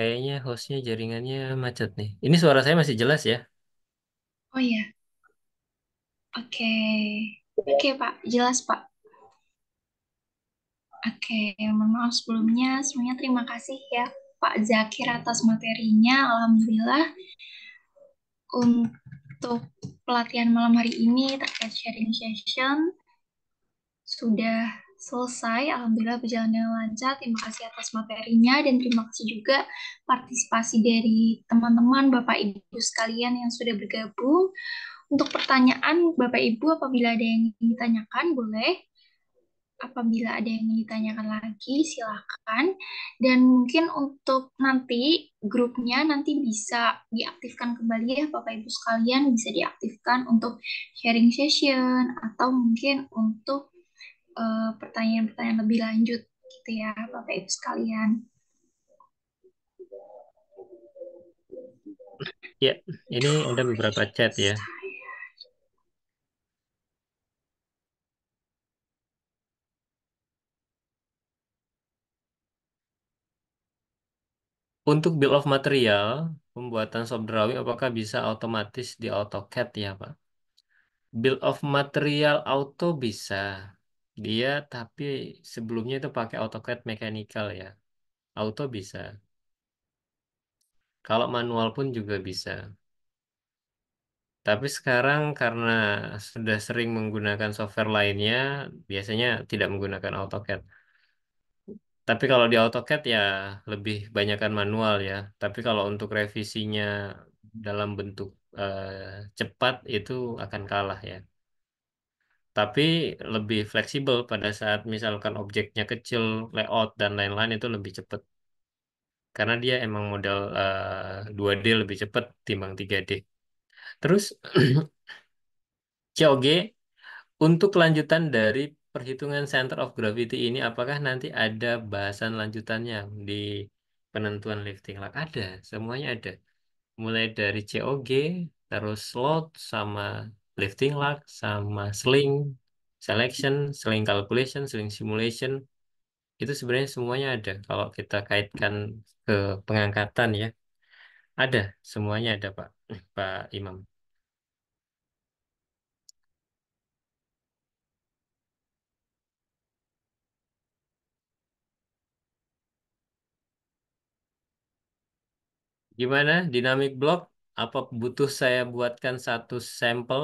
Kayaknya hostnya jaringannya macet nih. Ini suara saya masih jelas ya? Oh iya, oke. Oke, Pak. Jelas, Pak. Oke, mohon maaf sebelumnya. Semuanya terima kasih ya Pak Zakir atas materinya. Alhamdulillah untuk pelatihan malam hari ini terkait sharing session sudah selesai. Alhamdulillah berjalan dengan lancar. Terima kasih atas materinya dan terima kasih juga partisipasi dari teman-teman Bapak Ibu sekalian yang sudah bergabung. Untuk pertanyaan Bapak Ibu apabila ada yang ingin ditanyakan boleh. Apabila ada yang ingin ditanyakan lagi silakan. Dan mungkin untuk nanti grupnya nanti bisa diaktifkan kembali ya Bapak Ibu sekalian bisa diaktifkan untuk sharing session atau mungkin untuk Eh, pertanyaan-pertanyaan lebih lanjut gitu ya Bapak Ibu sekalian. Ya, ini ada beberapa chat ya. Untuk bill of material, pembuatan soft drawing apakah bisa otomatis di AutoCAD ya Pak? Bill of material auto bisa, dia tapi sebelumnya itu pakai AutoCAD mechanical ya. Auto bisa. Kalau manual pun juga bisa. Tapi sekarang karena sudah sering menggunakan software lainnya, biasanya tidak menggunakan AutoCAD. Tapi kalau di AutoCAD ya lebih banyakkan manual ya. Tapi kalau untuk revisinya dalam bentuk eh, cepat itu akan kalah ya tapi lebih fleksibel pada saat misalkan objeknya kecil, layout dan lain-lain itu lebih cepat. Karena dia emang model uh, eh, 2D lebih cepat timbang 3D. Terus COG *clears throat* untuk lanjutan dari perhitungan center of gravity ini apakah nanti ada bahasan lanjutannya di penentuan lifting lag? Ada, semuanya ada. Mulai dari COG, terus slot sama lifting lag sama sling selection, sling calculation, sling simulation itu sebenarnya semuanya ada kalau kita kaitkan ke pengangkatan ya. Ada, semuanya ada Pak Pak Imam. Gimana dinamik block? Apa butuh saya buatkan satu sampel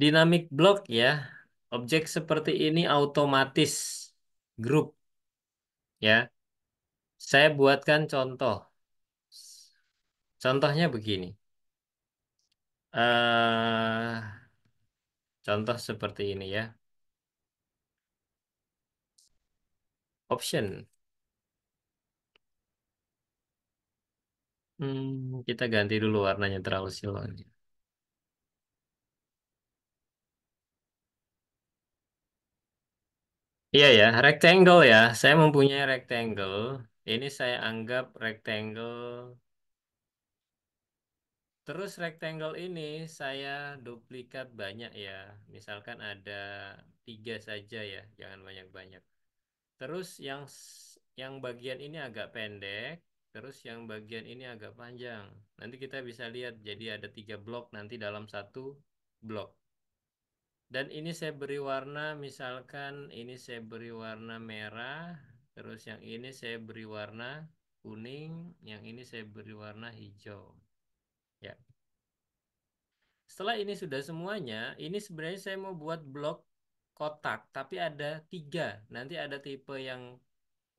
dynamic block ya objek seperti ini otomatis grup ya saya buatkan contoh contohnya begini uh, contoh seperti ini ya option hmm, kita ganti dulu warnanya terlalu silau Iya ya, rectangle ya. Saya mempunyai rectangle. Ini saya anggap rectangle. Terus rectangle ini saya duplikat banyak ya. Misalkan ada tiga saja ya, jangan banyak-banyak. Terus yang yang bagian ini agak pendek, terus yang bagian ini agak panjang. Nanti kita bisa lihat jadi ada tiga blok nanti dalam satu blok dan ini saya beri warna misalkan ini saya beri warna merah terus yang ini saya beri warna kuning yang ini saya beri warna hijau ya setelah ini sudah semuanya ini sebenarnya saya mau buat blok kotak tapi ada tiga nanti ada tipe yang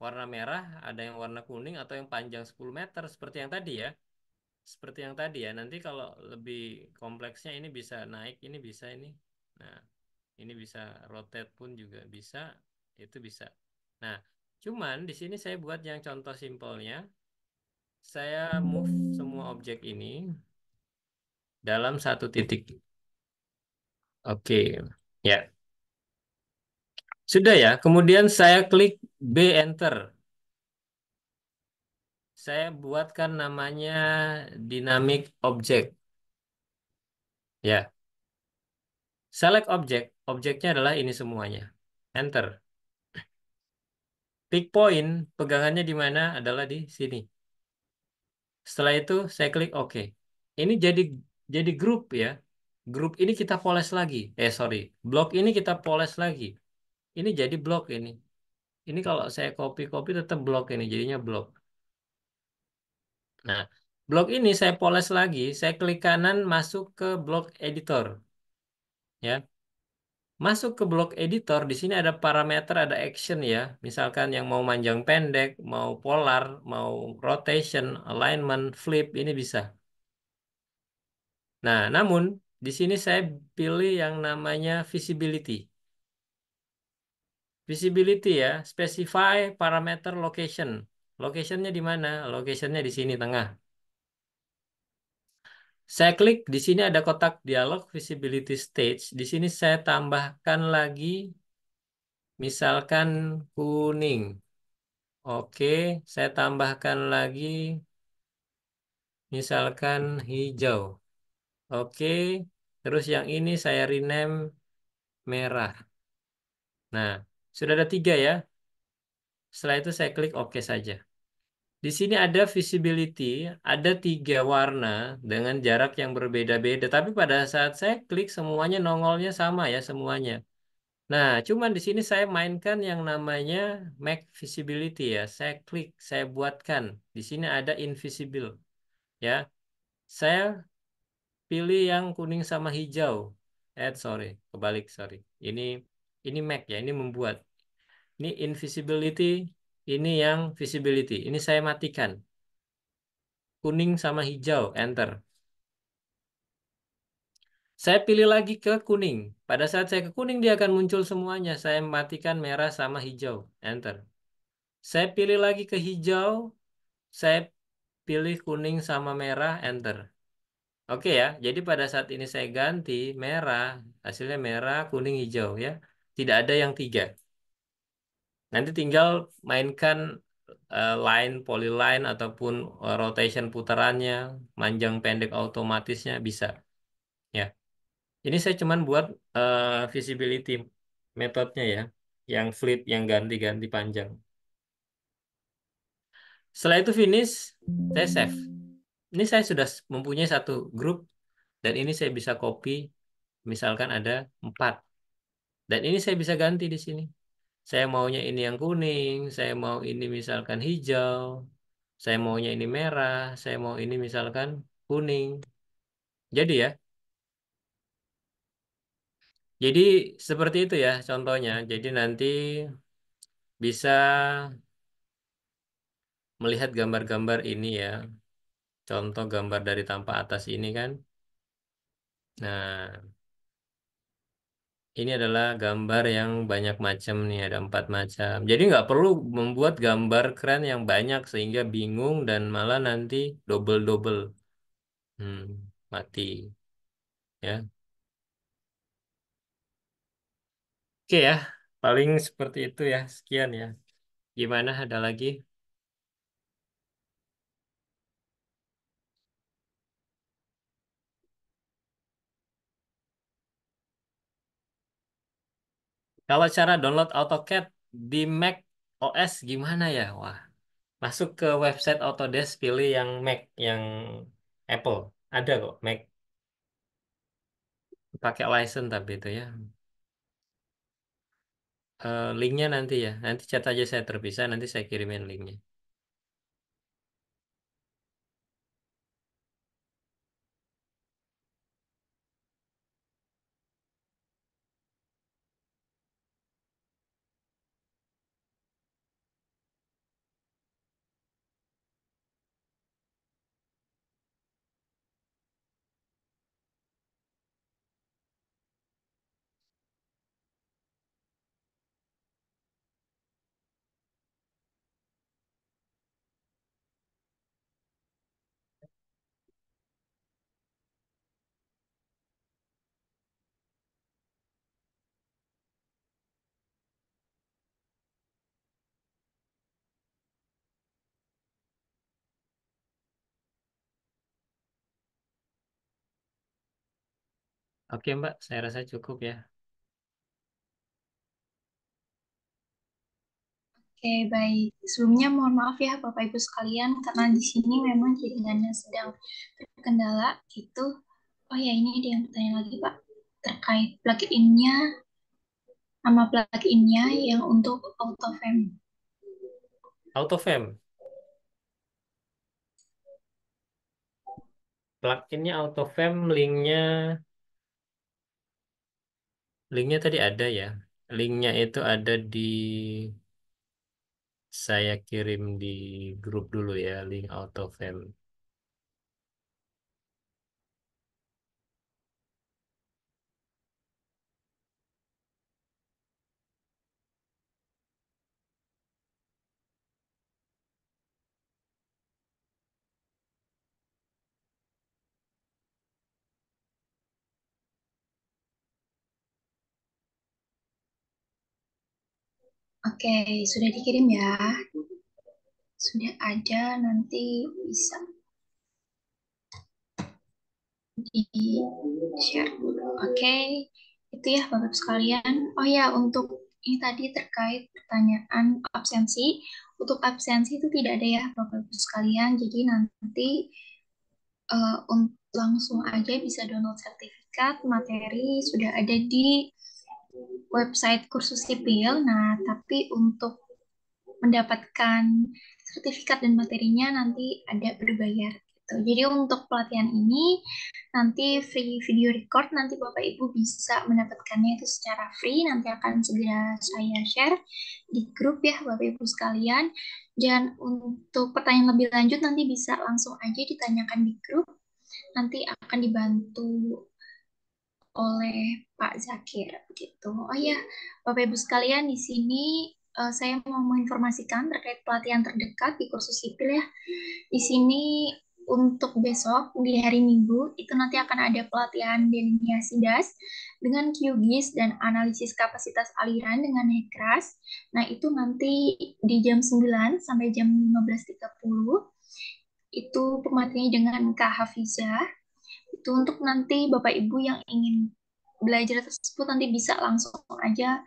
warna merah ada yang warna kuning atau yang panjang 10 meter seperti yang tadi ya seperti yang tadi ya nanti kalau lebih kompleksnya ini bisa naik ini bisa ini Nah, ini bisa rotate pun juga bisa, itu bisa. Nah, cuman di sini saya buat yang contoh simpelnya. Saya move semua objek ini dalam satu titik. Oke, okay. ya. Sudah ya, kemudian saya klik B enter. Saya buatkan namanya dynamic object. Ya, Select object. Objeknya adalah ini semuanya. Enter. Pick point, pegangannya di mana adalah di sini. Setelah itu saya klik OK. Ini jadi jadi grup ya. Grup ini kita poles lagi. Eh sorry, blok ini kita poles lagi. Ini jadi blok ini. Ini kalau saya copy-copy tetap blok ini, jadinya blok. Nah, blok ini saya poles lagi, saya klik kanan masuk ke blok editor ya. Masuk ke blok editor, di sini ada parameter, ada action ya. Misalkan yang mau manjang pendek, mau polar, mau rotation, alignment, flip, ini bisa. Nah, namun di sini saya pilih yang namanya visibility. Visibility ya, specify parameter location. Locationnya di mana? Locationnya di sini tengah. Saya klik di sini ada kotak dialog visibility stage. Di sini saya tambahkan lagi misalkan kuning. Oke, saya tambahkan lagi misalkan hijau. Oke, terus yang ini saya rename merah. Nah, sudah ada tiga ya. Setelah itu saya klik OK saja. Di sini ada visibility, ada tiga warna dengan jarak yang berbeda-beda. Tapi pada saat saya klik semuanya nongolnya sama ya semuanya. Nah, cuman di sini saya mainkan yang namanya make visibility ya. Saya klik, saya buatkan. Di sini ada invisible ya. Saya pilih yang kuning sama hijau. Eh, sorry, kebalik, sorry. Ini ini make ya, ini membuat. Ini invisibility ini yang visibility. Ini saya matikan. Kuning sama hijau, enter. Saya pilih lagi ke kuning. Pada saat saya ke kuning, dia akan muncul semuanya. Saya matikan merah sama hijau, enter. Saya pilih lagi ke hijau. Saya pilih kuning sama merah, enter. Oke ya, jadi pada saat ini saya ganti merah, hasilnya merah, kuning, hijau ya. Tidak ada yang tiga. Nanti tinggal mainkan uh, line polyline ataupun eh, rotation putarannya, panjang pendek otomatisnya bisa. Ya. Ini saya cuman buat uh, visibility metodenya ya, yang flip yang ganti-ganti panjang. Setelah itu finish, saya save. Ini saya sudah mempunyai satu grup dan ini saya bisa copy misalkan ada empat Dan ini saya bisa ganti di sini saya maunya ini yang kuning, saya mau ini misalkan hijau, saya maunya ini merah, saya mau ini misalkan kuning. Jadi ya. Jadi seperti itu ya contohnya. Jadi nanti bisa melihat gambar-gambar ini ya. Contoh gambar dari tampak atas ini kan. Nah, ini adalah gambar yang banyak macam nih, ada empat macam. Jadi nggak perlu membuat gambar keren yang banyak sehingga bingung dan malah nanti double-double. Hmm, mati. Ya. Oke ya, paling seperti itu ya. Sekian ya. Gimana ada lagi? Kalau cara download AutoCAD di Mac OS gimana ya? Wah, masuk ke website Autodesk, pilih yang Mac, yang Apple. Ada kok Mac. Pakai license tapi itu ya. Uh, linknya nanti ya. Nanti chat aja saya terpisah, nanti saya kirimin linknya. Oke Mbak, saya rasa cukup ya. Oke, baik. Sebelumnya mohon maaf ya Bapak Ibu sekalian karena di sini memang jaringannya sedang terkendala gitu. Oh ya, ini ada yang bertanya lagi Pak terkait pluginnya nya nama plugin yang untuk AutoFem. AutoFem. plugin AutoFem, link linknya Linknya tadi ada ya. Linknya itu ada di saya kirim di grup dulu ya, link autofill Oke, okay, sudah dikirim ya. Sudah ada, nanti bisa di share Oke, okay. itu ya Bapak bapak ibu sekalian. Oh ya, untuk ini tadi terkait pertanyaan absensi. Untuk absensi itu tidak ada ya Bapak sekalian. Jadi nanti uh, langsung aja bisa download sertifikat materi sudah ada di website kursus sipil. Nah, tapi untuk mendapatkan sertifikat dan materinya nanti ada berbayar gitu. Jadi untuk pelatihan ini nanti free video record nanti Bapak Ibu bisa mendapatkannya itu secara free nanti akan segera saya share di grup ya Bapak Ibu sekalian. Dan untuk pertanyaan lebih lanjut nanti bisa langsung aja ditanyakan di grup. Nanti akan dibantu oleh Pak Zakir gitu. Oh ya, Bapak Ibu sekalian di sini uh, saya mau menginformasikan terkait pelatihan terdekat di kursus sipil ya. Di sini untuk besok di hari Minggu itu nanti akan ada pelatihan delineasi das dengan QGIS dan analisis kapasitas aliran dengan HECRAS. Nah, itu nanti di jam 9 sampai jam 15.30. Itu pematinya dengan Kak Hafizah itu untuk nanti Bapak Ibu yang ingin belajar tersebut nanti bisa langsung aja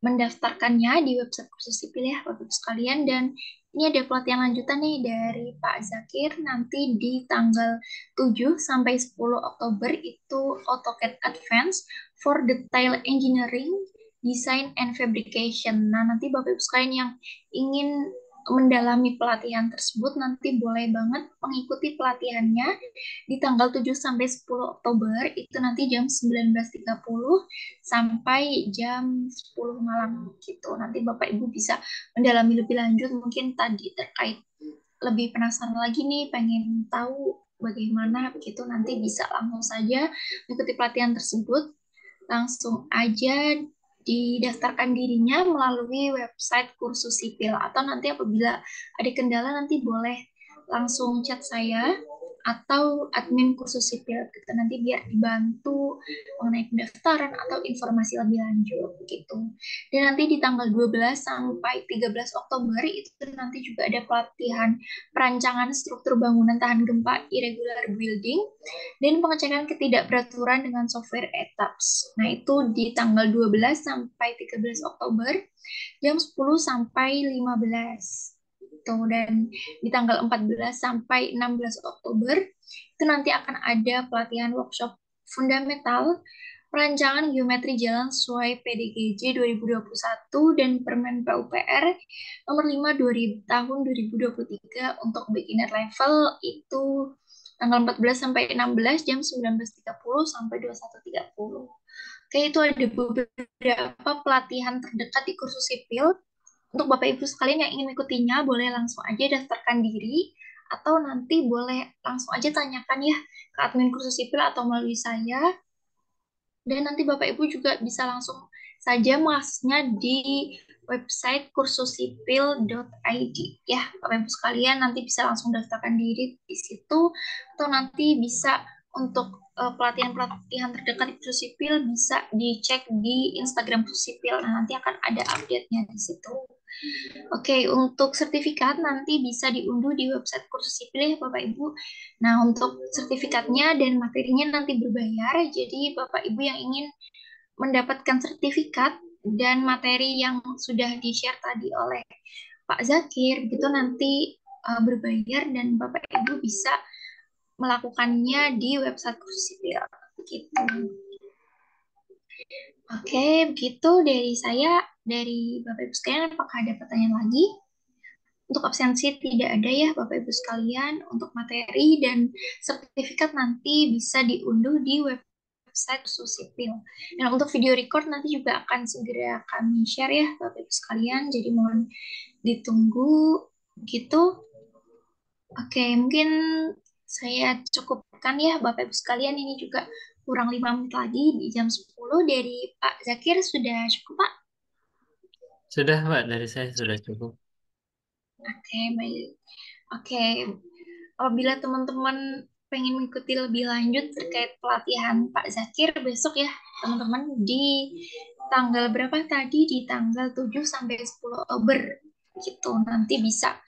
mendaftarkannya di website kursus ya Bapak Ibu sekalian dan ini ada pelatihan lanjutan nih dari Pak Zakir nanti di tanggal 7 sampai 10 Oktober itu AutoCAD Advance for Detail Engineering Design and Fabrication. Nah, nanti Bapak Ibu sekalian yang ingin mendalami pelatihan tersebut nanti boleh banget mengikuti pelatihannya di tanggal 7 sampai 10 Oktober itu nanti jam 19.30 sampai jam 10 malam gitu. Nanti Bapak Ibu bisa mendalami lebih lanjut mungkin tadi terkait lebih penasaran lagi nih pengen tahu bagaimana begitu nanti bisa langsung saja mengikuti pelatihan tersebut langsung aja didaftarkan dirinya melalui website kursus sipil atau nanti apabila ada kendala nanti boleh langsung chat saya atau admin khusus sipil kita gitu. nanti biar dibantu mengenai pendaftaran atau informasi lebih lanjut gitu. Dan nanti di tanggal 12 sampai 13 Oktober itu nanti juga ada pelatihan perancangan struktur bangunan tahan gempa irregular building dan pengecekan ketidakberaturan dengan software ETAPS. Nah, itu di tanggal 12 sampai 13 Oktober jam 10 sampai 15 gitu dan di tanggal 14 sampai 16 Oktober itu nanti akan ada pelatihan workshop fundamental perancangan geometri jalan sesuai PDGJ 2021 dan Permen PUPR nomor 5 2000, tahun 2023 untuk beginner level itu tanggal 14 sampai 16 jam 19.30 sampai 21.30. Oke, itu ada beberapa pelatihan terdekat di kursus sipil untuk Bapak Ibu sekalian yang ingin mengikutinya, boleh langsung aja daftarkan diri atau nanti boleh langsung aja tanyakan ya ke admin kursus sipil atau melalui saya. Dan nanti Bapak Ibu juga bisa langsung saja mengaksesnya di website kursusipil.id ya Bapak Ibu sekalian nanti bisa langsung daftarkan diri di situ atau nanti bisa untuk eh, pelatihan-pelatihan terdekat di kursus sipil bisa dicek di Instagram kursus sipil nah nanti akan ada update-nya di situ. Oke, untuk sertifikat nanti bisa diunduh di website kursus dipilih ya, Bapak Ibu. Nah, untuk sertifikatnya dan materinya nanti berbayar. Jadi Bapak Ibu yang ingin mendapatkan sertifikat dan materi yang sudah di-share tadi oleh Pak Zakir, begitu nanti uh, berbayar dan Bapak Ibu bisa melakukannya di website kursus sipil. Gitu. Oke, begitu dari saya dari Bapak Ibu sekalian, apakah ada pertanyaan lagi? Untuk absensi tidak ada ya Bapak Ibu sekalian. Untuk materi dan sertifikat nanti bisa diunduh di website susi Sipil. Dan untuk video record nanti juga akan segera kami share ya Bapak Ibu sekalian. Jadi mohon ditunggu gitu. Oke, mungkin saya cukupkan ya Bapak Ibu sekalian ini juga kurang lima menit lagi di jam 10 dari Pak Zakir sudah cukup Pak? Sudah, Pak, dari saya sudah cukup. Oke, baik. Oke. Apabila teman-teman pengen mengikuti lebih lanjut terkait pelatihan Pak Zakir besok ya, teman-teman di tanggal berapa tadi? Di tanggal 7 sampai 10 Oktober. Gitu. Nanti bisa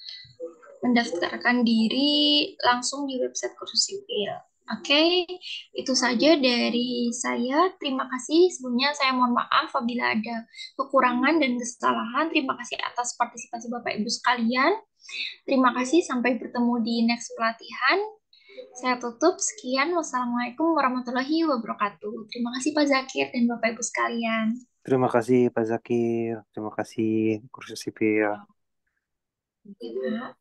mendaftarkan diri langsung di website kursus sipil. Oke, itu saja dari saya. Terima kasih. Sebelumnya saya mohon maaf apabila ada kekurangan dan kesalahan. Terima kasih atas partisipasi Bapak Ibu sekalian. Terima kasih. Sampai bertemu di next pelatihan. Saya tutup. Sekian. Wassalamualaikum warahmatullahi wabarakatuh. Terima kasih Pak Zakir dan Bapak Ibu sekalian. Terima kasih Pak Zakir. Terima kasih kursus sipil. Terima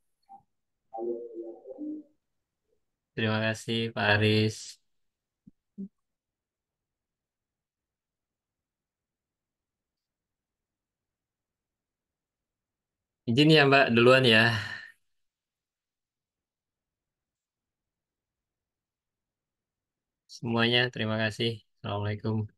kasih. Terima kasih Pak Aris. Izin ya Mbak, duluan ya. Semuanya, terima kasih. Assalamualaikum.